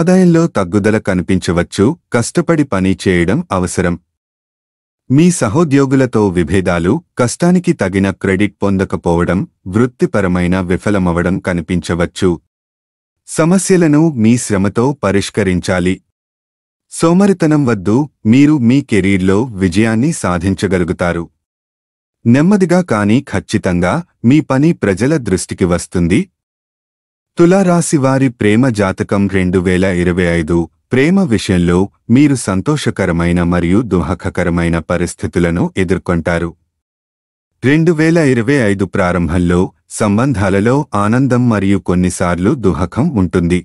ఆదాయంలో తగ్గుదల కనిపించవచ్చు కష్టపడి పని చేయడం అవసరం మీ సహోద్యోగులతో విభేదాలు కష్టానికి తగిన క్రెడిట్ పొందకపోవడం వృత్తిపరమైన విఫలమవడం కనిపించవచ్చు సమస్యలను మీ శ్రమతో పరిష్కరించాలి సోమరితనం వద్దు మీరు మీ కెరీర్లో విజయాన్ని సాధించగలుగుతారు నెమ్మదిగా కాని ఖచ్చితంగా మీ పని ప్రజల దృష్టికి వస్తుంది తులారాశివారి ప్రేమ జాతకం రెండు వేల ఇరవై ఐదు ప్రేమ విషయంలో మీరు సంతోషకరమైన మరియు దుహఖకరమైన పరిస్థితులను ఎదుర్కొంటారు రెండు వేల ఇరవై ఐదు ప్రారంభంలో సంబంధాలలో ఆనందం మరియు కొన్నిసార్లు దుహకం ఉంటుంది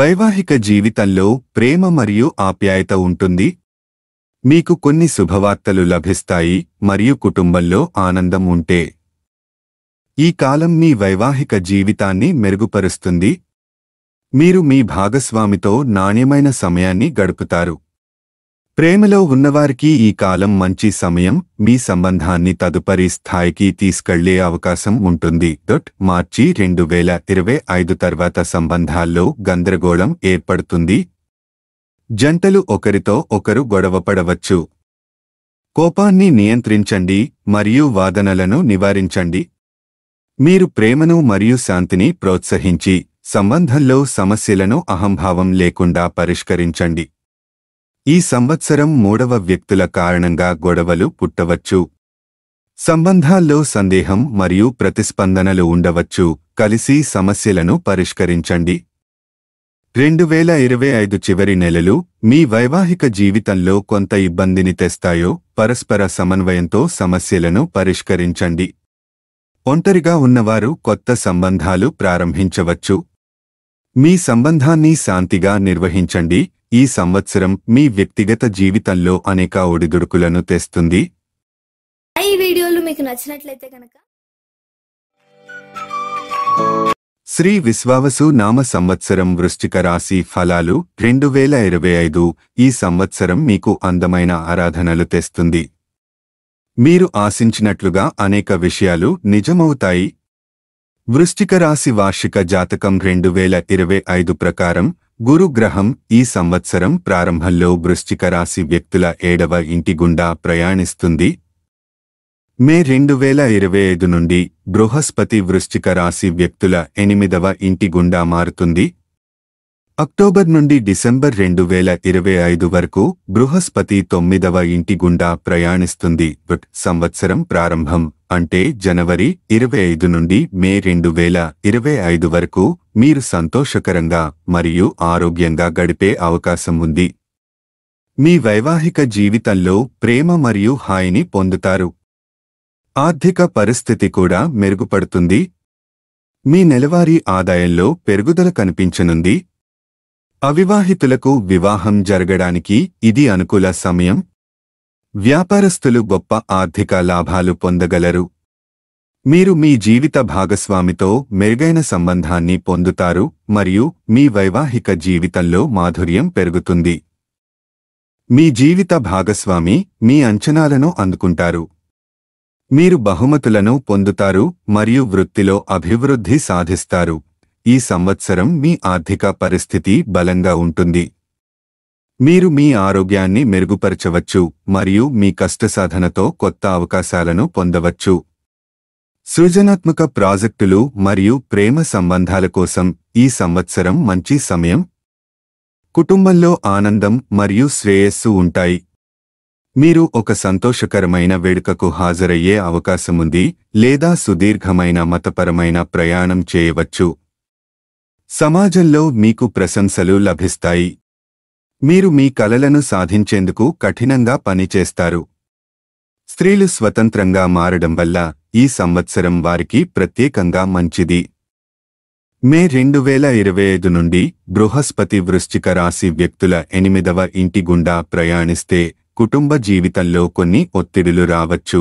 వైవాహిక జీవితంలో ప్రేమ మరియు ఆప్యాయత ఉంటుంది మీకు కొన్ని శుభవార్తలు లభిస్తాయి మరియు కుటుంబంలో ఆనందం ఉంటే ఈ కాలం మీ వైవాహిక జీవితాన్ని మెరుగుపరుస్తుంది మీరు మీ భాగస్వామితో నాణ్యమైన సమయాన్ని గడుపుతారు ప్రేమలో ఉన్నవారికి ఈ కాలం మంచి సమయం మీ సంబంధాన్ని తదుపరి స్థాయికి తీసుకెళ్లే అవకాశం ఉంటుంది దొట్ మార్చి రెండు వేల ఇరవై ఐదు తర్వాత సంబంధాల్లో గందరగోళం ఏర్పడుతుంది జంటలు ఒకరితో ఒకరు గొడవపడవచ్చు కోపాన్ని నియంత్రించండి మరియు వాదనలను నివారించండి మీరు ప్రేమను మరియు శాంతిని ప్రోత్సహించి సంబంధంలో సమస్యలను అహంభావం లేకుండా పరిష్కరించండి ఈ సంవత్సరం మూడవ వ్యక్తుల కారణంగా గొడవలు పుట్టవచ్చు సంబంధాల్లో సందేహం మరియు ప్రతిస్పందనలు ఉండవచ్చు కలిసి సమస్యలను పరిష్కరించండి రెండు వేల ఇరవై ఐదు చివరి నెలలు మీ వైవాహిక జీవితంలో కొంత ఇబ్బందిని తెస్తాయో పరస్పర సమన్వయంతో సమస్యలను పరిష్కరించండి ఒంటరిగా ఉన్నవారు కొత్త సంబంధాలు ప్రారంభించవచ్చు మీ సంబంధాన్ని శాంతిగా నిర్వహించండి ఈ సంవత్సరం మీ వ్యక్తిగత జీవితంలో అనేక ఒడిదుడుకులను తెస్తుంది శ్రీ విశ్వావసు నామ సంవత్సరం వృశ్చిక రాశి ఫలాలు రెండు వేల ఇరవై ఐదు ఈ సంవత్సరం మీకు అందమైన ఆరాధనలు తెస్తుంది మీరు ఆశించినట్లుగా అనేక విషయాలు నిజమవుతాయి వృష్టిక రాశి వార్షిక జాతకం రెండు వేల ఇరవై ఐదు ప్రకారం గురుగ్రహం ఈ సంవత్సరం ప్రారంభంలో వృశ్చిక రాశి వ్యక్తుల ఏడవ ఇంటి గుండా ప్రయాణిస్తుంది మే రెండు వేల ఇరవై ఐదు నుండి బృహస్పతి వృశ్చిక రాశి వ్యక్తుల ఎనిమిదవ ఇంటి గుండా మారుతుంది అక్టోబర్ నుండి డిసెంబర్ రెండు వేల ఇరవై ఐదు వరకు బృహస్పతి తొమ్మిదవ ఇంటి గుండా ప్రయాణిస్తుంది బట్ సంవత్సరం ప్రారంభం అంటే జనవరి ఇరవై ఐదు నుండి మే రెండు వేల ఇరవై ఐదు వరకు మీరు సంతోషకరంగా మరియు ఆరోగ్యంగా గడిపే అవకాశం ఉంది మీ వైవాహిక జీవితంలో ప్రేమ మరియు హాయిని పొందుతారు ఆర్థిక పరిస్థితి కూడా మెరుగుపడుతుంది మీ నెలవారీ ఆదాయంలో పెరుగుదల కనిపించనుంది అవివాహితులకు వివాహం జరగడానికి ఇది అనుకూల సమయం వ్యాపారస్తులు గొప్ప ఆర్థిక లాభాలు పొందగలరు మీరు మీ జీవిత భాగస్వామితో మెరుగైన సంబంధాన్ని పొందుతారు మరియు మీ వైవాహిక జీవితంలో మాధుర్యం పెరుగుతుంది మీ జీవిత భాగస్వామి మీ అంచనాలను అందుకుంటారు మీరు బహుమతులను పొందుతారు మరియు వృత్తిలో అభివృద్ధి సాధిస్తారు ఈ సంవత్సరం మీ ఆర్థిక పరిస్థితి బలంగా ఉంటుంది మీరు మీ ఆరోగ్యాన్ని మెరుగుపరచవచ్చు మరియు మీ కష్టసాధనతో కొత్త అవకాశాలను పొందవచ్చు సృజనాత్మక ప్రాజెక్టులు మరియు ప్రేమ సంబంధాల కోసం ఈ సంవత్సరం మంచి సమయం కుటుంబంలో ఆనందం మరియు శ్రేయస్సు ఉంటాయి మీరు ఒక సంతోషకరమైన వేడుకకు హాజరయ్యే అవకాశముంది లేదా సుదీర్ఘమైన మతపరమైన ప్రయాణం చేయవచ్చు సమాజంలో మీకు ప్రశంసలు లభిస్తాయి మీరు మీ కలలను సాధించేందుకు కఠినంగా పనిచేస్తారు స్త్రీలు స్వతంత్రంగా మారడం వల్ల ఈ సంవత్సరం వారికి ప్రత్యేకంగా మంచిది మే రెండు వేల ఇరవై ఐదు నుండి బృహస్పతి వృశ్చిక రాశి వ్యక్తుల ఎనిమిదవ ఇంటి గుండా ప్రయాణిస్తే కుటుంబ జీవితంలో కొన్ని ఒత్తిడులు రావచ్చు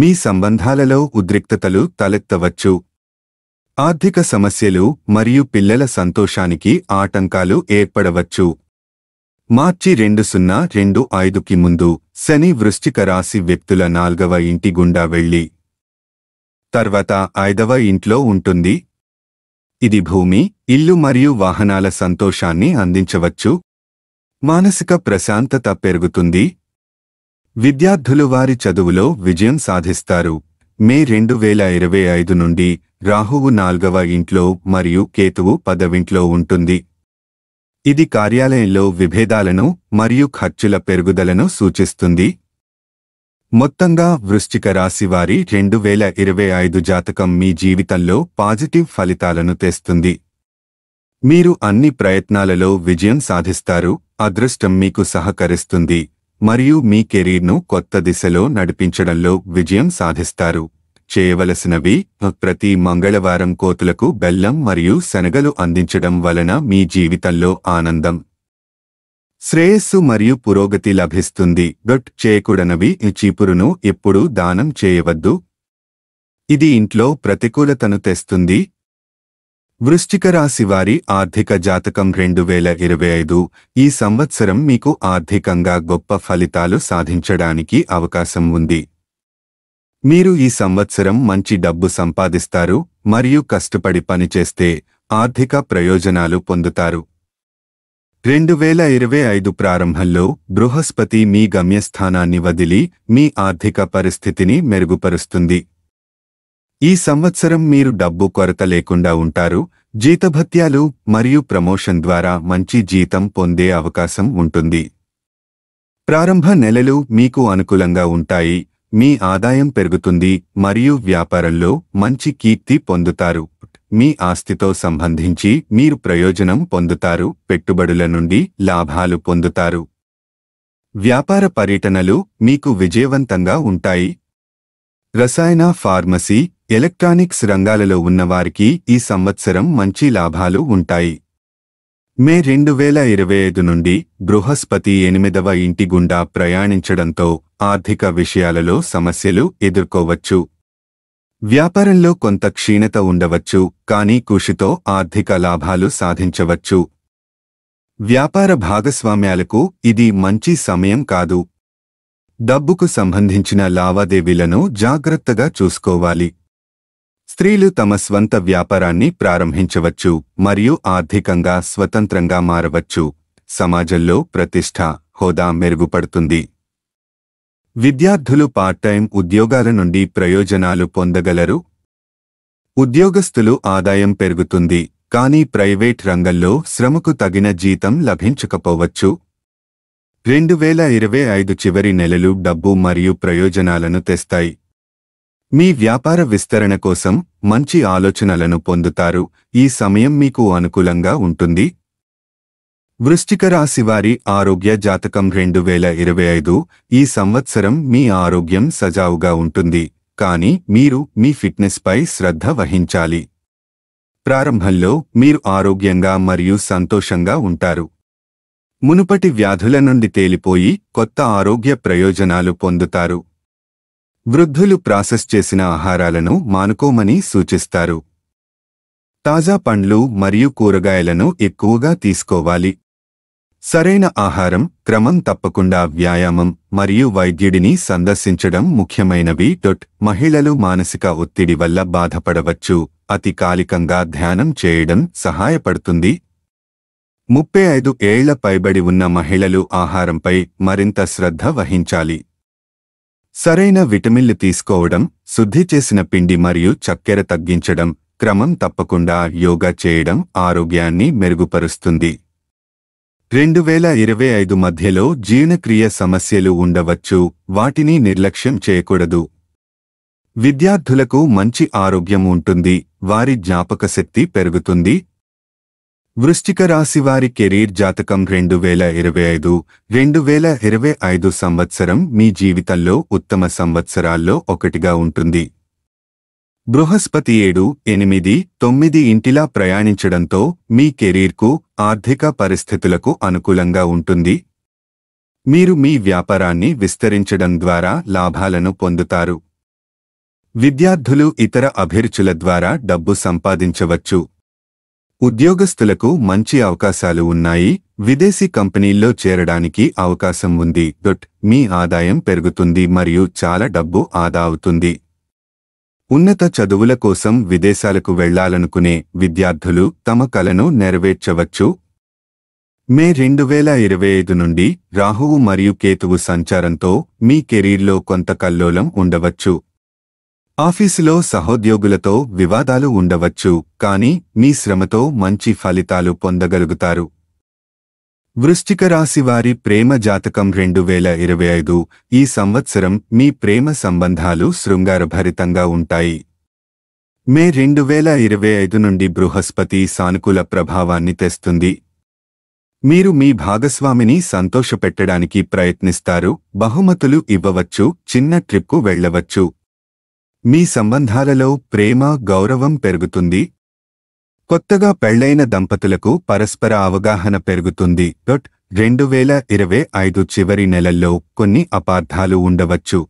మీ సంబంధాలలో ఉద్రిక్తతలు తలెత్తవచ్చు ఆర్థిక సమస్యలు మరియు పిల్లల సంతోషానికి ఆటంకాలు ఏర్పడవచ్చు మార్చి రెండు సున్నా రెండు ఐదుకి ముందు శని వృశ్చిక రాశి వ్యక్తుల నాల్గవ ఇంటి గుండా వెళ్ళి తర్వాత ఐదవ ఇంట్లో ఉంటుంది ఇది భూమి ఇల్లు మరియు వాహనాల సంతోషాన్ని అందించవచ్చు మానసిక ప్రశాంతత పెరుగుతుంది విద్యార్థులు వారి చదువులో విజయం సాధిస్తారు మే రెండు వేల ఇరవై ఐదు నుండి రాహువు నాల్గవ ఇంట్లో మరియు కేతువు పదవింట్లో ఉంటుంది ఇది కార్యాలయంలో విభేదాలను మరియు ఖర్చుల పెరుగుదలను సూచిస్తుంది మొత్తంగా వృశ్చిక రాశి వారి రెండు వేల ఇరవై ఐదు జాతకం మీ జీవితంలో పాజిటివ్ ఫలితాలను తెస్తుంది మీరు అన్ని ప్రయత్నాలలో విజయం సాధిస్తారు అదృష్టం మీకు సహకరిస్తుంది మరియు మీ కెరీర్ను కొత్త దిశలో నడిపించడంలో విజయం సాధిస్తారు చేయవలసినవి ప్రతి మంగళవారం కోతులకు బెల్లం మరియు శనగలు అందించడం వలన మీ జీవితంలో ఆనందం శ్రేయస్సు మరియు పురోగతి లభిస్తుంది గట్ చేయకూడనవి చీపురును ఎప్పుడూ దానం చేయవద్దు ఇది ఇంట్లో ప్రతికూలతను తెస్తుంది వృష్టిక రాశి వారి ఆర్థిక జాతకం రెండు వేల ఇరవై ఐదు ఈ సంవత్సరం మీకు ఆర్థికంగా గొప్ప ఫలితాలు సాధించడానికి అవకాశం ఉంది మీరు ఈ సంవత్సరం మంచి డబ్బు సంపాదిస్తారు మరియు కష్టపడి పనిచేస్తే ఆర్థిక ప్రయోజనాలు పొందుతారు రెండు వేల ఇరవై ఐదు ప్రారంభంలో బృహస్పతి మీ గమ్యస్థానాన్ని వదిలి మీ ఆర్థిక పరిస్థితిని మెరుగుపరుస్తుంది ఈ సంవత్సరం మీరు డబ్బు కొరత లేకుండా ఉంటారు జీతభత్యాలు మరియు ప్రమోషన్ ద్వారా మంచి జీతం పొందే అవకాశం ఉంటుంది ప్రారంభ నెలలు మీకు అనుకూలంగా ఉంటాయి మీ ఆదాయం పెరుగుతుంది మరియు వ్యాపారంలో మంచి కీర్తి పొందుతారు మీ ఆస్తితో సంబంధించి మీరు ప్రయోజనం పొందుతారు పెట్టుబడుల నుండి లాభాలు పొందుతారు వ్యాపార పర్యటనలు మీకు విజయవంతంగా ఉంటాయి రసాయన ఫార్మసీ ఎలక్ట్రానిక్స్ రంగాలలో ఉన్నవారికి ఈ సంవత్సరం మంచి లాభాలు ఉంటాయి మే రెండు వేల ఇరవై ఐదు నుండి బృహస్పతి ఎనిమిదవ ఇంటి గుండా ప్రయాణించడంతో ఆర్థిక విషయాలలో సమస్యలు ఎదుర్కోవచ్చు వ్యాపారంలో కొంత క్షీణత ఉండవచ్చు కానీ కృషితో ఆర్థిక లాభాలు సాధించవచ్చు వ్యాపార భాగస్వామ్యాలకు ఇది మంచి సమయం కాదు డబ్బుకు సంబంధించిన లావాదేవీలను జాగ్రత్తగా చూసుకోవాలి స్త్రీలు తమ స్వంత వ్యాపారాన్ని ప్రారంభించవచ్చు మరియు ఆర్థికంగా స్వతంత్రంగా మారవచ్చు సమాజంలో ప్రతిష్ట హోదా మెరుగుపడుతుంది విద్యార్థులు పార్ట్ టైం ఉద్యోగాల నుండి ప్రయోజనాలు పొందగలరు ఉద్యోగస్తులు ఆదాయం పెరుగుతుంది కానీ ప్రైవేట్ రంగంలో శ్రమకు తగిన జీతం లభించకపోవచ్చు రెండు వేల ఇరవై ఐదు చివరి నెలలు డబ్బు మరియు ప్రయోజనాలను తెస్తాయి మీ వ్యాపార విస్తరణ కోసం మంచి ఆలోచనలను పొందుతారు ఈ సమయం మీకు అనుకూలంగా ఉంటుంది వృష్టిక రాశి వారి ఆరోగ్య జాతకం రెండు వేల ఇరవై ఐదు ఈ సంవత్సరం మీ ఆరోగ్యం సజావుగా ఉంటుంది కానీ మీరు మీ ఫిట్నెస్పై శ్రద్ధ వహించాలి ప్రారంభంలో మీరు ఆరోగ్యంగా మరియు సంతోషంగా ఉంటారు మునుపటి వ్యాధుల నుండి తేలిపోయి కొత్త ఆరోగ్య ప్రయోజనాలు పొందుతారు వృద్ధులు ప్రాసెస్ చేసిన ఆహారాలను మానుకోమని సూచిస్తారు తాజా పండ్లు మరియు కూరగాయలను ఎక్కువగా తీసుకోవాలి సరైన ఆహారం క్రమం తప్పకుండా వ్యాయామం మరియు వైద్యుడిని సందర్శించడం ముఖ్యమైనవి డొట్ మహిళలు మానసిక ఒత్తిడి వల్ల బాధపడవచ్చు అతికాలికంగా ధ్యానం చేయడం సహాయపడుతుంది ముప్పై ఐదు ఏళ్ల పైబడి ఉన్న మహిళలు ఆహారంపై మరింత శ్రద్ధ వహించాలి సరైన విటమిన్లు తీసుకోవడం శుద్ధి చేసిన పిండి మరియు చక్కెర తగ్గించడం క్రమం తప్పకుండా యోగా చేయడం ఆరోగ్యాన్ని మెరుగుపరుస్తుంది రెండు వేల ఇరవై ఐదు మధ్యలో జీర్ణక్రియ సమస్యలు ఉండవచ్చు వాటిని నిర్లక్ష్యం చేయకూడదు విద్యార్థులకు మంచి ఆరోగ్యం ఉంటుంది వారి జ్ఞాపకశక్తి పెరుగుతుంది వృశ్చిక రాశి వారి కెరీర్ జాతకం రెండు వేల ఇరవై ఐదు రెండు వేల ఇరవై ఐదు సంవత్సరం మీ జీవితంలో ఉత్తమ సంవత్సరాల్లో ఒకటిగా ఉంటుంది బృహస్పతి ఏడు ఎనిమిది తొమ్మిది ఇంటిలా ప్రయాణించడంతో మీ కెరీర్కు ఆర్థిక పరిస్థితులకు అనుకూలంగా ఉంటుంది మీరు మీ వ్యాపారాన్ని విస్తరించడం ద్వారా లాభాలను పొందుతారు విద్యార్థులు ఇతర అభిరుచుల ద్వారా డబ్బు సంపాదించవచ్చు ఉద్యోగస్తులకు మంచి అవకాశాలు ఉన్నాయి విదేశీ కంపెనీల్లో చేరడానికి అవకాశం ఉంది డొట్ మీ ఆదాయం పెరుగుతుంది మరియు చాలా డబ్బు ఆదా అవుతుంది ఉన్నత చదువుల కోసం విదేశాలకు వెళ్లాలనుకునే విద్యార్థులు తమ కలను నెరవేర్చవచ్చు మే రెండు వేల ఇరవై ఐదు నుండి రాహువు మరియు కేతువు సంచారంతో మీ కెరీర్లో కొంత కల్లోలం ఉండవచ్చు ఆఫీసులో సహోద్యోగులతో వివాదాలు ఉండవచ్చు కానీ మీ శ్రమతో మంచి ఫలితాలు పొందగలుగుతారు వృష్టిక రాశివారి ప్రేమ జాతకం రెండు వేల ఇరవై ఐదు ఈ సంవత్సరం మీ ప్రేమ సంబంధాలు శృంగారభరితంగా ఉంటాయి మే రెండు వేల ఇరవై ఐదు నుండి బృహస్పతి సానుకూల ప్రభావాన్ని తెస్తుంది మీరు మీ భాగస్వామిని సంతోషపెట్టడానికి ప్రయత్నిస్తారు బహుమతులు ఇవ్వవచ్చు చిన్న ట్రిప్కు వెళ్లవచ్చు మీ సంబంధాలలో ప్రేమ గౌరవం పెరుగుతుంది కొత్తగా పెళ్లైన దంపతులకు పరస్పర అవగాహన పెరుగుతుంది డొట్ రెండు వేల ఇరవై ఐదు చివరి నెలల్లో కొన్ని అపార్థాలు ఉండవచ్చు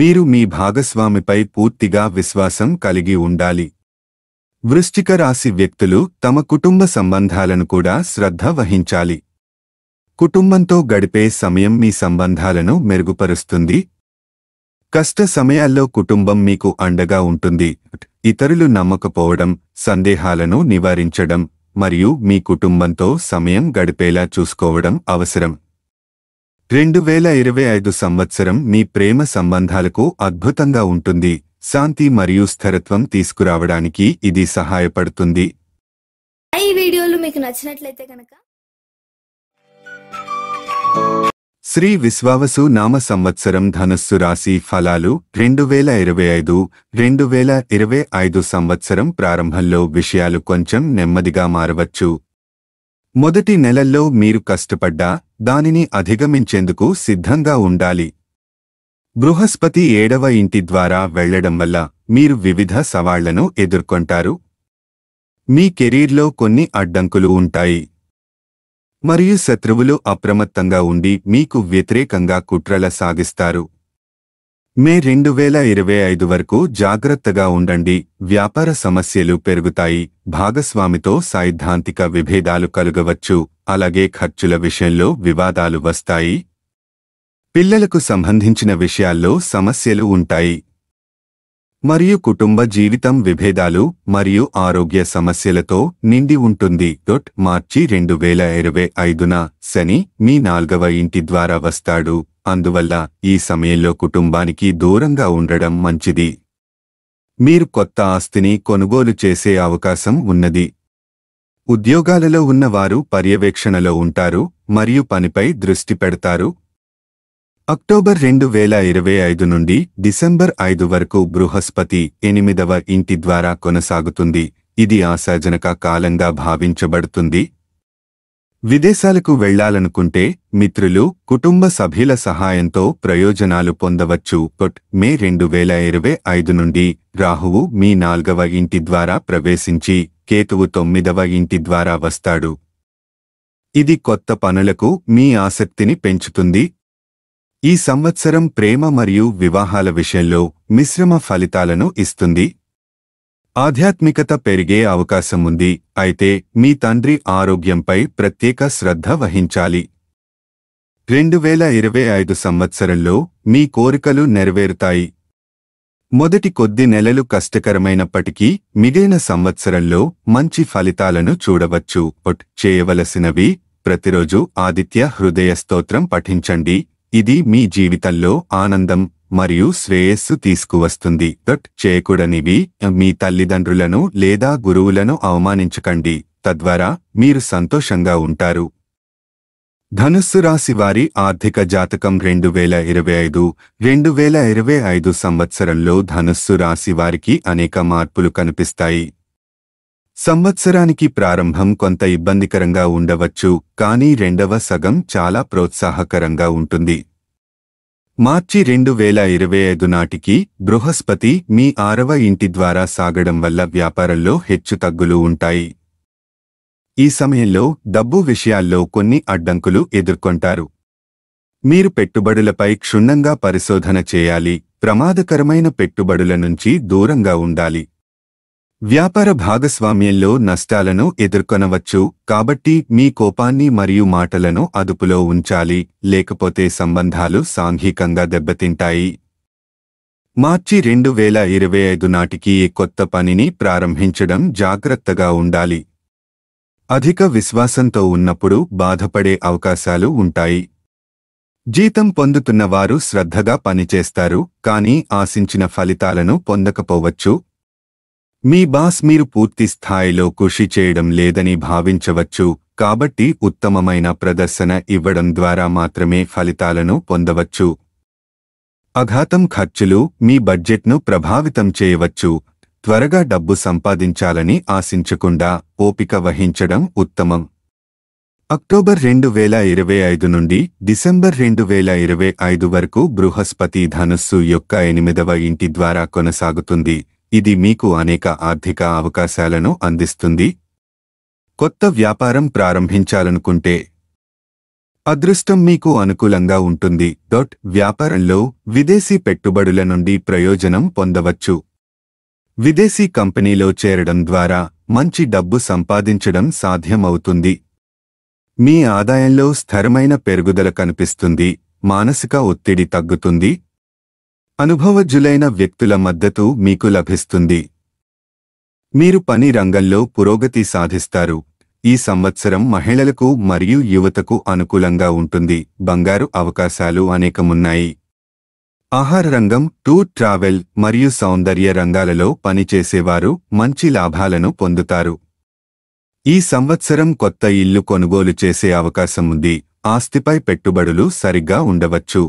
మీరు మీ భాగస్వామిపై పూర్తిగా విశ్వాసం కలిగి ఉండాలి వృష్టిక రాశి వ్యక్తులు తమ కుటుంబ సంబంధాలను కూడా శ్రద్ధ వహించాలి కుటుంబంతో గడిపే సమయం మీ సంబంధాలను మెరుగుపరుస్తుంది కష్ట సమయాల్లో కుటుంబం మీకు అండగా ఉంటుంది ఇతరులు నమ్మకపోవడం సందేహాలను నివారించడం మరియు మీ కుటుంబంతో సమయం గడిపేలా చూసుకోవడం అవసరం రెండు వేల ఇరవై ఐదు సంవత్సరం మీ ప్రేమ సంబంధాలకు అద్భుతంగా ఉంటుంది శాంతి మరియు స్థిరత్వం తీసుకురావడానికి ఇది సహాయపడుతుంది ఈ వీడియోలు మీకు నచ్చినట్లయితే కనుక శ్రీ విశ్వావసు నామ సంవత్సరం ధనస్సు రాశి ఫలాలు రెండు వేల ఇరవై ఐదు రెండు వేల ఇరవై ఐదు సంవత్సరం ప్రారంభంలో విషయాలు కొంచెం నెమ్మదిగా మారవచ్చు మొదటి నెలల్లో మీరు కష్టపడ్డా దానిని అధిగమించేందుకు సిద్ధంగా ఉండాలి బృహస్పతి ఏడవ ఇంటి ద్వారా వెళ్లడం వల్ల మీరు వివిధ సవాళ్లను ఎదుర్కొంటారు మీ కెరీర్లో కొన్ని అడ్డంకులు ఉంటాయి మరియు శత్రువులు అప్రమత్తంగా ఉండి మీకు వ్యతిరేకంగా కుట్రల సాగిస్తారు మే రెండు వేల ఇరవై ఐదు వరకు జాగ్రత్తగా ఉండండి వ్యాపార సమస్యలు పెరుగుతాయి భాగస్వామితో సైద్ధాంతిక విభేదాలు కలుగవచ్చు అలాగే ఖర్చుల విషయంలో వివాదాలు వస్తాయి పిల్లలకు సంబంధించిన విషయాల్లో సమస్యలు ఉంటాయి మరియు కుటుంబ జీవితం విభేదాలు మరియు ఆరోగ్య సమస్యలతో నిండి ఉంటుంది డొట్ మార్చి రెండు వేల ఇరవై ఐదున శని మీ నాల్గవ ఇంటి ద్వారా వస్తాడు అందువల్ల ఈ సమయంలో కుటుంబానికి దూరంగా ఉండడం మంచిది మీరు కొత్త ఆస్తిని కొనుగోలు చేసే అవకాశం ఉన్నది ఉద్యోగాలలో ఉన్నవారు పర్యవేక్షణలో ఉంటారు మరియు పనిపై దృష్టి పెడతారు అక్టోబర్ రెండు వేల ఇరవై ఐదు నుండి డిసెంబర్ ఐదు వరకు బృహస్పతి ఎనిమిదవ ఇంటి ద్వారా కొనసాగుతుంది ఇది ఆశాజనక కాలంగా భావించబడుతుంది విదేశాలకు వెళ్లాలనుకుంటే మిత్రులు కుటుంబ సభ్యుల సహాయంతో ప్రయోజనాలు పొందవచ్చు మే రెండు వేల ఇరవై ఐదు నుండి రాహువు మీ నాల్గవ ఇంటి ద్వారా ప్రవేశించి కేతువు తొమ్మిదవ ఇంటి ద్వారా వస్తాడు ఇది కొత్త పనులకు మీ ఆసక్తిని పెంచుతుంది ఈ సంవత్సరం ప్రేమ మరియు వివాహాల విషయంలో మిశ్రమ ఫలితాలను ఇస్తుంది ఆధ్యాత్మికత పెరిగే అవకాశం ఉంది అయితే మీ తండ్రి ఆరోగ్యంపై ప్రత్యేక శ్రద్ధ వహించాలి రెండు వేల ఇరవై ఐదు సంవత్సరంలో మీ కోరికలు నెరవేరుతాయి మొదటి కొద్ది నెలలు కష్టకరమైనప్పటికీ మిగిలిన సంవత్సరంలో మంచి ఫలితాలను చూడవచ్చు చేయవలసినవి ప్రతిరోజు ఆదిత్య హృదయ స్తోత్రం పఠించండి ఇది మీ జీవితంలో ఆనందం మరియు శ్రేయస్సు తీసుకువస్తుంది దట్ చేయకూడనివి మీ తల్లిదండ్రులను లేదా గురువులను అవమానించకండి తద్వారా మీరు సంతోషంగా ఉంటారు ధనుస్సు రాశి వారి ఆర్థిక జాతకం రెండు వేల ఇరవై ఐదు రెండు వేల ఇరవై ఐదు సంవత్సరంలో ధనుస్సు రాశి వారికి అనేక మార్పులు కనిపిస్తాయి సంవత్సరానికి ప్రారంభం కొంత ఇబ్బందికరంగా ఉండవచ్చు కానీ రెండవ సగం చాలా ప్రోత్సాహకరంగా ఉంటుంది మార్చి రెండు వేల ఇరవై ఐదు నాటికి బృహస్పతి మీ ఆరవ ఇంటి ద్వారా సాగడం వల్ల వ్యాపారంలో హెచ్చుతగ్గులు ఉంటాయి ఈ సమయంలో డబ్బు విషయాల్లో కొన్ని అడ్డంకులు ఎదుర్కొంటారు మీరు పెట్టుబడులపై క్షుణ్ణంగా పరిశోధన చేయాలి ప్రమాదకరమైన పెట్టుబడుల నుంచి దూరంగా ఉండాలి వ్యాపార భాగస్వామ్యంలో నష్టాలను ఎదుర్కొనవచ్చు కాబట్టి మీ కోపాన్ని మరియు మాటలను అదుపులో ఉంచాలి లేకపోతే సంబంధాలు సాంఘికంగా దెబ్బతింటాయి మార్చి రెండు వేల ఇరవై ఐదు నాటికి కొత్త పనిని ప్రారంభించడం జాగ్రత్తగా ఉండాలి అధిక విశ్వాసంతో ఉన్నప్పుడు బాధపడే అవకాశాలు ఉంటాయి జీతం పొందుతున్నవారు శ్రద్ధగా పనిచేస్తారు కానీ ఆశించిన ఫలితాలను పొందకపోవచ్చు మీ బాస్ మీరు పూర్తి స్థాయిలో కృషి చేయడం లేదని భావించవచ్చు కాబట్టి ఉత్తమమైన ప్రదర్శన ఇవ్వడం ద్వారా మాత్రమే ఫలితాలను పొందవచ్చు అఘాతం ఖర్చులు మీ బడ్జెట్ను ప్రభావితం చేయవచ్చు త్వరగా డబ్బు సంపాదించాలని ఆశించకుండా ఓపిక వహించడం ఉత్తమం అక్టోబర్ రెండు వేల ఇరవై ఐదు నుండి డిసెంబర్ రెండు వేల ఇరవై ఐదు వరకు బృహస్పతి ధనుస్సు యొక్క ఎనిమిదవ ఇంటి ద్వారా కొనసాగుతుంది ఇది మీకు అనేక ఆర్థిక అవకాశాలను అందిస్తుంది కొత్త వ్యాపారం ప్రారంభించాలనుకుంటే అదృష్టం మీకు అనుకూలంగా ఉంటుంది డొట్ వ్యాపారంలో విదేశీ పెట్టుబడుల నుండి ప్రయోజనం పొందవచ్చు విదేశీ కంపెనీలో చేరడం ద్వారా మంచి డబ్బు సంపాదించడం సాధ్యమవుతుంది మీ ఆదాయంలో స్థిరమైన పెరుగుదల కనిపిస్తుంది మానసిక ఒత్తిడి తగ్గుతుంది అనుభవజ్జులైన వ్యక్తుల మద్దతు మీకు లభిస్తుంది మీరు పని రంగంలో పురోగతి సాధిస్తారు ఈ సంవత్సరం మహిళలకు మరియు యువతకు అనుకూలంగా ఉంటుంది బంగారు అవకాశాలు అనేకమున్నాయి ఆహార రంగం టూర్ ట్రావెల్ మరియు సౌందర్య రంగాలలో పనిచేసేవారు మంచి లాభాలను పొందుతారు ఈ సంవత్సరం కొత్త ఇల్లు కొనుగోలు చేసే అవకాశం ఉంది ఆస్తిపై పెట్టుబడులు సరిగ్గా ఉండవచ్చు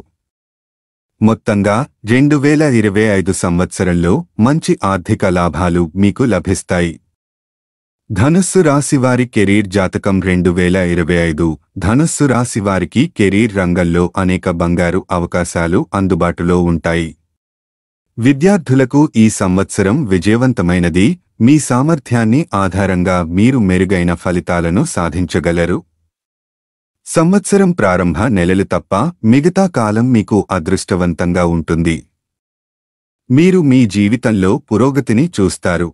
మొత్తంగా రెండు వేల ఇరవై ఐదు సంవత్సరంలో మంచి ఆర్థిక లాభాలు మీకు లభిస్తాయి ధనుస్సు రాశివారి కెరీర్ జాతకం రెండు వేల ఇరవై ఐదు ధనుస్సు రాశివారికి కెరీర్ రంగంలో అనేక బంగారు అవకాశాలు అందుబాటులో ఉంటాయి విద్యార్థులకు ఈ సంవత్సరం విజయవంతమైనది మీ సామర్థ్యాన్ని ఆధారంగా మీరు మెరుగైన ఫలితాలను సాధించగలరు సంవత్సరం ప్రారంభ నెలలు తప్ప మిగతా కాలం మీకు అదృష్టవంతంగా ఉంటుంది మీరు మీ జీవితంలో పురోగతిని చూస్తారు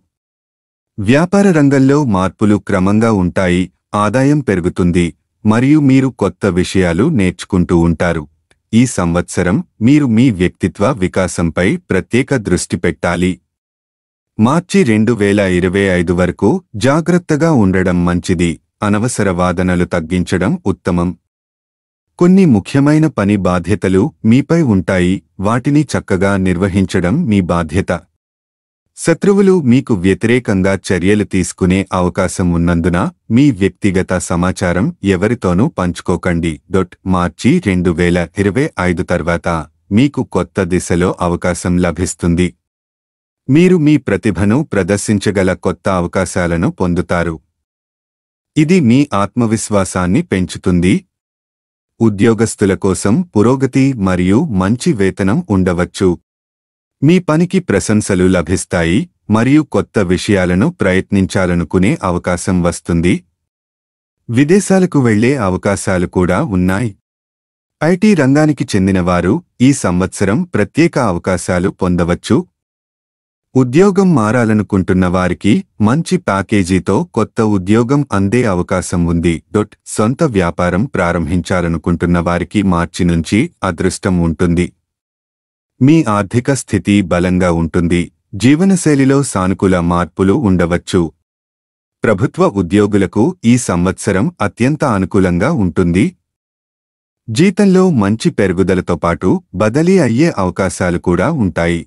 వ్యాపార రంగంలో మార్పులు క్రమంగా ఉంటాయి ఆదాయం పెరుగుతుంది మరియు మీరు కొత్త విషయాలు నేర్చుకుంటూ ఉంటారు ఈ సంవత్సరం మీరు మీ వ్యక్తిత్వ వికాసంపై ప్రత్యేక దృష్టి పెట్టాలి మార్చి రెండు వేల ఇరవై ఐదు వరకు జాగ్రత్తగా ఉండడం మంచిది అనవసర వాదనలు తగ్గించడం ఉత్తమం కొన్ని ముఖ్యమైన పని బాధ్యతలు మీపై ఉంటాయి వాటిని చక్కగా నిర్వహించడం మీ బాధ్యత శత్రువులు మీకు వ్యతిరేకంగా చర్యలు తీసుకునే అవకాశం ఉన్నందున మీ వ్యక్తిగత సమాచారం ఎవరితోనూ పంచుకోకండి డొట్ మార్చి రెండు వేల ఇరవై ఐదు తర్వాత మీకు కొత్త దిశలో అవకాశం లభిస్తుంది మీరు మీ ప్రతిభను ప్రదర్శించగల కొత్త అవకాశాలను పొందుతారు ఇది మీ ఆత్మవిశ్వాసాన్ని పెంచుతుంది ఉద్యోగస్తుల కోసం పురోగతి మరియు మంచి వేతనం ఉండవచ్చు మీ పనికి ప్రశంసలు లభిస్తాయి మరియు కొత్త విషయాలను ప్రయత్నించాలనుకునే అవకాశం వస్తుంది విదేశాలకు వెళ్లే అవకాశాలు కూడా ఉన్నాయి ఐటీ రంగానికి చెందినవారు ఈ సంవత్సరం ప్రత్యేక అవకాశాలు పొందవచ్చు ఉద్యోగం మారాలనుకుంటున్న వారికి మంచి ప్యాకేజీతో కొత్త ఉద్యోగం అందే అవకాశం ఉంది డొట్ సొంత వ్యాపారం ప్రారంభించాలనుకుంటున్న వారికి మార్చి నుంచి అదృష్టం ఉంటుంది మీ ఆర్థిక స్థితి బలంగా ఉంటుంది జీవనశైలిలో సానుకూల మార్పులు ఉండవచ్చు ప్రభుత్వ ఉద్యోగులకు ఈ సంవత్సరం అత్యంత అనుకూలంగా ఉంటుంది జీతంలో మంచి పెరుగుదలతో పాటు బదిలీ అయ్యే అవకాశాలు కూడా ఉంటాయి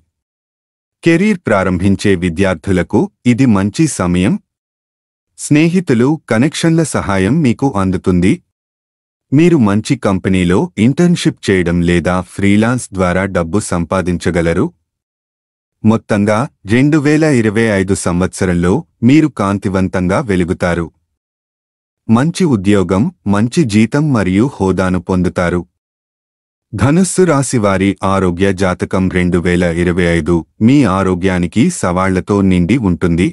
కెరీర్ ప్రారంభించే విద్యార్థులకు ఇది మంచి సమయం స్నేహితులు కనెక్షన్ల సహాయం మీకు అందుతుంది మీరు మంచి కంపెనీలో ఇంటర్న్షిప్ చేయడం లేదా ఫ్రీలాన్స్ ద్వారా డబ్బు సంపాదించగలరు మొత్తంగా రెండు వేల ఇరవై ఐదు సంవత్సరంలో మీరు కాంతివంతంగా వెలుగుతారు మంచి ఉద్యోగం మంచి జీతం మరియు హోదాను పొందుతారు ధనుస్సు రాశివారి ఆరోగ్య జాతకం రెండు వేల ఇరవై ఐదు మీ ఆరోగ్యానికి సవాళ్లతో నిండి ఉంటుంది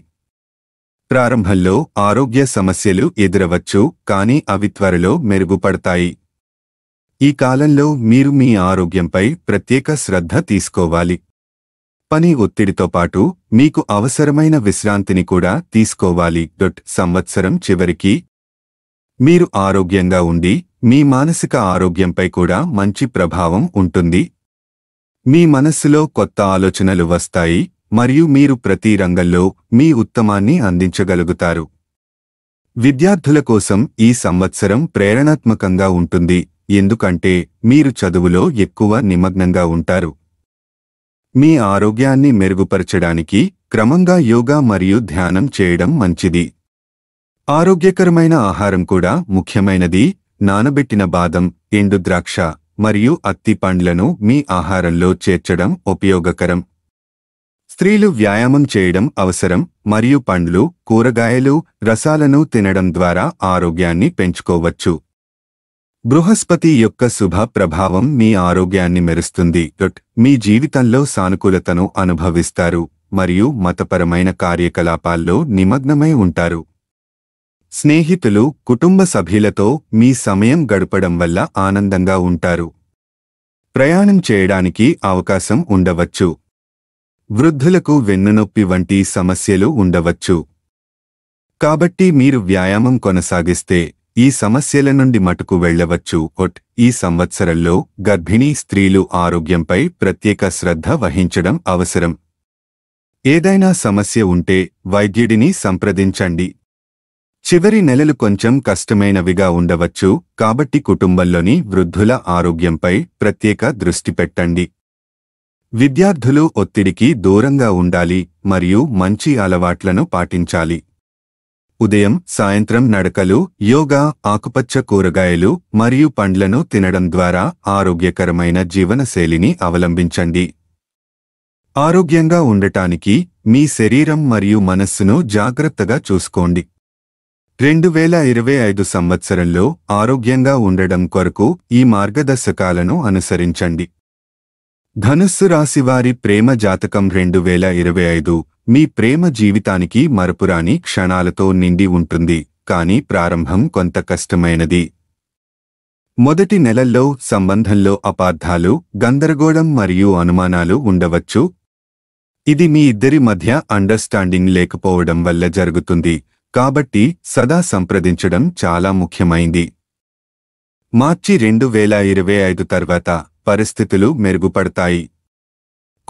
ప్రారంభంలో ఆరోగ్య సమస్యలు ఎదురవచ్చు కానీ అవి త్వరలో మెరుగుపడతాయి ఈ కాలంలో మీరు మీ ఆరోగ్యంపై ప్రత్యేక శ్రద్ధ తీసుకోవాలి పని ఒత్తిడితో పాటు మీకు అవసరమైన విశ్రాంతిని కూడా తీసుకోవాలి డొట్ సంవత్సరం చివరికి మీరు ఆరోగ్యంగా ఉండి మీ మానసిక ఆరోగ్యంపై కూడా మంచి ప్రభావం ఉంటుంది మీ మనస్సులో కొత్త ఆలోచనలు వస్తాయి మరియు మీరు ప్రతి రంగంలో మీ ఉత్తమాన్ని అందించగలుగుతారు విద్యార్థుల కోసం ఈ సంవత్సరం ప్రేరణాత్మకంగా ఉంటుంది ఎందుకంటే మీరు చదువులో ఎక్కువ నిమగ్నంగా ఉంటారు మీ ఆరోగ్యాన్ని మెరుగుపరచడానికి క్రమంగా యోగా మరియు ధ్యానం చేయడం మంచిది ఆరోగ్యకరమైన ఆహారం కూడా ముఖ్యమైనది నానబెట్టిన బాదం ఎండు ద్రాక్ష మరియు అత్తి పండ్లను మీ ఆహారంలో చేర్చడం ఉపయోగకరం స్త్రీలు వ్యాయామం చేయడం అవసరం మరియు పండ్లు కూరగాయలు రసాలను తినడం ద్వారా ఆరోగ్యాన్ని పెంచుకోవచ్చు బృహస్పతి యొక్క శుభ ప్రభావం మీ ఆరోగ్యాన్ని మెరుస్తుంది మీ జీవితంలో సానుకూలతను అనుభవిస్తారు మరియు మతపరమైన కార్యకలాపాల్లో నిమగ్నమై ఉంటారు స్నేహితులు కుటుంబ సభ్యులతో మీ సమయం గడపడం వల్ల ఆనందంగా ఉంటారు ప్రయాణం చేయడానికి అవకాశం ఉండవచ్చు వృద్ధులకు వెన్నునొప్పి వంటి సమస్యలు ఉండవచ్చు కాబట్టి మీరు వ్యాయామం కొనసాగిస్తే ఈ సమస్యల నుండి మటుకు వెళ్లవచ్చు ఒట్ ఈ సంవత్సరంలో గర్భిణీ స్త్రీలు ఆరోగ్యంపై ప్రత్యేక శ్రద్ధ వహించడం అవసరం ఏదైనా సమస్య ఉంటే వైద్యుడిని సంప్రదించండి చివరి నెలలు కొంచెం కష్టమైనవిగా ఉండవచ్చు కాబట్టి కుటుంబంలోని వృద్ధుల ఆరోగ్యంపై ప్రత్యేక దృష్టి పెట్టండి విద్యార్థులు ఒత్తిడికి దూరంగా ఉండాలి మరియు మంచి అలవాట్లను పాటించాలి ఉదయం సాయంత్రం నడకలు యోగా ఆకుపచ్చ కూరగాయలు మరియు పండ్లను తినడం ద్వారా ఆరోగ్యకరమైన జీవనశైలిని అవలంబించండి ఆరోగ్యంగా ఉండటానికి మీ శరీరం మరియు మనస్సును జాగ్రత్తగా చూసుకోండి రెండు వేల ఇరవై ఐదు సంవత్సరంలో ఆరోగ్యంగా ఉండడం కొరకు ఈ మార్గదర్శకాలను అనుసరించండి ధనుస్సు రాశివారి ప్రేమ జాతకం రెండు వేల ఇరవై ఐదు మీ ప్రేమ జీవితానికి మరపురాని క్షణాలతో నిండి ఉంటుంది కాని ప్రారంభం కొంత కష్టమైనది మొదటి నెలల్లో సంబంధంలో అపార్థాలు గందరగోళం మరియు అనుమానాలు ఉండవచ్చు ఇది మీ ఇద్దరి మధ్య అండర్స్టాండింగ్ లేకపోవడం వల్ల జరుగుతుంది కాబట్టి సదా సంప్రదించడం చాలా ముఖ్యమైంది మార్చి రెండు వేల ఇరవై ఐదు తర్వాత పరిస్థితులు మెరుగుపడతాయి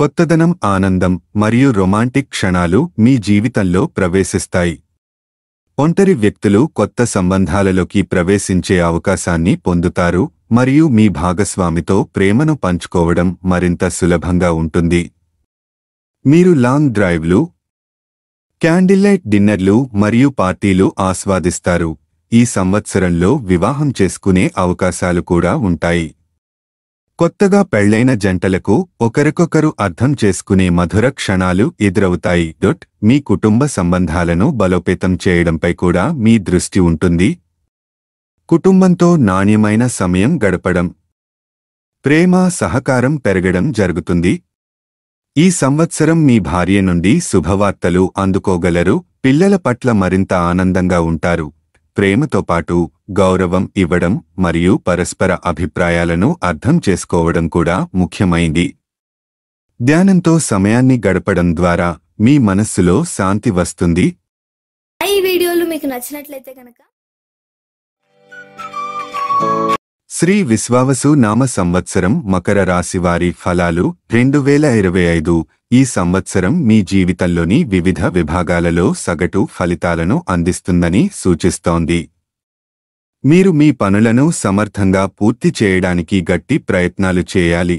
కొత్తదనం ఆనందం మరియు రొమాంటిక్ క్షణాలు మీ జీవితంలో ప్రవేశిస్తాయి ఒంటరి వ్యక్తులు కొత్త సంబంధాలలోకి ప్రవేశించే అవకాశాన్ని పొందుతారు మరియు మీ భాగస్వామితో ప్రేమను పంచుకోవడం మరింత సులభంగా ఉంటుంది మీరు లాంగ్ డ్రైవ్లు క్యాండిల్లైట్ డిన్నర్లు మరియు పార్టీలు ఆస్వాదిస్తారు ఈ సంవత్సరంలో వివాహం చేసుకునే అవకాశాలు కూడా ఉంటాయి కొత్తగా పెళ్లైన జంటలకు ఒకరికొకరు అర్థం చేసుకునే మధుర క్షణాలు ఎదురవుతాయి డొట్ మీ కుటుంబ సంబంధాలను బలోపేతం చేయడంపై కూడా మీ దృష్టి ఉంటుంది కుటుంబంతో నాణ్యమైన సమయం గడపడం ప్రేమ సహకారం పెరగడం జరుగుతుంది ఈ సంవత్సరం మీ భార్య నుండి శుభవార్తలు అందుకోగలరు పిల్లల పట్ల మరింత ఆనందంగా ఉంటారు ప్రేమతో పాటు గౌరవం ఇవ్వడం మరియు పరస్పర అభిప్రాయాలను అర్థం చేసుకోవడం కూడా ముఖ్యమైంది ధ్యానంతో సమయాన్ని గడపడం ద్వారా మీ మనస్సులో శాంతి వస్తుంది ఈ వీడియోలు మీకు నచ్చినట్లయితే కనుక శ్రీ విశ్వావసు నామ సంవత్సరం మకర రాశివారి ఫలాలు రెండు వేల ఇరవై ఐదు ఈ సంవత్సరం మీ జీవితంలోని వివిధ విభాగాలలో సగటు ఫలితాలను అందిస్తుందని సూచిస్తోంది మీరు మీ పనులను సమర్థంగా పూర్తి చేయడానికి గట్టి ప్రయత్నాలు చేయాలి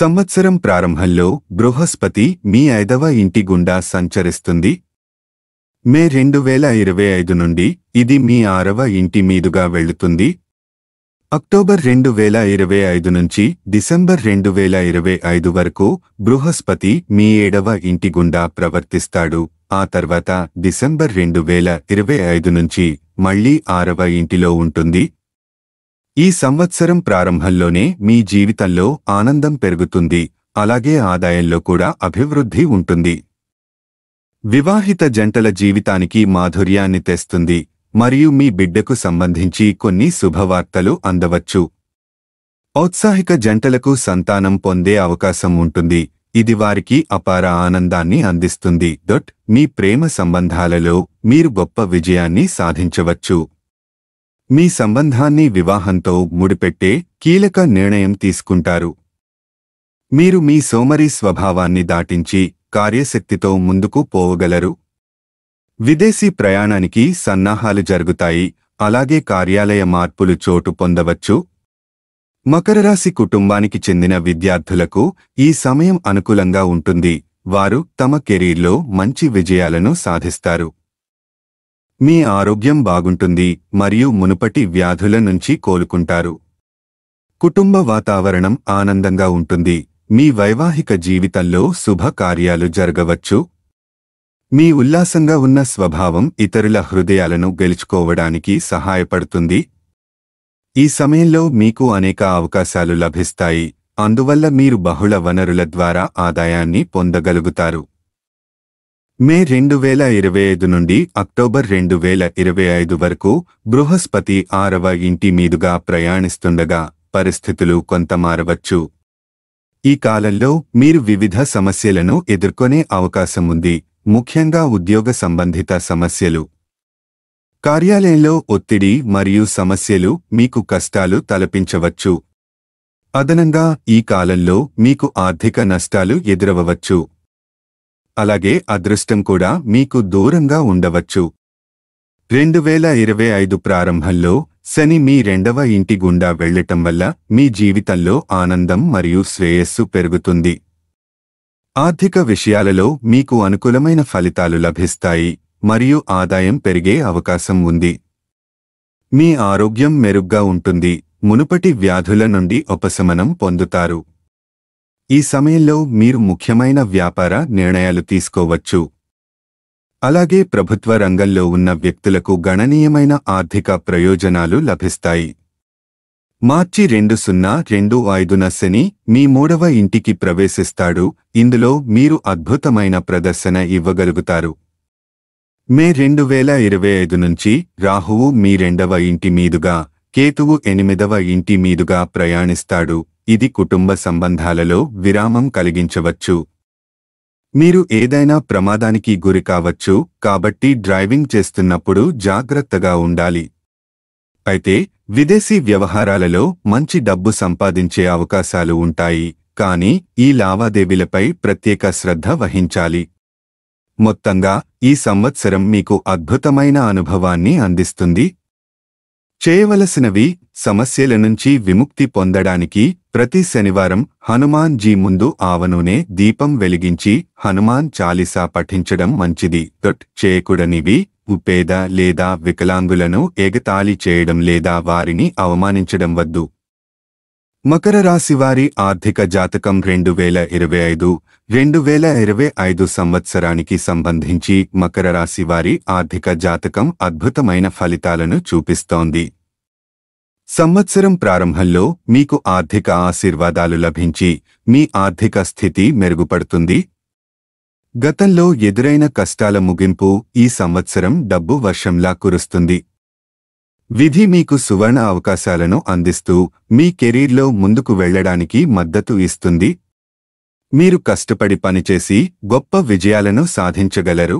సంవత్సరం ప్రారంభంలో బృహస్పతి మీ ఐదవ ఇంటి గుండా సంచరిస్తుంది మే రెండు వేల ఇరవై ఐదు నుండి ఇది మీ ఆరవ ఇంటి మీదుగా వెళుతుంది అక్టోబర్ రెండు వేల ఇరవై ఐదు నుంచి డిసెంబర్ రెండు వేల ఇరవై ఐదు వరకు బృహస్పతి మీ ఏడవ ఇంటి గుండా ప్రవర్తిస్తాడు ఆ తర్వాత డిసెంబర్ రెండు వేల ఇరవై ఐదు నుంచి మళ్లీ ఆరవ ఇంటిలో ఉంటుంది ఈ సంవత్సరం ప్రారంభంలోనే మీ జీవితంలో ఆనందం పెరుగుతుంది అలాగే ఆదాయంలో కూడా అభివృద్ధి ఉంటుంది వివాహిత జంటల జీవితానికి మాధుర్యాన్ని తెస్తుంది మరియు మీ బిడ్డకు సంబంధించి కొన్ని శుభవార్తలు అందవచ్చు ఔత్సాహిక జంటలకు సంతానం పొందే అవకాశం ఉంటుంది ఇది వారికి అపార ఆనందాన్ని అందిస్తుంది దొట్ మీ ప్రేమ సంబంధాలలో మీరు గొప్ప విజయాన్ని సాధించవచ్చు మీ సంబంధాన్ని వివాహంతో ముడిపెట్టే కీలక నిర్ణయం తీసుకుంటారు మీరు మీ సోమరి స్వభావాన్ని దాటించి కార్యశక్తితో ముందుకు పోవగలరు విదేశీ ప్రయాణానికి సన్నాహాలు జరుగుతాయి అలాగే కార్యాలయ మార్పులు చోటు పొందవచ్చు మకరరాశి కుటుంబానికి చెందిన విద్యార్థులకు ఈ సమయం అనుకూలంగా ఉంటుంది వారు తమ కెరీర్లో మంచి విజయాలను సాధిస్తారు మీ ఆరోగ్యం బాగుంటుంది మరియు మునుపటి వ్యాధుల నుంచి కోలుకుంటారు కుటుంబ వాతావరణం ఆనందంగా ఉంటుంది మీ వైవాహిక జీవితంలో శుభకార్యాలు జరగవచ్చు మీ ఉల్లాసంగా ఉన్న స్వభావం ఇతరుల హృదయాలను గెలుచుకోవడానికి సహాయపడుతుంది ఈ సమయంలో మీకు అనేక అవకాశాలు లభిస్తాయి అందువల్ల మీరు బహుళ వనరుల ద్వారా ఆదాయాన్ని పొందగలుగుతారు మే రెండు వేల ఇరవై ఐదు నుండి అక్టోబర్ రెండు వేల ఇరవై ఐదు వరకు బృహస్పతి ఆరవ ఇంటి మీదుగా ప్రయాణిస్తుండగా పరిస్థితులు కొంత మారవచ్చు ఈ కాలంలో మీరు వివిధ సమస్యలను ఎదుర్కొనే అవకాశం ఉంది ముఖ్యంగా ఉద్యోగ సంబంధిత సమస్యలు కార్యాలయంలో ఒత్తిడి మరియు సమస్యలు మీకు కష్టాలు తలపించవచ్చు అదనంగా ఈ కాలంలో మీకు ఆర్థిక నష్టాలు ఎదురవవచ్చు అలాగే అదృష్టం కూడా మీకు దూరంగా ఉండవచ్చు రెండు వేల ఇరవై ఐదు ప్రారంభంలో శని మీ రెండవ ఇంటి గుండా వెళ్లటం వల్ల మీ జీవితంలో ఆనందం మరియు శ్రేయస్సు పెరుగుతుంది ఆర్థిక విషయాలలో మీకు అనుకూలమైన ఫలితాలు లభిస్తాయి మరియు ఆదాయం పెరిగే అవకాశం ఉంది మీ ఆరోగ్యం మెరుగ్గా ఉంటుంది మునుపటి వ్యాధుల నుండి ఉపశమనం పొందుతారు ఈ సమయంలో మీరు ముఖ్యమైన వ్యాపార నిర్ణయాలు తీసుకోవచ్చు అలాగే ప్రభుత్వ రంగంలో ఉన్న వ్యక్తులకు గణనీయమైన ఆర్థిక ప్రయోజనాలు లభిస్తాయి మార్చి రెండు సున్నా రెండు ఐదున శని మీ మూడవ ఇంటికి ప్రవేశిస్తాడు ఇందులో మీరు అద్భుతమైన ప్రదర్శన ఇవ్వగలుగుతారు మే రెండు వేల ఇరవై ఐదు నుంచి రాహువు మీ రెండవ ఇంటి మీదుగా కేతువు ఎనిమిదవ ఇంటి మీదుగా ప్రయాణిస్తాడు ఇది కుటుంబ సంబంధాలలో విరామం కలిగించవచ్చు మీరు ఏదైనా ప్రమాదానికి గురి కావచ్చు కాబట్టి డ్రైవింగ్ చేస్తున్నప్పుడు జాగ్రత్తగా ఉండాలి అయితే విదేశీ వ్యవహారాలలో మంచి డబ్బు సంపాదించే అవకాశాలు ఉంటాయి కానీ ఈ లావాదేవీలపై ప్రత్యేక శ్రద్ధ వహించాలి మొత్తంగా ఈ సంవత్సరం మీకు అద్భుతమైన అనుభవాన్ని అందిస్తుంది చేయవలసినవి సమస్యల నుంచి విముక్తి పొందడానికి ప్రతి శనివారం హనుమాన్ జీ ముందు ఆవనూనే దీపం వెలిగించి హనుమాన్ చాలీసా పఠించడం మంచిది చేయకూడనివి పేద లేదా వికలాంగులను ఎగతాళి చేయడం లేదా వారిని అవమానించడం వద్దు మకర రాశి వారి ఆర్థిక జాతకం రెండు వేల ఇరవై ఐదు రెండు వేల ఇరవై ఐదు సంవత్సరానికి సంబంధించి మకర రాశి వారి ఆర్థిక జాతకం అద్భుతమైన ఫలితాలను చూపిస్తోంది సంవత్సరం ప్రారంభంలో మీకు ఆర్థిక ఆశీర్వాదాలు లభించి మీ ఆర్థిక స్థితి మెరుగుపడుతుంది గతంలో ఎదురైన కష్టాల ముగింపు ఈ సంవత్సరం డబ్బు వర్షంలా కురుస్తుంది విధి మీకు సువర్ణ అవకాశాలను అందిస్తూ మీ కెరీర్లో ముందుకు వెళ్లడానికి మద్దతు ఇస్తుంది మీరు కష్టపడి పనిచేసి గొప్ప విజయాలను సాధించగలరు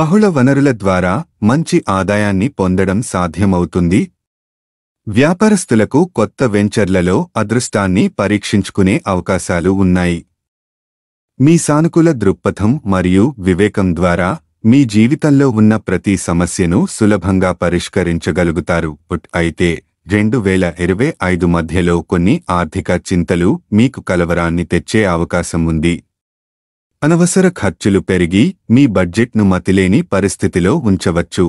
బహుళ వనరుల ద్వారా మంచి ఆదాయాన్ని పొందడం సాధ్యమవుతుంది వ్యాపారస్తులకు కొత్త వెంచర్లలో అదృష్టాన్ని పరీక్షించుకునే అవకాశాలు ఉన్నాయి మీ సానుకూల దృక్పథం మరియు వివేకం ద్వారా మీ జీవితంలో ఉన్న ప్రతి సమస్యను సులభంగా పరిష్కరించగలుగుతారు అయితే రెండు వేల ఇరవై ఐదు మధ్యలో కొన్ని ఆర్థిక చింతలు మీకు కలవరాన్ని తెచ్చే అవకాశం ఉంది అనవసర ఖర్చులు పెరిగి మీ బడ్జెట్ను మతిలేని పరిస్థితిలో ఉంచవచ్చు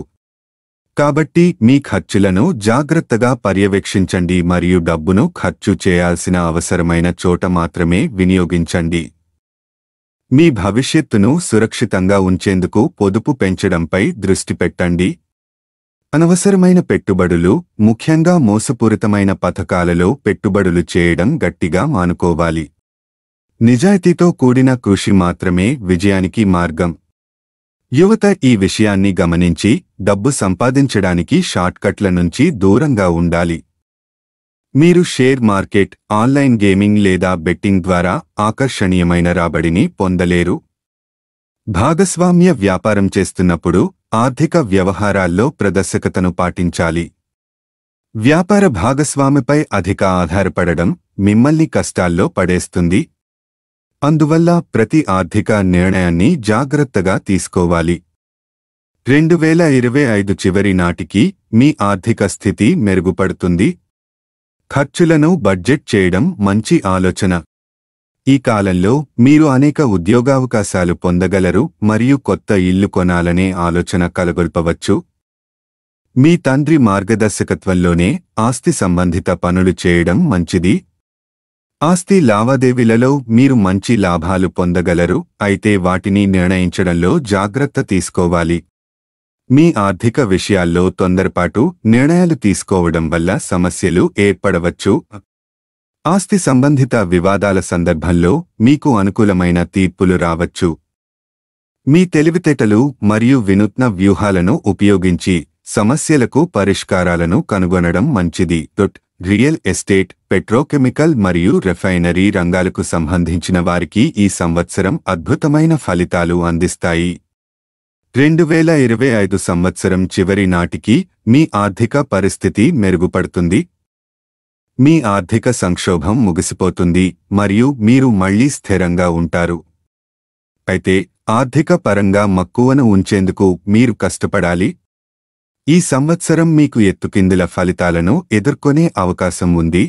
కాబట్టి మీ ఖర్చులను జాగ్రత్తగా పర్యవేక్షించండి మరియు డబ్బును ఖర్చు చేయాల్సిన అవసరమైన చోట మాత్రమే వినియోగించండి మీ భవిష్యత్తును సురక్షితంగా ఉంచేందుకు పొదుపు పెంచడంపై దృష్టి పెట్టండి అనవసరమైన పెట్టుబడులు ముఖ్యంగా మోసపూరితమైన పథకాలలో పెట్టుబడులు చేయడం గట్టిగా మానుకోవాలి నిజాయితీతో కూడిన కృషి మాత్రమే విజయానికి మార్గం యువత ఈ విషయాన్ని గమనించి డబ్బు సంపాదించడానికి షార్ట్కట్ల నుంచి దూరంగా ఉండాలి మీరు షేర్ మార్కెట్ ఆన్లైన్ గేమింగ్ లేదా బెట్టింగ్ ద్వారా ఆకర్షణీయమైన రాబడిని పొందలేరు భాగస్వామ్య వ్యాపారం చేస్తున్నప్పుడు ఆర్థిక వ్యవహారాల్లో ప్రదర్శకతను పాటించాలి వ్యాపార భాగస్వామిపై అధిక ఆధారపడడం మిమ్మల్ని కష్టాల్లో పడేస్తుంది అందువల్ల ప్రతి ఆర్థిక నిర్ణయాన్ని జాగ్రత్తగా తీసుకోవాలి రెండు వేల ఇరవై ఐదు చివరి నాటికి మీ ఆర్థిక స్థితి మెరుగుపడుతుంది ఖర్చులను బడ్జెట్ చేయడం మంచి ఆలోచన ఈ కాలంలో మీరు అనేక ఉద్యోగావకాశాలు పొందగలరు మరియు కొత్త ఇల్లు కొనాలనే ఆలోచన కలగొల్పవచ్చు మీ తండ్రి మార్గదర్శకత్వంలోనే ఆస్తి సంబంధిత పనులు చేయడం మంచిది ఆస్తి లావాదేవీలలో మీరు మంచి లాభాలు పొందగలరు అయితే వాటిని నిర్ణయించడంలో జాగ్రత్త తీసుకోవాలి మీ ఆర్థిక విషయాల్లో తొందరపాటు నిర్ణయాలు తీసుకోవడం వల్ల సమస్యలు ఏర్పడవచ్చు ఆస్తి సంబంధిత వివాదాల సందర్భంలో మీకు అనుకూలమైన తీర్పులు రావచ్చు మీ తెలివితేటలు మరియు వినూత్న వ్యూహాలను ఉపయోగించి సమస్యలకు పరిష్కారాలను కనుగొనడం మంచిది దొట్ రియల్ ఎస్టేట్ పెట్రోకెమికల్ మరియు రిఫైనరీ రంగాలకు సంబంధించిన వారికి ఈ సంవత్సరం అద్భుతమైన ఫలితాలు అందిస్తాయి రెండు వేల ఇరవై ఐదు సంవత్సరం చివరి నాటికి మీ ఆర్థిక పరిస్థితి మెరుగుపడుతుంది మీ ఆర్థిక సంక్షోభం ముగిసిపోతుంది మరియు మీరు మళ్లీ స్థిరంగా ఉంటారు అయితే ఆర్థిక పరంగా మక్కువను ఉంచేందుకు మీరు కష్టపడాలి ఈ సంవత్సరం మీకు ఎత్తుకిందుల ఫలితాలను ఎదుర్కొనే అవకాశం ఉంది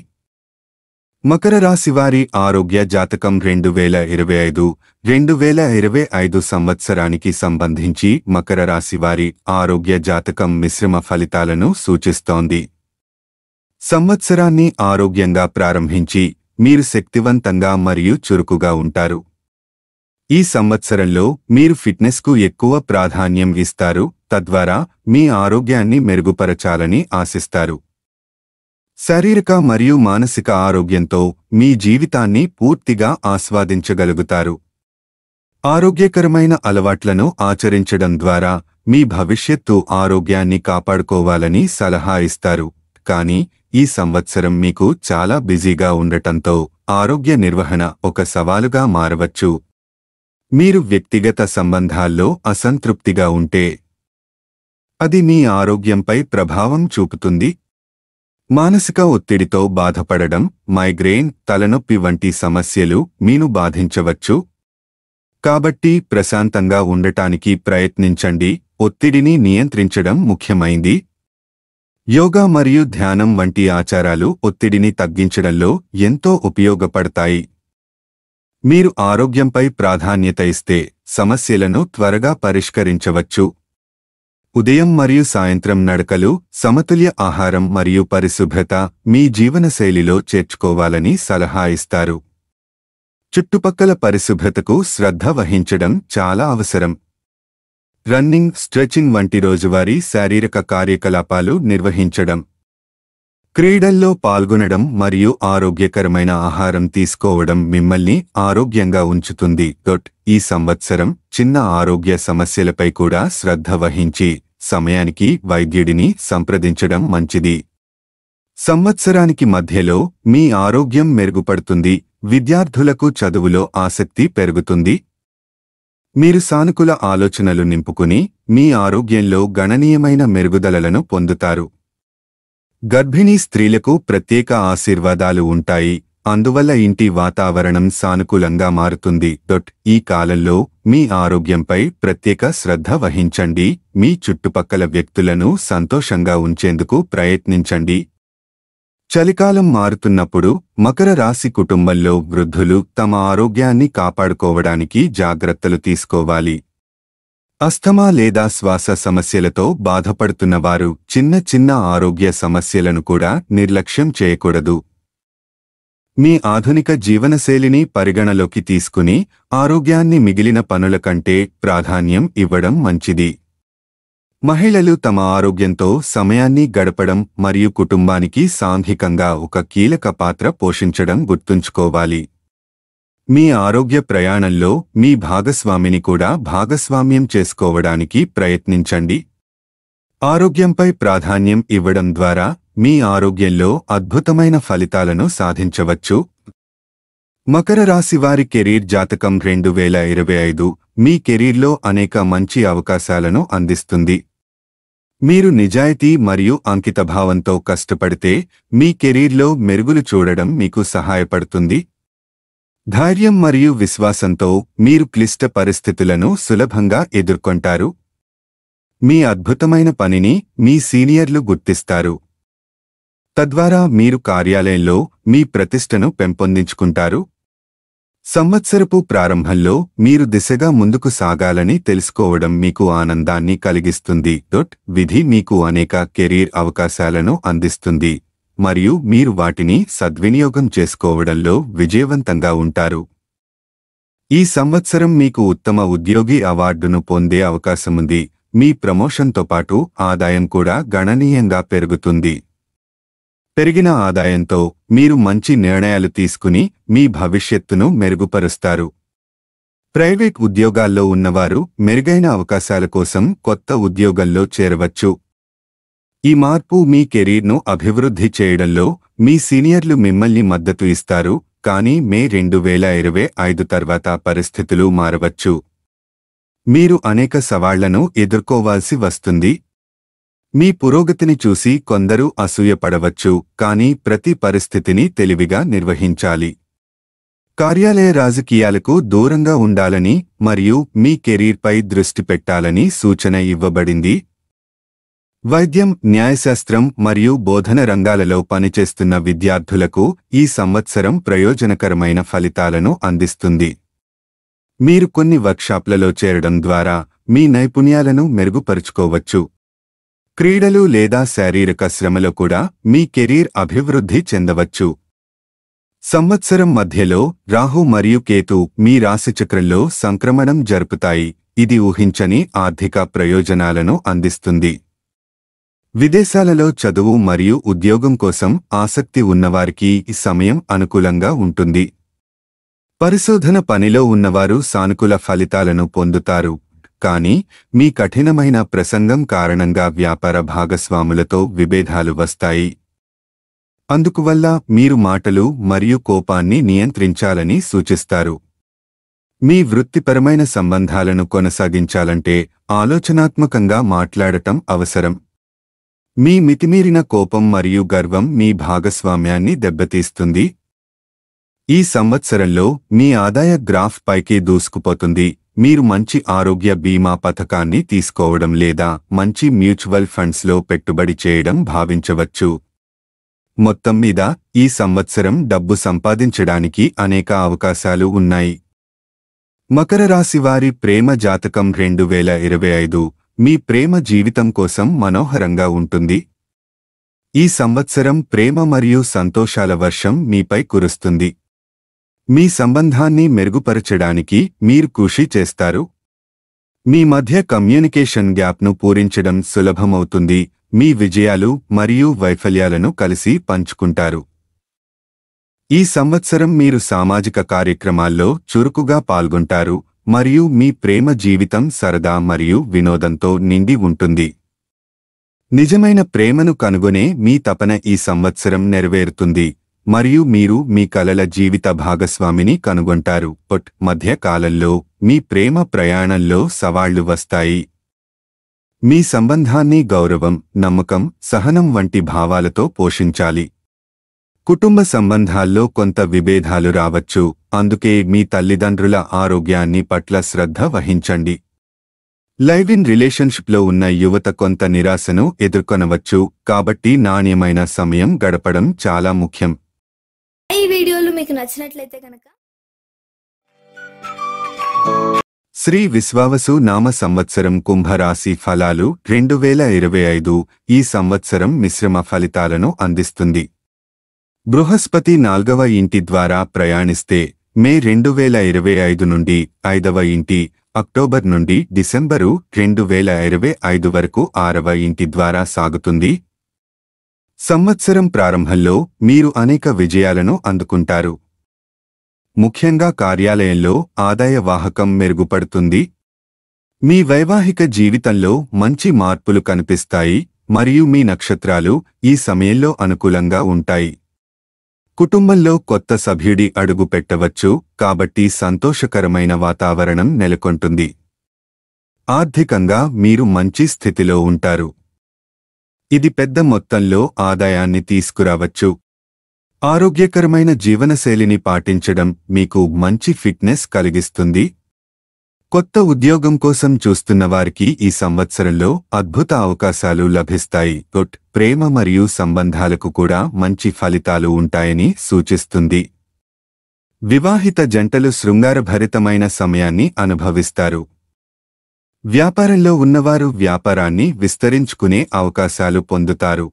మకర రాశి వారి ఆరోగ్య జాతకం రెండు వేల ఇరవై ఐదు రెండు వేల ఇరవై ఐదు సంవత్సరానికి సంబంధించి మకర రాశి వారి ఆరోగ్య జాతకం మిశ్రమ ఫలితాలను సూచిస్తోంది సంవత్సరాన్ని ఆరోగ్యంగా ప్రారంభించి మీరు శక్తివంతంగా మరియు చురుకుగా ఉంటారు ఈ సంవత్సరంలో మీరు ఫిట్నెస్కు ఎక్కువ ప్రాధాన్యం ఇస్తారు తద్వారా మీ ఆరోగ్యాన్ని మెరుగుపరచాలని ఆశిస్తారు శారీరక మరియు మానసిక ఆరోగ్యంతో మీ జీవితాన్ని పూర్తిగా ఆస్వాదించగలుగుతారు ఆరోగ్యకరమైన అలవాట్లను ఆచరించడం ద్వారా మీ భవిష్యత్తు ఆరోగ్యాన్ని కాపాడుకోవాలని సలహా ఇస్తారు కానీ ఈ సంవత్సరం మీకు చాలా బిజీగా ఉండటంతో ఆరోగ్య నిర్వహణ ఒక సవాలుగా మారవచ్చు మీరు వ్యక్తిగత సంబంధాల్లో అసంతృప్తిగా ఉంటే అది మీ ఆరోగ్యంపై ప్రభావం చూపుతుంది మానసిక ఒత్తిడితో బాధపడడం మైగ్రేన్ తలనొప్పి వంటి సమస్యలు మీను బాధించవచ్చు కాబట్టి ప్రశాంతంగా ఉండటానికి ప్రయత్నించండి ఒత్తిడిని నియంత్రించడం ముఖ్యమైంది యోగా మరియు ధ్యానం వంటి ఆచారాలు ఒత్తిడిని తగ్గించడంలో ఎంతో ఉపయోగపడతాయి మీరు ఆరోగ్యంపై ప్రాధాన్యత ఇస్తే సమస్యలను త్వరగా పరిష్కరించవచ్చు ఉదయం మరియు సాయంత్రం నడకలు సమతుల్య ఆహారం మరియు పరిశుభ్రత మీ జీవనశైలిలో చేర్చుకోవాలని సలహా ఇస్తారు చుట్టుపక్కల పరిశుభ్రతకు శ్రద్ధ వహించడం చాలా అవసరం రన్నింగ్ స్ట్రెచింగ్ వంటి రోజువారీ శారీరక కార్యకలాపాలు నిర్వహించడం క్రీడల్లో పాల్గొనడం మరియు ఆరోగ్యకరమైన ఆహారం తీసుకోవడం మిమ్మల్ని ఆరోగ్యంగా ఉంచుతుంది డొట్ ఈ సంవత్సరం చిన్న ఆరోగ్య సమస్యలపై కూడా శ్రద్ధ వహించి సమయానికి వైద్యుడిని సంప్రదించడం మంచిది సంవత్సరానికి మధ్యలో మీ ఆరోగ్యం మెరుగుపడుతుంది విద్యార్థులకు చదువులో ఆసక్తి పెరుగుతుంది మీరు సానుకూల ఆలోచనలు నింపుకుని మీ ఆరోగ్యంలో గణనీయమైన మెరుగుదలలను పొందుతారు గర్భిణీ స్త్రీలకు ప్రత్యేక ఆశీర్వాదాలు ఉంటాయి అందువల్ల ఇంటి వాతావరణం సానుకూలంగా మారుతుంది డొట్ ఈ కాలంలో మీ ఆరోగ్యంపై ప్రత్యేక శ్రద్ధ వహించండి మీ చుట్టుపక్కల వ్యక్తులను సంతోషంగా ఉంచేందుకు ప్రయత్నించండి చలికాలం మారుతున్నప్పుడు మకర రాశి కుటుంబంలో వృద్ధులు తమ ఆరోగ్యాన్ని కాపాడుకోవడానికి జాగ్రత్తలు తీసుకోవాలి అస్థమా లేదా శ్వాస సమస్యలతో బాధపడుతున్న వారు చిన్న చిన్న ఆరోగ్య సమస్యలను కూడా నిర్లక్ష్యం చేయకూడదు మీ ఆధునిక జీవనశైలిని పరిగణలోకి తీసుకుని ఆరోగ్యాన్ని మిగిలిన పనుల కంటే ప్రాధాన్యం ఇవ్వడం మంచిది మహిళలు తమ ఆరోగ్యంతో సమయాన్ని గడపడం మరియు కుటుంబానికి సాంఘికంగా ఒక కీలక పాత్ర పోషించడం గుర్తుంచుకోవాలి మీ ఆరోగ్య ప్రయాణంలో మీ భాగస్వామిని కూడా భాగస్వామ్యం చేసుకోవడానికి ప్రయత్నించండి ఆరోగ్యంపై ప్రాధాన్యం ఇవ్వడం ద్వారా మీ ఆరోగ్యంలో అద్భుతమైన ఫలితాలను సాధించవచ్చు మకర రాశి వారి కెరీర్ జాతకం రెండు వేల ఇరవై ఐదు మీ కెరీర్లో అనేక మంచి అవకాశాలను అందిస్తుంది మీరు నిజాయితీ మరియు అంకితభావంతో కష్టపడితే మీ కెరీర్లో మెరుగులు చూడడం మీకు సహాయపడుతుంది ధైర్యం మరియు విశ్వాసంతో మీరు క్లిష్ట పరిస్థితులను సులభంగా ఎదుర్కొంటారు మీ అద్భుతమైన పనిని మీ సీనియర్లు గుర్తిస్తారు తద్వారా మీరు కార్యాలయంలో మీ ప్రతిష్టను పెంపొందించుకుంటారు సంవత్సరపు ప్రారంభంలో మీరు దిశగా ముందుకు సాగాలని తెలుసుకోవడం మీకు ఆనందాన్ని కలిగిస్తుంది విధి మీకు అనేక కెరీర్ అవకాశాలను అందిస్తుంది మరియు మీరు వాటిని సద్వినియోగం చేసుకోవడంలో విజయవంతంగా ఉంటారు ఈ సంవత్సరం మీకు ఉత్తమ ఉద్యోగి అవార్డును పొందే అవకాశముంది మీ ప్రమోషన్తో పాటు ఆదాయం కూడా గణనీయంగా పెరుగుతుంది పెరిగిన ఆదాయంతో మీరు మంచి నిర్ణయాలు తీసుకుని మీ భవిష్యత్తును మెరుగుపరుస్తారు ప్రైవేట్ ఉద్యోగాల్లో ఉన్నవారు మెరుగైన అవకాశాల కోసం కొత్త ఉద్యోగంలో చేరవచ్చు ఈ మార్పు మీ కెరీర్ను అభివృద్ధి చేయడంలో మీ సీనియర్లు మిమ్మల్ని మద్దతు ఇస్తారు కానీ మే రెండు వేల ఇరవై ఐదు తర్వాత పరిస్థితులు మారవచ్చు మీరు అనేక సవాళ్లను ఎదుర్కోవాల్సి వస్తుంది మీ పురోగతిని చూసి కొందరు అసూయపడవచ్చు కానీ ప్రతి పరిస్థితిని తెలివిగా నిర్వహించాలి కార్యాలయ రాజకీయాలకు దూరంగా ఉండాలని మరియు మీ కెరీర్పై దృష్టి పెట్టాలని సూచన ఇవ్వబడింది వైద్యం న్యాయశాస్త్రం మరియు బోధన రంగాలలో పనిచేస్తున్న విద్యార్థులకు ఈ సంవత్సరం ప్రయోజనకరమైన ఫలితాలను అందిస్తుంది మీరు కొన్ని వర్క్షాప్లలో చేరడం ద్వారా మీ నైపుణ్యాలను మెరుగుపరుచుకోవచ్చు క్రీడలు లేదా శారీరక శ్రమలో కూడా మీ కెరీర్ అభివృద్ధి చెందవచ్చు సంవత్సరం మధ్యలో రాహు మరియు కేతు మీ రాశిచక్రంలో సంక్రమణం జరుపుతాయి ఇది ఊహించని ఆర్థిక ప్రయోజనాలను అందిస్తుంది విదేశాలలో చదువు మరియు ఉద్యోగం కోసం ఆసక్తి ఉన్నవారికి ఈ సమయం అనుకూలంగా ఉంటుంది పరిశోధన పనిలో ఉన్నవారు సానుకూల ఫలితాలను పొందుతారు కానీ మీ కఠినమైన ప్రసంగం కారణంగా వ్యాపార భాగస్వాములతో విభేదాలు వస్తాయి అందుకువల్ల మీరు మాటలు మరియు కోపాన్ని నియంత్రించాలని సూచిస్తారు మీ వృత్తిపరమైన సంబంధాలను కొనసాగించాలంటే ఆలోచనాత్మకంగా మాట్లాడటం అవసరం మీ మితిమీరిన కోపం మరియు గర్వం మీ భాగస్వామ్యాన్ని దెబ్బతీస్తుంది ఈ సంవత్సరంలో మీ ఆదాయ గ్రాఫ్ పైకి దూసుకుపోతుంది మీరు మంచి ఆరోగ్య బీమా పథకాన్ని తీసుకోవడం లేదా మంచి మ్యూచువల్ ఫండ్స్లో పెట్టుబడి చేయడం భావించవచ్చు మొత్తం మీద ఈ సంవత్సరం డబ్బు సంపాదించడానికి అనేక అవకాశాలు ఉన్నాయి మకర రాశివారి ప్రేమ జాతకం రెండు వేల ఇరవై ఐదు మీ ప్రేమ జీవితం కోసం మనోహరంగా ఉంటుంది ఈ సంవత్సరం ప్రేమ మరియు సంతోషాల వర్షం మీపై కురుస్తుంది మీ సంబంధాన్ని మెరుగుపరచడానికి మీరు కృషి చేస్తారు మీ మధ్య కమ్యూనికేషన్ గ్యాప్ను పూరించడం సులభమవుతుంది మీ విజయాలు మరియు వైఫల్యాలను కలిసి పంచుకుంటారు ఈ సంవత్సరం మీరు సామాజిక కార్యక్రమాల్లో చురుకుగా పాల్గొంటారు మరియు మీ ప్రేమ జీవితం సరదా మరియు వినోదంతో నిండి ఉంటుంది నిజమైన ప్రేమను కనుగొనే మీ తపన ఈ సంవత్సరం నెరవేరుతుంది మరియు మీరు మీ కలల జీవిత భాగస్వామిని కనుగొంటారు పొట్ మధ్య కాలంలో మీ ప్రేమ ప్రయాణంలో సవాళ్లు వస్తాయి మీ సంబంధాన్ని గౌరవం నమ్మకం సహనం వంటి భావాలతో పోషించాలి కుటుంబ సంబంధాల్లో కొంత విభేదాలు రావచ్చు అందుకే మీ తల్లిదండ్రుల ఆరోగ్యాన్ని పట్ల శ్రద్ధ వహించండి లైవ్ ఇన్ రిలేషన్షిప్లో ఉన్న యువత కొంత నిరాశను ఎదుర్కొనవచ్చు కాబట్టి నాణ్యమైన సమయం గడపడం చాలా ముఖ్యం ఈ వీడియోలు మీకు నచ్చినట్లయితే కనుక శ్రీ విశ్వావసు నామ సంవత్సరం కుంభరాశి ఫలాలు రెండు వేల ఇరవై ఐదు ఈ సంవత్సరం మిశ్రమ ఫలితాలను అందిస్తుంది బృహస్పతి నాల్గవ ఇంటి ద్వారా ప్రయాణిస్తే మే రెండు వేల ఇరవై ఐదు నుండి ఐదవ ఇంటి అక్టోబర్ నుండి డిసెంబరు రెండు వేల ఇరవై ఐదు వరకు ఆరవ ఇంటి ద్వారా సాగుతుంది సంవత్సరం ప్రారంభంలో మీరు అనేక విజయాలను అందుకుంటారు ముఖ్యంగా కార్యాలయంలో ఆదాయ వాహకం మెరుగుపడుతుంది మీ వైవాహిక జీవితంలో మంచి మార్పులు కనిపిస్తాయి మరియు మీ నక్షత్రాలు ఈ సమయంలో అనుకూలంగా ఉంటాయి కుటుంబంలో కొత్త సభ్యుడి అడుగు పెట్టవచ్చు కాబట్టి సంతోషకరమైన వాతావరణం నెలకొంటుంది ఆర్థికంగా మీరు మంచి స్థితిలో ఉంటారు ఇది పెద్ద మొత్తంలో ఆదాయాన్ని తీసుకురావచ్చు ఆరోగ్యకరమైన జీవనశైలిని పాటించడం మీకు మంచి ఫిట్నెస్ కలిగిస్తుంది కొత్త ఉద్యోగం కోసం చూస్తున్న వారికి ఈ సంవత్సరంలో అద్భుత అవకాశాలు లభిస్తాయి గుట్ ప్రేమ మరియు సంబంధాలకు కూడా మంచి ఫలితాలు ఉంటాయని సూచిస్తుంది వివాహిత జంటలు శృంగారభరితమైన సమయాన్ని అనుభవిస్తారు వ్యాపారంలో ఉన్నవారు వ్యాపారాన్ని విస్తరించుకునే అవకాశాలు పొందుతారు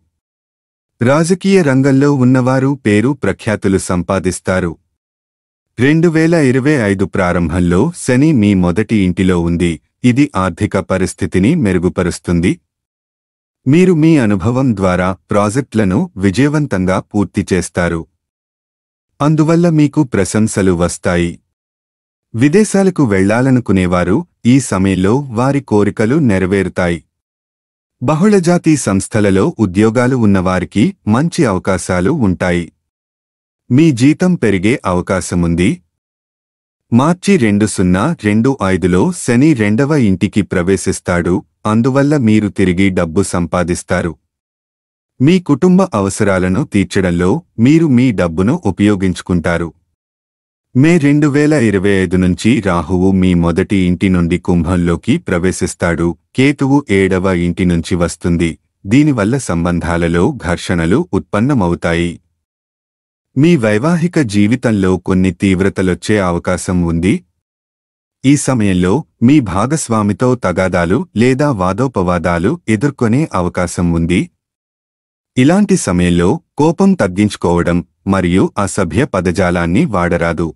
రాజకీయ రంగంలో ఉన్నవారు పేరు ప్రఖ్యాతులు సంపాదిస్తారు రెండు వేల ఇరవై ఐదు ప్రారంభంలో శని మీ మొదటి ఇంటిలో ఉంది ఇది ఆర్థిక పరిస్థితిని మెరుగుపరుస్తుంది మీరు మీ అనుభవం ద్వారా ప్రాజెక్టులను విజయవంతంగా పూర్తి చేస్తారు అందువల్ల మీకు ప్రశంసలు వస్తాయి విదేశాలకు వెళ్లాలనుకునేవారు ఈ సమయంలో వారి కోరికలు నెరవేరుతాయి బహుళజాతి సంస్థలలో ఉద్యోగాలు ఉన్నవారికి మంచి అవకాశాలు ఉంటాయి మీ జీతం పెరిగే అవకాశముంది మార్చి రెండు సున్నా రెండు ఐదులో శని రెండవ ఇంటికి ప్రవేశిస్తాడు అందువల్ల మీరు తిరిగి డబ్బు సంపాదిస్తారు మీ కుటుంబ అవసరాలను తీర్చడంలో మీరు మీ డబ్బును ఉపయోగించుకుంటారు మే రెండు వేల ఇరవై ఐదు నుంచి రాహువు మీ మొదటి ఇంటి నుండి కుంభంలోకి ప్రవేశిస్తాడు కేతువు ఏడవ ఇంటి నుంచి వస్తుంది దీనివల్ల సంబంధాలలో ఘర్షణలు ఉత్పన్నమవుతాయి మీ వైవాహిక జీవితంలో కొన్ని తీవ్రతలొచ్చే అవకాశం ఉంది ఈ సమయంలో మీ భాగస్వామితో తగాదాలు లేదా వాదోపవాదాలు ఎదుర్కొనే అవకాశం ఉంది ఇలాంటి సమయంలో కోపం తగ్గించుకోవడం మరియు అసభ్య పదజాలాన్ని వాడరాదు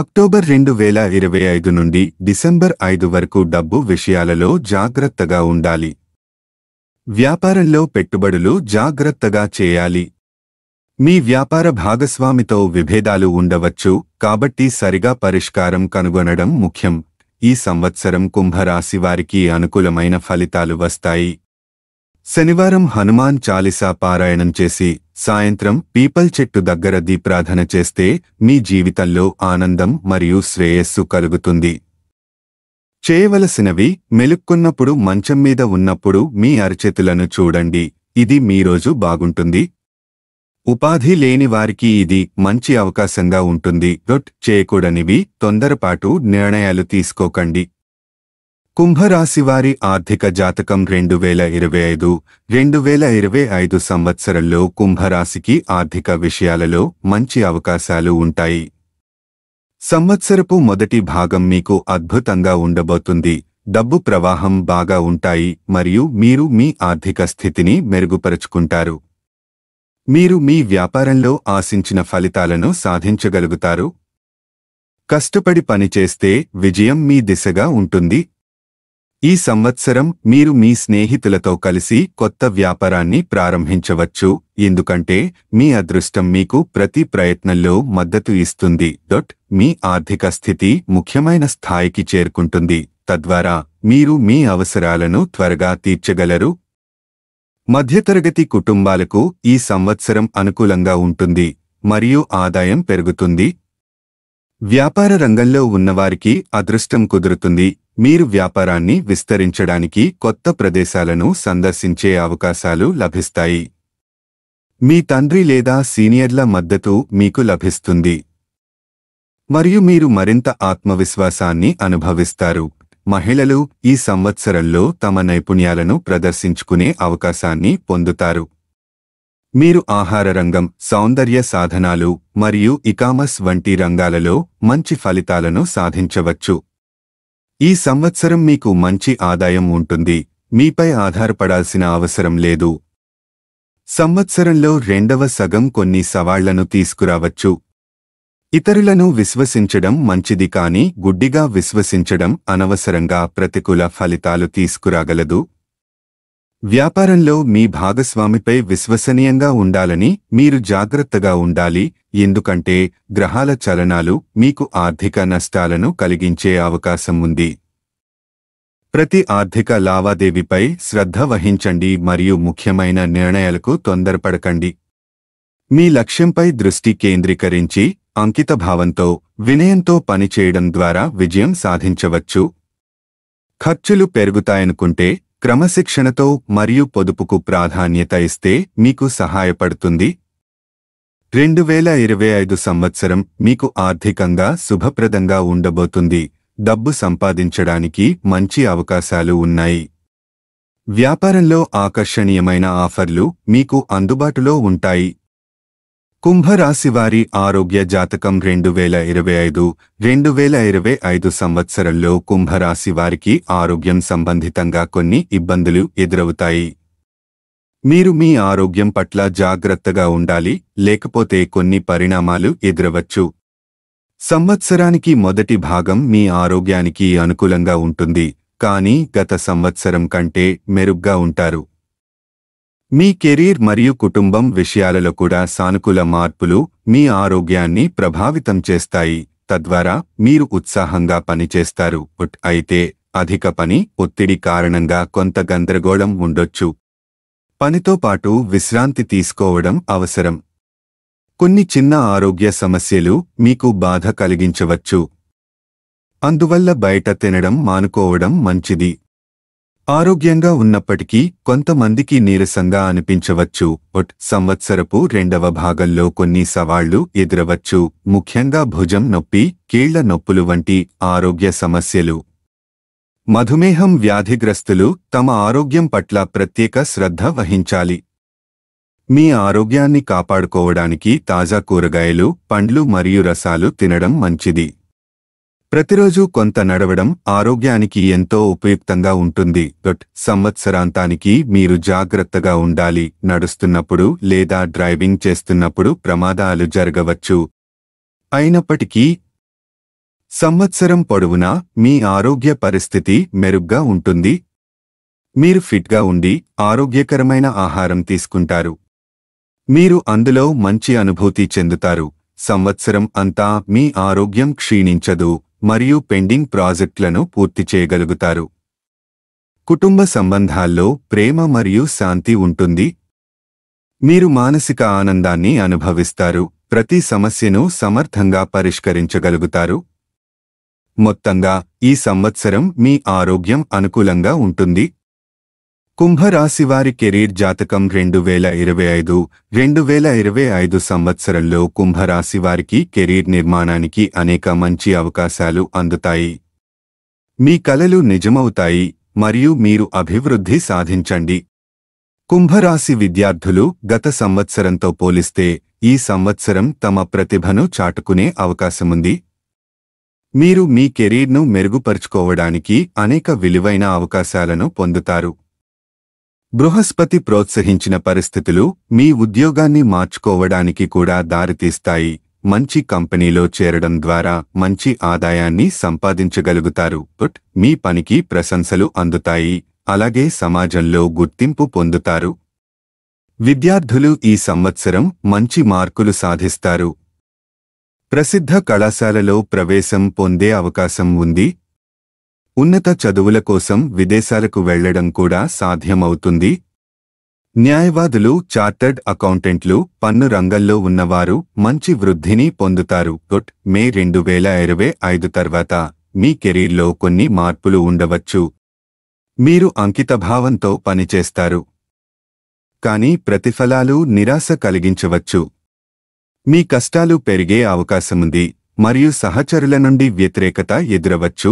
అక్టోబర్ రెండు వేల ఇరవై ఐదు నుండి డిసెంబర్ ఐదు వరకు డబ్బు విషయాలలో జాగ్రత్తగా ఉండాలి వ్యాపారంలో పెట్టుబడులు జాగ్రత్తగా చేయాలి మీ వ్యాపార భాగస్వామితో విభేదాలు ఉండవచ్చు కాబట్టి సరిగా పరిష్కారం కనుగొనడం ముఖ్యం ఈ సంవత్సరం కుంభరాశి వారికి అనుకూలమైన ఫలితాలు వస్తాయి శనివారం హనుమాన్ చాలీసా పారాయణం చేసి సాయంత్రం పీపల్ చెట్టు దగ్గర దీప్రాధన చేస్తే మీ జీవితంలో ఆనందం మరియు శ్రేయస్సు కలుగుతుంది చేయవలసినవి మెలుక్కున్నప్పుడు మంచం మీద ఉన్నప్పుడు మీ అరచేతులను చూడండి ఇది మీ రోజు బాగుంటుంది ఉపాధి లేని వారికి ఇది మంచి అవకాశంగా ఉంటుంది డొట్ చేయకూడనివి తొందరపాటు నిర్ణయాలు తీసుకోకండి కుంభరాశివారి ఆర్థిక జాతకం రెండు వేల ఇరవై ఐదు రెండు వేల ఇరవై ఐదు సంవత్సరంలో కుంభరాశికి ఆర్థిక విషయాలలో మంచి అవకాశాలు ఉంటాయి సంవత్సరపు మొదటి భాగం మీకు అద్భుతంగా ఉండబోతుంది డబ్బు ప్రవాహం బాగా ఉంటాయి మరియు మీరు మీ ఆర్థిక స్థితిని మెరుగుపరుచుకుంటారు మీరు మీ వ్యాపారంలో ఆశించిన ఫలితాలను సాధించగలుగుతారు కష్టపడి పనిచేస్తే విజయం మీ దిశగా ఉంటుంది ఈ సంవత్సరం మీరు మీ స్నేహితులతో కలిసి కొత్త వ్యాపారాన్ని ప్రారంభించవచ్చు ఎందుకంటే మీ అదృష్టం మీకు ప్రతి ప్రయత్నంలో మద్దతు ఇస్తుంది డొట్ మీ ఆర్థిక స్థితి ముఖ్యమైన స్థాయికి చేరుకుంటుంది తద్వారా మీరు మీ అవసరాలను త్వరగా తీర్చగలరు మధ్యతరగతి కుటుంబాలకు ఈ సంవత్సరం అనుకూలంగా ఉంటుంది మరియు ఆదాయం పెరుగుతుంది వ్యాపార రంగంలో ఉన్నవారికి అదృష్టం కుదురుతుంది మీరు వ్యాపారాన్ని విస్తరించడానికి కొత్త ప్రదేశాలను సందర్శించే అవకాశాలు లభిస్తాయి మీ తండ్రి లేదా సీనియర్ల మద్దతు మీకు లభిస్తుంది మరియు మీరు మరింత ఆత్మవిశ్వాసాన్ని అనుభవిస్తారు మహిళలు ఈ సంవత్సరంలో తమ నైపుణ్యాలను ప్రదర్శించుకునే అవకాశాన్ని పొందుతారు మీరు ఆహార రంగం సౌందర్య సాధనాలు మరియు ఇకామస్ వంటి రంగాలలో మంచి ఫలితాలను సాధించవచ్చు ఈ సంవత్సరం మీకు మంచి ఆదాయం ఉంటుంది మీపై ఆధారపడాల్సిన అవసరం లేదు సంవత్సరంలో రెండవ సగం కొన్ని సవాళ్లను తీసుకురావచ్చు ఇతరులను విశ్వసించడం మంచిది కాని గుడ్డిగా విశ్వసించడం అనవసరంగా ప్రతికూల ఫలితాలు తీసుకురాగలదు వ్యాపారంలో మీ భాగస్వామిపై విశ్వసనీయంగా ఉండాలని మీరు జాగ్రత్తగా ఉండాలి ఎందుకంటే గ్రహాల చలనాలు మీకు ఆర్థిక నష్టాలను కలిగించే అవకాశం ఉంది ప్రతి ఆర్థిక లావాదేవీపై శ్రద్ధ వహించండి మరియు ముఖ్యమైన నిర్ణయాలకు తొందరపడకండి మీ లక్ష్యంపై దృష్టి కేంద్రీకరించి అంకితభావంతో వినయంతో పనిచేయడం ద్వారా విజయం సాధించవచ్చు ఖర్చులు పెరుగుతాయనుకుంటే క్రమశిక్షణతో మరియు పొదుపుకు ప్రాధాన్యత ఇస్తే మీకు సహాయపడుతుంది రెండు వేల ఇరవై ఐదు సంవత్సరం మీకు ఆర్థికంగా శుభప్రదంగా ఉండబోతుంది డబ్బు సంపాదించడానికి మంచి అవకాశాలు ఉన్నాయి వ్యాపారంలో ఆకర్షణీయమైన ఆఫర్లు మీకు అందుబాటులో ఉంటాయి కుంభరాశివారి ఆరోగ్య జాతకం రెండు వేల ఇరవై ఐదు రెండు వేల ఇరవై ఐదు సంవత్సరంలో కుంభరాశి వారికి ఆరోగ్యం సంబంధితంగా కొన్ని ఇబ్బందులు ఎదురవుతాయి మీరు మీ ఆరోగ్యం పట్ల జాగ్రత్తగా ఉండాలి లేకపోతే కొన్ని పరిణామాలు ఎదురవచ్చు సంవత్సరానికి మొదటి భాగం మీ ఆరోగ్యానికి అనుకూలంగా ఉంటుంది కానీ గత సంవత్సరం కంటే మెరుగ్గా ఉంటారు మీ కెరీర్ మరియు కుటుంబం విషయాలలో కూడా సానుకూల మార్పులు మీ ఆరోగ్యాన్ని ప్రభావితం చేస్తాయి తద్వారా మీరు ఉత్సాహంగా పనిచేస్తారు అయితే అధిక పని ఒత్తిడి కారణంగా కొంత గందరగోళం ఉండొచ్చు పనితో పాటు విశ్రాంతి తీసుకోవడం అవసరం కొన్ని చిన్న ఆరోగ్య సమస్యలు మీకు బాధ కలిగించవచ్చు అందువల్ల బయట తినడం మానుకోవడం మంచిది ఆరోగ్యంగా ఉన్నప్పటికీ కొంతమందికి నీరసంగా అనిపించవచ్చు ఒట్ సంవత్సరపు రెండవ భాగంలో కొన్ని సవాళ్లు ఎదురవచ్చు ముఖ్యంగా భుజం నొప్పి కీళ్ల నొప్పులు వంటి ఆరోగ్య సమస్యలు మధుమేహం వ్యాధిగ్రస్తులు తమ ఆరోగ్యం పట్ల ప్రత్యేక శ్రద్ధ వహించాలి మీ ఆరోగ్యాన్ని కాపాడుకోవడానికి తాజా కూరగాయలు పండ్లు మరియు రసాలు తినడం మంచిది ప్రతిరోజు కొంత నడవడం ఆరోగ్యానికి ఎంతో ఉపయుక్తంగా ఉంటుంది గట్ సంవత్సరాంతానికి మీరు జాగ్రత్తగా ఉండాలి నడుస్తున్నప్పుడు లేదా డ్రైవింగ్ చేస్తున్నప్పుడు ప్రమాదాలు జరగవచ్చు అయినప్పటికీ సంవత్సరం పొడవునా మీ ఆరోగ్య పరిస్థితి మెరుగ్గా ఉంటుంది మీరు ఫిట్గా ఉండి ఆరోగ్యకరమైన ఆహారం తీసుకుంటారు మీరు అందులో మంచి అనుభూతి చెందుతారు సంవత్సరం అంతా మీ ఆరోగ్యం క్షీణించదు మరియు పెండింగ్ ప్రాజెక్టులను పూర్తి చేయగలుగుతారు కుటుంబ సంబంధాల్లో ప్రేమ మరియు శాంతి ఉంటుంది మీరు మానసిక ఆనందాన్ని అనుభవిస్తారు ప్రతి సమస్యను సమర్థంగా పరిష్కరించగలుగుతారు మొత్తంగా ఈ సంవత్సరం మీ ఆరోగ్యం అనుకూలంగా ఉంటుంది కుంభరాశివారి కెరీర్ జాతకం రెండు వేల ఇరవై ఐదు రెండు వేల ఇరవై ఐదు సంవత్సరంలో కుంభరాశివారికి కెరీర్ నిర్మాణానికి అనేక మంచి అవకాశాలు అందుతాయి మీ కలలు నిజమవుతాయి మరియు మీరు అభివృద్ధి సాధించండి కుంభరాశి విద్యార్థులు గత సంవత్సరంతో పోలిస్తే ఈ సంవత్సరం తమ ప్రతిభను చాటుకునే అవకాశముంది మీరు మీ కెరీర్ను మెరుగుపరుచుకోవడానికి అనేక విలువైన అవకాశాలను పొందుతారు బృహస్పతి ప్రోత్సహించిన పరిస్థితులు మీ ఉద్యోగాన్ని మార్చుకోవడానికి కూడా దారితీస్తాయి మంచి కంపెనీలో చేరడం ద్వారా మంచి ఆదాయాన్ని సంపాదించగలుగుతారు బట్ మీ పనికి ప్రశంసలు అందుతాయి అలాగే సమాజంలో గుర్తింపు పొందుతారు విద్యార్థులు ఈ సంవత్సరం మంచి మార్కులు సాధిస్తారు ప్రసిద్ధ కళాశాలలో ప్రవేశం పొందే అవకాశం ఉంది ఉన్నత చదువుల కోసం విదేశాలకు వెళ్లడం కూడా సాధ్యమవుతుంది న్యాయవాదులు చార్టర్డ్ అకౌంటెంట్లు పన్ను రంగంలో ఉన్నవారు మంచి వృద్ధిని పొందుతారు గుట్ మే రెండు వేల ఇరవై ఐదు తర్వాత మీ కెరీర్లో కొన్ని మార్పులు ఉండవచ్చు మీరు అంకితభావంతో పనిచేస్తారు కానీ ప్రతిఫలాలు నిరాశ కలిగించవచ్చు మీ కష్టాలు పెరిగే అవకాశముంది మరియు సహచరుల నుండి వ్యతిరేకత ఎదురవచ్చు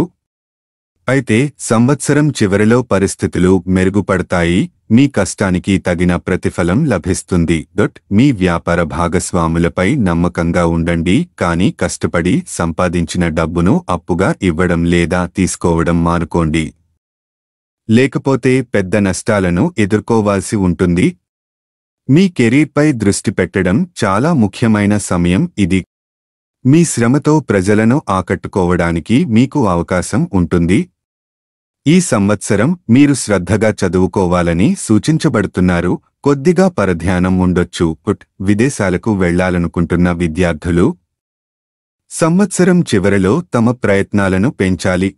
అయితే సంవత్సరం చివరిలో పరిస్థితులు మెరుగుపడతాయి మీ కష్టానికి తగిన ప్రతిఫలం లభిస్తుంది డొట్ మీ వ్యాపార భాగస్వాములపై నమ్మకంగా ఉండండి కానీ కష్టపడి సంపాదించిన డబ్బును అప్పుగా ఇవ్వడం లేదా తీసుకోవడం మానుకోండి లేకపోతే పెద్ద నష్టాలను ఎదుర్కోవాల్సి ఉంటుంది మీ కెరీర్పై దృష్టి పెట్టడం చాలా ముఖ్యమైన సమయం ఇది మీ శ్రమతో ప్రజలను ఆకట్టుకోవడానికి మీకు అవకాశం ఉంటుంది ఈ సంవత్సరం మీరు శ్రద్ధగా చదువుకోవాలని సూచించబడుతున్నారు కొద్దిగా పరధ్యానం ఉండొచ్చు పుట్ విదేశాలకు వెళ్లాలనుకుంటున్న విద్యార్థులు సంవత్సరం చివరలో తమ ప్రయత్నాలను పెంచాలి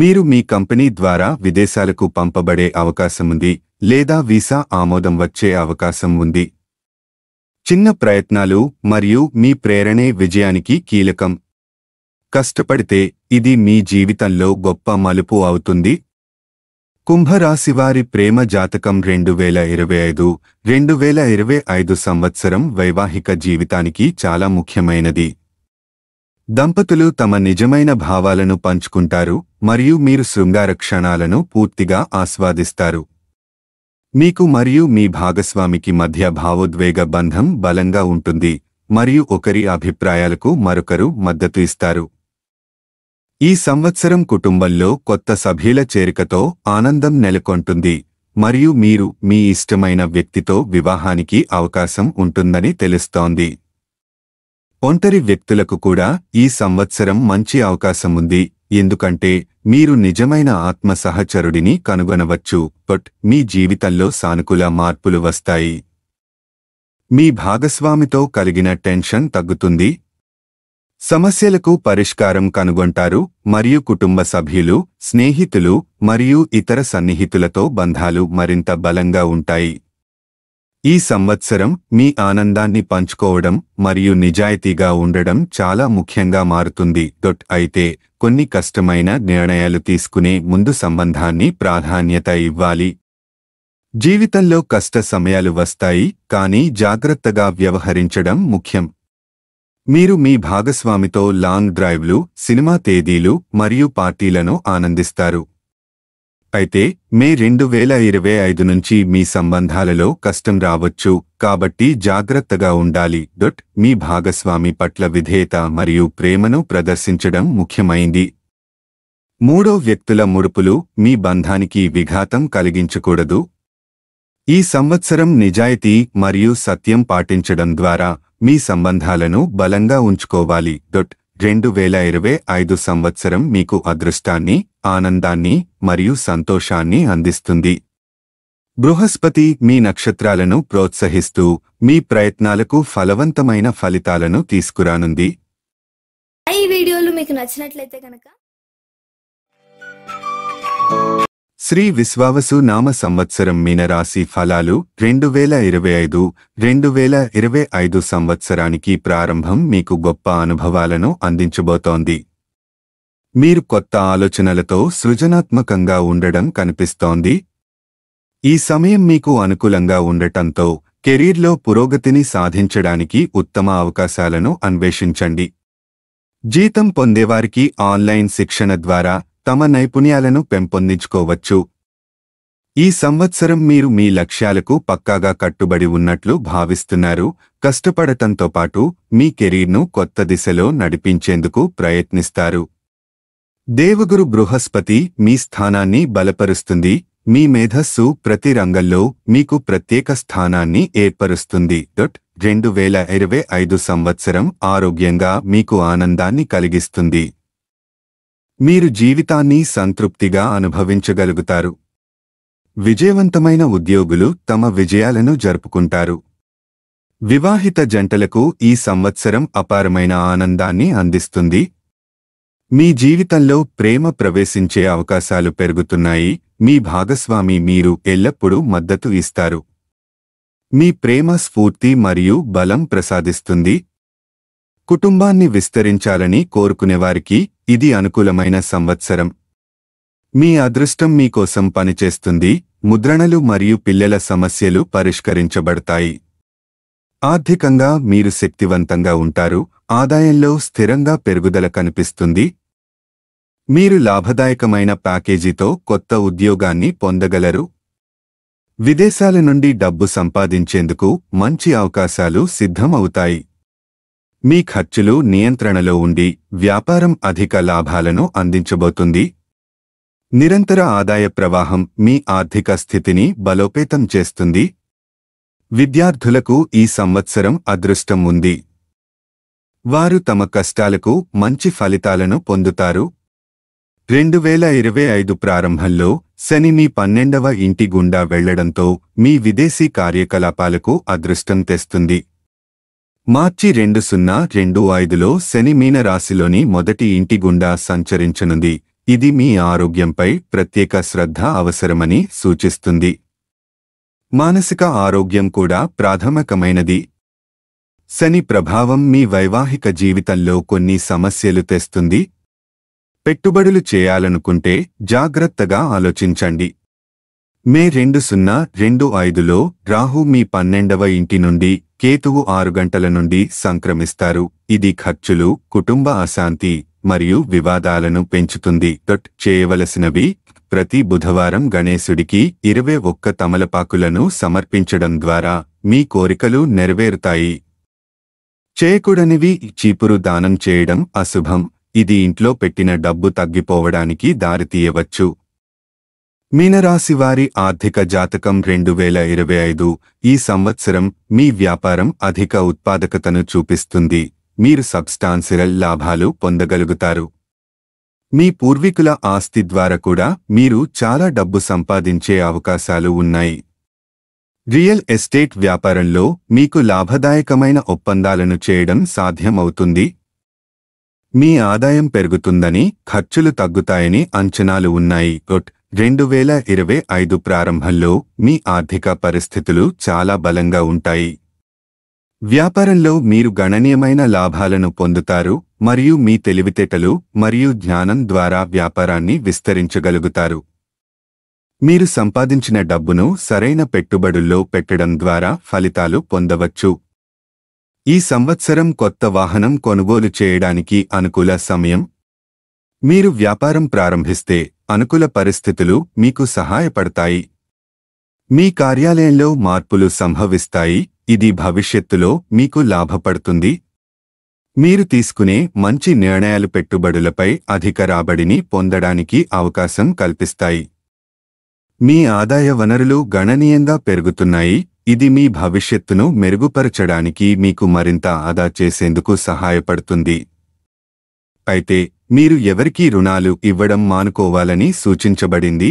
మీరు మీ కంపెనీ ద్వారా విదేశాలకు పంపబడే అవకాశముంది లేదా వీసా ఆమోదం వచ్చే అవకాశం ఉంది చిన్న ప్రయత్నాలు మరియు మీ ప్రేరణే విజయానికి కీలకం కష్టపడితే ఇది మీ జీవితంలో గొప్ప మలుపు అవుతుంది కుంభరాశివారి ప్రేమ జాతకం రెండు వేల ఇరవై ఐదు రెండు వేల ఇరవై ఐదు సంవత్సరం వైవాహిక జీవితానికి చాలా ముఖ్యమైనది దంపతులు తమ నిజమైన భావాలను పంచుకుంటారు మరియు మీరు శృంగార క్షణాలను పూర్తిగా ఆస్వాదిస్తారు మీకు మరియు మీ భాగస్వామికి మధ్య భావోద్వేగ బంధం బలంగా ఉంటుంది మరియు ఒకరి అభిప్రాయాలకు మరొకరు మద్దతు ఇస్తారు ఈ సంవత్సరం కుటుంబంలో కొత్త సభ్యుల చేరికతో ఆనందం నెలకొంటుంది మరియు మీరు మీ ఇష్టమైన వ్యక్తితో వివాహానికి అవకాశం ఉంటుందని తెలుస్తోంది ఒంటరి వ్యక్తులకు కూడా ఈ సంవత్సరం మంచి అవకాశం ఉంది ఎందుకంటే మీరు నిజమైన ఆత్మ సహచరుడిని కనుగొనవచ్చు బట్ మీ జీవితంలో సానుకూల మార్పులు వస్తాయి మీ భాగస్వామితో కలిగిన టెన్షన్ తగ్గుతుంది సమస్యలకు పరిష్కారం కనుగొంటారు మరియు కుటుంబ సభ్యులు స్నేహితులు మరియు ఇతర సన్నిహితులతో బంధాలు మరింత బలంగా ఉంటాయి ఈ సంవత్సరం మీ ఆనందాన్ని పంచుకోవడం మరియు నిజాయితీగా ఉండడం చాలా ముఖ్యంగా మారుతుంది డొట్ అయితే కొన్ని కష్టమైన నిర్ణయాలు తీసుకునే ముందు సంబంధాన్ని ప్రాధాన్యత ఇవ్వాలి జీవితంలో కష్ట సమయాలు వస్తాయి కానీ జాగ్రత్తగా వ్యవహరించడం ముఖ్యం మీరు మీ భాగస్వామితో లాంగ్ డ్రైవ్లు సినిమా తేదీలు మరియు పార్టీలను ఆనందిస్తారు అయితే మే రెండు వేల ఇరవై ఐదు నుంచి మీ సంబంధాలలో కష్టం రావచ్చు కాబట్టి జాగ్రత్తగా ఉండాలి డొట్ మీ భాగస్వామి పట్ల విధేయత మరియు ప్రేమను ప్రదర్శించడం ముఖ్యమైంది మూడో వ్యక్తుల ముడుపులు మీ బంధానికి విఘాతం కలిగించకూడదు ఈ సంవత్సరం నిజాయితీ మరియు సత్యం పాటించడం ద్వారా మీ సంబంధాలను బలంగా ఉంచుకోవాలి డొట్ రెండు వేల ఇరవై ఐదు సంవత్సరం మీకు అదృష్టాన్ని ఆనందాన్ని మరియు సంతోషాన్ని అందిస్తుంది బృహస్పతి మీ నక్షత్రాలను ప్రోత్సహిస్తూ మీ ప్రయత్నాలకు ఫలవంతమైన ఫలితాలను తీసుకురానుంది ఈ వీడియోలు మీకు నచ్చినట్లయితే కనుక శ్రీ విశ్వావసు నామ సంవత్సరం మీనరాశి ఫలాలు రెండు వేల ఇరవై ఐదు రెండు వేల ఇరవై ఐదు సంవత్సరానికి ప్రారంభం మీకు గొప్ప అనుభవాలను అందించబోతోంది మీరు కొత్త ఆలోచనలతో సృజనాత్మకంగా ఉండడం కనిపిస్తోంది ఈ సమయం మీకు అనుకూలంగా ఉండటంతో కెరీర్లో పురోగతిని సాధించడానికి ఉత్తమ అవకాశాలను అన్వేషించండి జీతం పొందేవారికి ఆన్లైన్ శిక్షణ ద్వారా తమ నైపుణ్యాలను పెంపొందించుకోవచ్చు ఈ సంవత్సరం మీరు మీ లక్ష్యాలకు పక్కాగా కట్టుబడి ఉన్నట్లు భావిస్తున్నారు కష్టపడటంతో పాటు మీ కెరీర్ను కొత్త దిశలో నడిపించేందుకు ప్రయత్నిస్తారు దేవగురు బృహస్పతి మీ స్థానాన్ని బలపరుస్తుంది మీ మేధస్సు ప్రతి రంగంలో మీకు ప్రత్యేక స్థానాన్ని ఏర్పరుస్తుంది డొట్ రెండు వేల ఇరవై ఐదు సంవత్సరం ఆరోగ్యంగా మీకు ఆనందాన్ని కలిగిస్తుంది మీరు జీవితాన్ని సంతృప్తిగా అనుభవించగలుగుతారు విజయవంతమైన ఉద్యోగులు తమ విజయాలను జరుపుకుంటారు వివాహిత జంటలకు ఈ సంవత్సరం అపారమైన ఆనందాన్ని అందిస్తుంది మీ జీవితంలో ప్రేమ ప్రవేశించే అవకాశాలు పెరుగుతున్నాయి మీ భాగస్వామి మీరు ఎల్లప్పుడూ మద్దతు ఇస్తారు మీ ప్రేమ స్ఫూర్తి మరియు బలం ప్రసాదిస్తుంది కుటుంబాన్ని విస్తరించాలని కోరుకునేవారికి ఇది అనుకూలమైన సంవత్సరం మీ అదృష్టం మీకోసం పనిచేస్తుంది ముద్రణలు మరియు పిల్లల సమస్యలు పరిష్కరించబడతాయి ఆర్థికంగా మీరు శక్తివంతంగా ఉంటారు ఆదాయంలో స్థిరంగా పెరుగుదల కనిపిస్తుంది మీరు లాభదాయకమైన ప్యాకేజీతో కొత్త ఉద్యోగాన్ని పొందగలరు విదేశాల నుండి డబ్బు సంపాదించేందుకు మంచి అవకాశాలు సిద్ధం అవుతాయి మీ ఖర్చులు నియంత్రణలో ఉండి వ్యాపారం అధిక లాభాలను అందించబోతుంది నిరంతర ఆదాయ ప్రవాహం మీ ఆర్థిక స్థితిని బలోపేతం చేస్తుంది విద్యార్థులకు ఈ సంవత్సరం అదృష్టం ఉంది వారు తమ కష్టాలకు మంచి ఫలితాలను పొందుతారు రెండు వేల ఇరవై ఐదు ప్రారంభంలో శని మీ పన్నెండవ ఇంటి గుండా వెళ్లడంతో మీ విదేశీ కార్యకలాపాలకు అదృష్టం తెస్తుంది మార్చి రెండు సున్నా రెండు ఐదులో శని మీనరాశిలోని మొదటి ఇంటి గుండా సంచరించనుంది ఇది మీ ఆరోగ్యంపై ప్రత్యేక శ్రద్ధ అవసరమని సూచిస్తుంది మానసిక ఆరోగ్యం కూడా ప్రాథమికమైనది శని ప్రభావం మీ వైవాహిక జీవితంలో కొన్ని సమస్యలు తెస్తుంది పెట్టుబడులు చేయాలనుకుంటే జాగ్రత్తగా ఆలోచించండి మే రెండు సున్నా రెండు ఐదులో రాహు మీ పన్నెండవ ఇంటి నుండి కేతువు ఆరు గంటల నుండి సంక్రమిస్తారు ఇది ఖర్చులు కుటుంబ అశాంతి మరియు వివాదాలను పెంచుతుంది డట్ చేయవలసినవి ప్రతి బుధవారం గణేశుడికి ఇరవై ఒక్క తమలపాకులను సమర్పించడం ద్వారా మీ కోరికలు నెరవేరుతాయి చేయకూడనివి చీపురు దానం చేయడం అశుభం ఇది ఇంట్లో పెట్టిన డబ్బు తగ్గిపోవడానికి దారితీయవచ్చు మీనరాశి వారి ఆర్థిక జాతకం రెండు వేల ఇరవై ఐదు ఈ సంవత్సరం మీ వ్యాపారం అధిక ఉత్పాదకతను చూపిస్తుంది మీరు సబ్స్టాన్సిరల్ లాభాలు పొందగలుగుతారు మీ పూర్వీకుల ఆస్తి ద్వారా కూడా మీరు చాలా డబ్బు సంపాదించే అవకాశాలు ఉన్నాయి రియల్ ఎస్టేట్ వ్యాపారంలో మీకు లాభదాయకమైన ఒప్పందాలను చేయడం సాధ్యమవుతుంది మీ ఆదాయం పెరుగుతుందని ఖర్చులు తగ్గుతాయని అంచనాలు ఉన్నాయి రెండు వేల ఇరవై ఐదు ప్రారంభంలో మీ ఆర్థిక పరిస్థితులు చాలా బలంగా ఉంటాయి వ్యాపారంలో మీరు గణనీయమైన లాభాలను పొందుతారు మరియు మీ తెలివితేటలు మరియు జ్ఞానం ద్వారా వ్యాపారాన్ని విస్తరించగలుగుతారు మీరు సంపాదించిన డబ్బును సరైన పెట్టుబడుల్లో పెట్టడం ద్వారా ఫలితాలు పొందవచ్చు ఈ సంవత్సరం కొత్త వాహనం కొనుగోలు చేయడానికి అనుకూల సమయం మీరు వ్యాపారం ప్రారంభిస్తే అనుకూల పరిస్థితులు మీకు సహాయపడతాయి మీ కార్యాలయంలో మార్పులు సంభవిస్తాయి ఇది భవిష్యత్తులో మీకు లాభపడుతుంది మీరు తీసుకునే మంచి నిర్ణయాలు పెట్టుబడులపై అధిక రాబడిని పొందడానికి అవకాశం కల్పిస్తాయి మీ ఆదాయ వనరులు గణనీయంగా పెరుగుతున్నాయి ఇది మీ భవిష్యత్తును మెరుగుపరచడానికి మీకు మరింత ఆదా చేసేందుకు సహాయపడుతుంది అయితే మీరు ఎవరికీ రుణాలు ఇవ్వడం మానుకోవాలని సూచించబడింది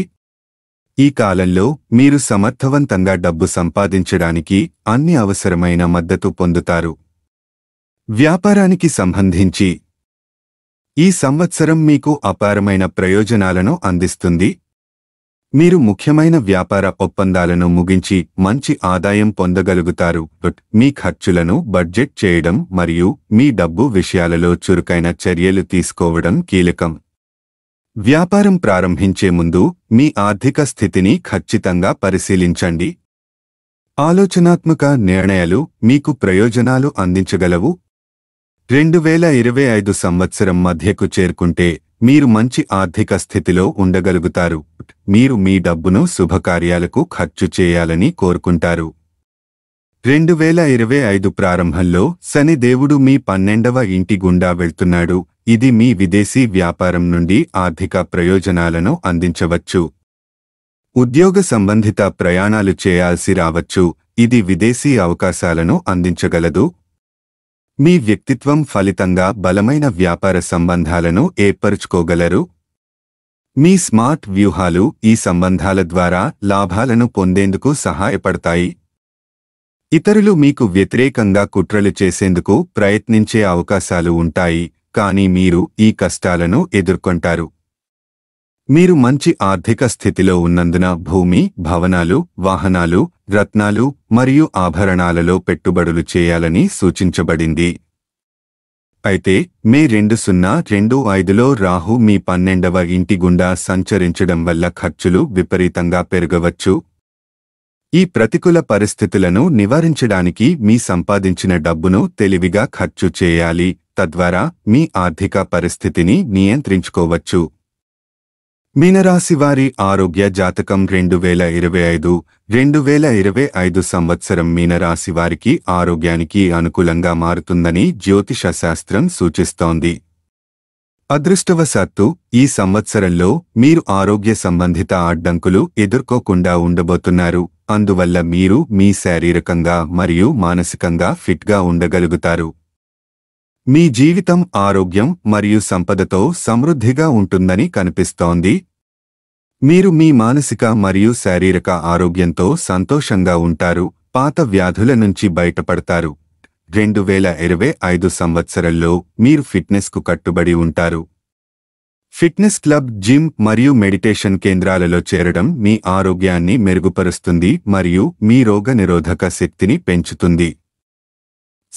ఈ కాలంలో మీరు సమర్థవంతంగా డబ్బు సంపాదించడానికి అన్ని అవసరమైన మద్దతు పొందుతారు వ్యాపారానికి సంబంధించి ఈ సంవత్సరం మీకు అపారమైన ప్రయోజనాలను అందిస్తుంది మీరు ముఖ్యమైన వ్యాపార ఒప్పందాలను ముగించి మంచి ఆదాయం పొందగలుగుతారు మీ ఖర్చులను బడ్జెట్ చేయడం మరియు మీ డబ్బు విషయాలలో చురుకైన చర్యలు తీసుకోవడం కీలకం వ్యాపారం ప్రారంభించే ముందు మీ ఆర్థిక స్థితిని ఖచ్చితంగా పరిశీలించండి ఆలోచనాత్మక నిర్ణయాలు మీకు ప్రయోజనాలు అందించగలవు రెండు వేల ఇరవై ఐదు సంవత్సరం మధ్యకు చేరుకుంటే మీరు మంచి ఆర్థిక స్థితిలో ఉండగలుగుతారు మీరు మీ డబ్బును శుభకార్యాలకు ఖర్చు చేయాలని కోరుకుంటారు రెండు వేల ఇరవై ఐదు ప్రారంభంలో శని దేవుడు మీ పన్నెండవ ఇంటి గుండా వెళ్తున్నాడు ఇది మీ విదేశీ వ్యాపారం నుండి ఆర్థిక ప్రయోజనాలను అందించవచ్చు ఉద్యోగ సంబంధిత ప్రయాణాలు చేయాల్సి రావచ్చు ఇది విదేశీ అవకాశాలను అందించగలదు మీ వ్యక్తిత్వం ఫలితంగా బలమైన వ్యాపార సంబంధాలను ఏర్పరుచుకోగలరు మీ స్మార్ట్ వ్యూహాలు ఈ సంబంధాల ద్వారా లాభాలను పొందేందుకు సహాయపడతాయి ఇతరులు మీకు వ్యతిరేకంగా కుట్రలు చేసేందుకు ప్రయత్నించే అవకాశాలు ఉంటాయి కానీ మీరు ఈ కష్టాలను ఎదుర్కొంటారు మీరు మంచి ఆర్థిక స్థితిలో ఉన్నందున భూమి భవనాలు వాహనాలు రత్నాలు మరియు ఆభరణాలలో పెట్టుబడులు చేయాలని సూచించబడింది అయితే మే రెండు సున్నా రెండు ఐదులో రాహు మీ పన్నెండవ ఇంటి గుండా సంచరించడం వల్ల ఖర్చులు విపరీతంగా పెరగవచ్చు ఈ ప్రతికూల పరిస్థితులను నివారించడానికి మీ సంపాదించిన డబ్బును తెలివిగా ఖర్చు చేయాలి తద్వారా మీ ఆర్థిక పరిస్థితిని నియంత్రించుకోవచ్చు మీనరాశి వారి ఆరోగ్య జాతకం రెండు వేల ఇరవై ఐదు రెండు వేల ఇరవై ఐదు సంవత్సరం మీనరాశి వారికి ఆరోగ్యానికి అనుకూలంగా మారుతుందని జ్యోతిష శాస్త్రం సూచిస్తోంది అదృష్టవశాత్తు ఈ సంవత్సరంలో మీరు ఆరోగ్య సంబంధిత అడ్డంకులు ఎదుర్కోకుండా ఉండబోతున్నారు అందువల్ల మీరు మీ శారీరకంగా మరియు మానసికంగా ఫిట్గా ఉండగలుగుతారు మీ జీవితం ఆరోగ్యం మరియు సంపదతో సమృద్ధిగా ఉంటుందని కనిపిస్తోంది మీరు మీ మానసిక మరియు శారీరక ఆరోగ్యంతో సంతోషంగా ఉంటారు పాత వ్యాధుల నుంచి బయటపడతారు రెండు వేల ఇరవై ఐదు సంవత్సరంలో మీరు ఫిట్నెస్కు కట్టుబడి ఉంటారు ఫిట్నెస్ క్లబ్ జిమ్ మరియు మెడిటేషన్ కేంద్రాలలో చేరడం మీ ఆరోగ్యాన్ని మెరుగుపరుస్తుంది మరియు మీ రోగ శక్తిని పెంచుతుంది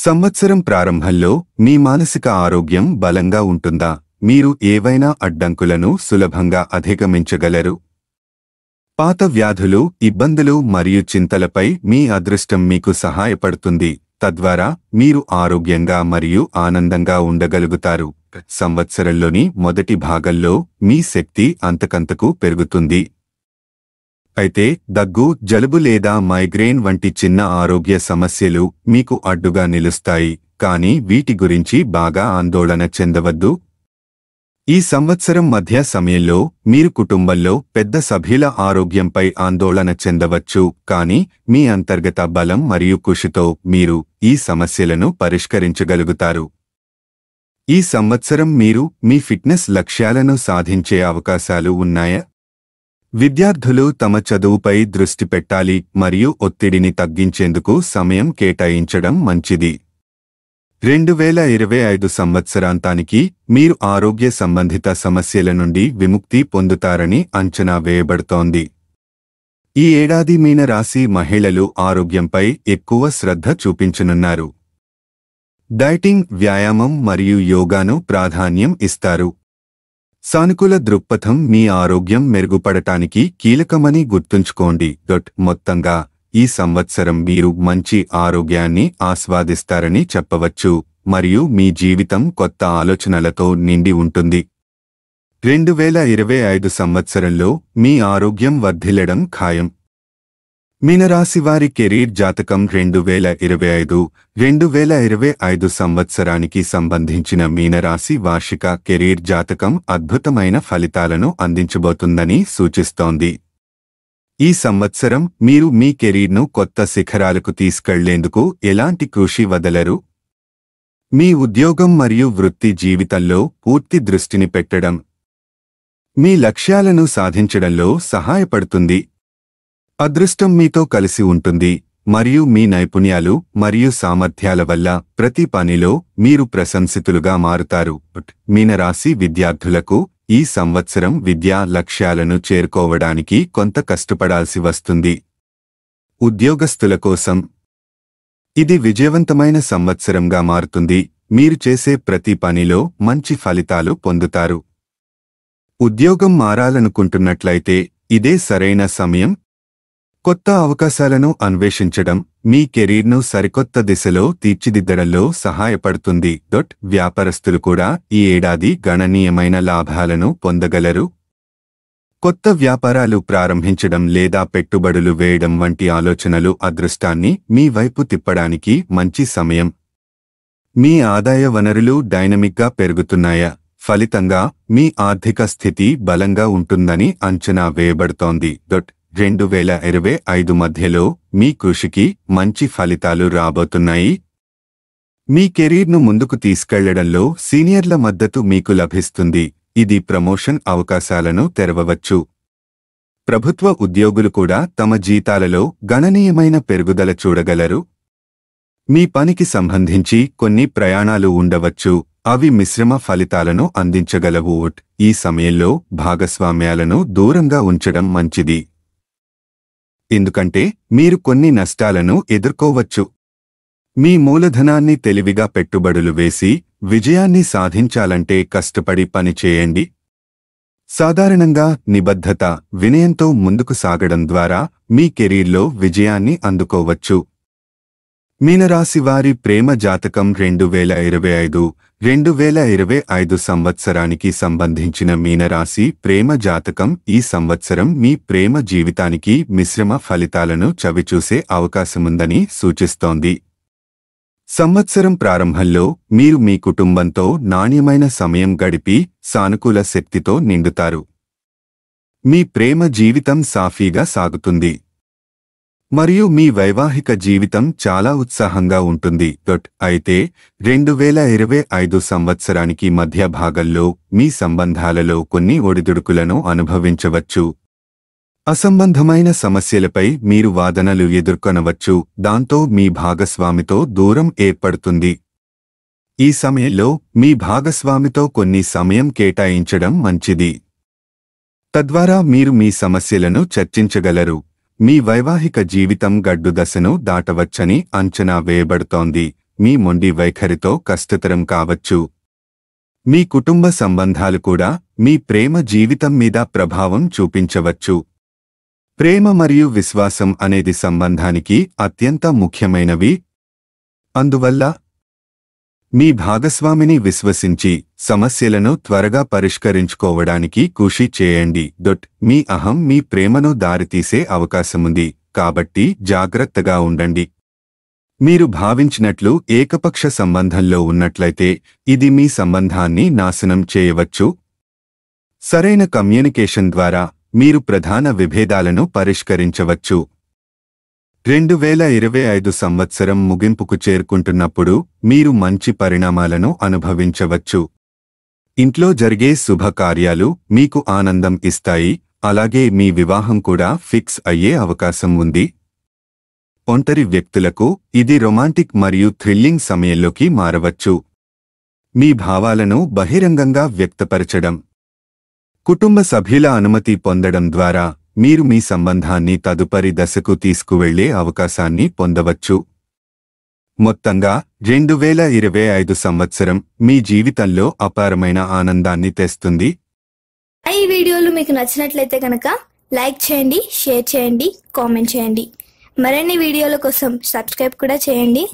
సంవత్సరం ప్రారంభంలో మీ మానసిక ఆరోగ్యం బలంగా ఉంటుందా మీరు ఏవైనా అడ్డంకులను సులభంగా అధిగమించగలరు పాత వ్యాధులు ఇబ్బందులు మరియు చింతలపై మీ అదృష్టం మీకు సహాయపడుతుంది తద్వారా మీరు ఆరోగ్యంగా మరియు ఆనందంగా ఉండగలుగుతారు సంవత్సరంలోని మొదటి భాగంలో మీ శక్తి అంతకంతకు పెరుగుతుంది అయితే దగ్గు జలుబు లేదా మైగ్రేన్ వంటి చిన్న ఆరోగ్య సమస్యలు మీకు అడ్డుగా నిలుస్తాయి కానీ వీటి గురించి బాగా ఆందోళన చెందవద్దు ఈ సంవత్సరం మధ్య సమయంలో మీరు కుటుంబంలో పెద్ద సభ్యుల ఆరోగ్యంపై ఆందోళన చెందవచ్చు కానీ మీ అంతర్గత బలం మరియు కృషితో మీరు ఈ సమస్యలను పరిష్కరించగలుగుతారు ఈ సంవత్సరం మీరు మీ ఫిట్నెస్ లక్ష్యాలను సాధించే అవకాశాలు ఉన్నాయా విద్యార్థులు తమ చదువుపై దృష్టి పెట్టాలి మరియు ఒత్తిడిని తగ్గించేందుకు సమయం కేటాయించడం మంచిది రెండు వేల ఇరవై ఐదు సంవత్సరాంతానికి మీరు ఆరోగ్య సంబంధిత సమస్యల నుండి విముక్తి పొందుతారని అంచనా వేయబడుతోంది ఈ ఏడాది మీన రాశి మహిళలు ఆరోగ్యంపై ఎక్కువ శ్రద్ధ చూపించనున్నారు డైటింగ్ వ్యాయామం మరియు యోగాను ప్రాధాన్యం ఇస్తారు సానుకూల దృక్పథం మీ ఆరోగ్యం మెరుగుపడటానికి కీలకమని గుర్తుంచుకోండి డొట్ మొత్తంగా ఈ సంవత్సరం మీరు మంచి ఆరోగ్యాన్ని ఆస్వాదిస్తారని చెప్పవచ్చు మరియు మీ జీవితం కొత్త ఆలోచనలతో నిండి ఉంటుంది రెండు వేల ఇరవై ఐదు సంవత్సరంలో మీ ఆరోగ్యం వర్ధిల్లడం ఖాయం మీనరాశివారి కెరీర్ జాతకం రెండు వేల ఇరవై ఐదు రెండు వేల ఇరవై ఐదు సంవత్సరానికి సంబంధించిన మీనరాశి వార్షిక కెరీర్ జాతకం అద్భుతమైన ఫలితాలను అందించబోతుందని సూచిస్తోంది ఈ సంవత్సరం మీరు మీ కెరీర్ను కొత్త శిఖరాలకు తీసుకెళ్లేందుకు ఎలాంటి కృషి వదలరు మీ ఉద్యోగం మరియు వృత్తి జీవితంలో పూర్తి దృష్టిని పెట్టడం మీ లక్ష్యాలను సాధించడంలో సహాయపడుతుంది అదృష్టం మీతో కలిసి ఉంటుంది మరియు మీ నైపుణ్యాలు మరియు సామర్థ్యాల వల్ల ప్రతి పనిలో మీరు ప్రశంసితులుగా మారుతారు మీనరాశి విద్యార్థులకు ఈ సంవత్సరం విద్యా లక్ష్యాలను చేరుకోవడానికి కొంత కష్టపడాల్సి వస్తుంది ఉద్యోగస్తుల కోసం ఇది విజయవంతమైన సంవత్సరంగా మారుతుంది మీరు చేసే ప్రతి పనిలో మంచి ఫలితాలు పొందుతారు ఉద్యోగం మారాలనుకుంటున్నట్లయితే ఇదే సరైన సమయం కొత్త అవకాశాలను అన్వేషించడం మీ కెరీర్ను సరికొత్త దిశలో తీర్చిదిద్దడంలో సహాయపడుతుంది డొట్ వ్యాపారస్తులు కూడా ఈ ఏడాది గణనీయమైన లాభాలను పొందగలరు కొత్త వ్యాపారాలు ప్రారంభించడం లేదా పెట్టుబడులు వేయడం వంటి ఆలోచనలు అదృష్టాన్ని మీ వైపు తిప్పడానికి మంచి సమయం మీ ఆదాయ వనరులు డైనమిక్గా పెరుగుతున్నాయా ఫలితంగా మీ ఆర్థిక స్థితి బలంగా ఉంటుందని అంచనా వేయబడుతోంది డొట్ రెండు వేల ఇరవై ఐదు మధ్యలో మీ కృషికి మంచి ఫలితాలు రాబోతున్నాయి మీ కెరీర్ను ముందుకు తీసుకెళ్లడంలో సీనియర్ల మద్దతు మీకు లభిస్తుంది ఇది ప్రమోషన్ అవకాశాలను తెరవవచ్చు ప్రభుత్వ ఉద్యోగులు కూడా తమ జీతాలలో గణనీయమైన పెరుగుదల చూడగలరు మీ పనికి సంబంధించి కొన్ని ప్రయాణాలు ఉండవచ్చు అవి మిశ్రమ ఫలితాలను అందించగలవు ఈ సమయంలో భాగస్వామ్యాలను దూరంగా ఉంచడం మంచిది ఎందుకంటే మీరు కొన్ని నష్టాలను ఎదుర్కోవచ్చు మీ మూలధనాన్ని తెలివిగా పెట్టుబడులు వేసి విజయాన్ని సాధించాలంటే కష్టపడి పనిచేయండి సాధారణంగా నిబద్ధత వినయంతో ముందుకు సాగడం ద్వారా మీ కెరీర్లో విజయాన్ని అందుకోవచ్చు మీనరాశివారి ప్రేమ జాతకం రెండు వేల ఇరవై ఐదు రెండు వేల ఇరవై ఐదు సంవత్సరానికి సంబంధించిన మీనరాశి ప్రేమ జాతకం ఈ సంవత్సరం మీ ప్రేమ జీవితానికి మిశ్రమ ఫలితాలను చవిచూసే అవకాశముందని సూచిస్తోంది సంవత్సరం ప్రారంభంలో మీరు మీ కుటుంబంతో నాణ్యమైన సమయం గడిపి సానుకూల శక్తితో నిండుతారు మీ ప్రేమ జీవితం సాఫీగా సాగుతుంది మరియు మీ వైవాహిక జీవితం చాలా ఉత్సాహంగా ఉంటుంది దొట్ అయితే రెండు వేల ఇరవై ఐదు సంవత్సరానికి మధ్య భాగంలో మీ సంబంధాలలో కొన్ని ఒడిదుడుకులను అనుభవించవచ్చు అసంబంధమైన సమస్యలపై మీరు వాదనలు ఎదుర్కొనవచ్చు దాంతో మీ భాగస్వామితో దూరం ఏర్పడుతుంది ఈ సమయంలో మీ భాగస్వామితో కొన్ని సమయం కేటాయించడం మంచిది తద్వారా మీరు మీ సమస్యలను చర్చించగలరు మీ వైవాహిక జీవితం గడ్డుదశను దాటవచ్చని అంచనా వేయబడుతోంది మీ మొండి వైఖరితో కష్టతరం కావచ్చు మీ కుటుంబ సంబంధాలు కూడా మీ ప్రేమ జీవితం మీద ప్రభావం చూపించవచ్చు ప్రేమ మరియు విశ్వాసం అనేది సంబంధానికి అత్యంత ముఖ్యమైనవి అందువల్ల మీ భాగస్వామిని విశ్వసించి సమస్యలను త్వరగా పరిష్కరించుకోవడానికి కృషి చేయండి దొట్ మీ అహం మీ ప్రేమను దారితీసే అవకాశముంది కాబట్టి జాగ్రత్తగా ఉండండి మీరు భావించినట్లు ఏకపక్ష సంబంధంలో ఉన్నట్లయితే ఇది మీ సంబంధాన్ని నాశనం చేయవచ్చు సరైన కమ్యూనికేషన్ ద్వారా మీరు ప్రధాన విభేదాలను పరిష్కరించవచ్చు రెండు వేల ఇరవై ఐదు సంవత్సరం ముగింపుకు చేరుకుంటున్నప్పుడు మీరు మంచి పరిణామాలను అనుభవించవచ్చు ఇంట్లో జరిగే శుభకార్యాలు మీకు ఆనందం ఇస్తాయి అలాగే మీ వివాహం కూడా ఫిక్స్ అయ్యే అవకాశం ఉంది ఒంటరి వ్యక్తులకు ఇది రొమాంటిక్ మరియు థ్రిల్లింగ్ సమయంలోకి మారవచ్చు మీ భావాలను బహిరంగంగా వ్యక్తపరచడం కుటుంబ సభ్యుల అనుమతి పొందడం ద్వారా మీరు మీ సంబంధాన్ని తదుపరి దశకు తీసుకువెళ్లే అవకాశాన్ని పొందవచ్చు మొత్తంగా రెండు వేల ఇరవై ఐదు సంవత్సరం మీ జీవితంలో అపారమైన ఆనందాన్ని తెస్తుంది ఈ వీడియోలు మీకు నచ్చినట్లయితే కనుక లైక్ చేయండి షేర్ చేయండి కామెంట్ చేయండి మరిన్ని వీడియోల కోసం సబ్స్క్రైబ్ కూడా చేయండి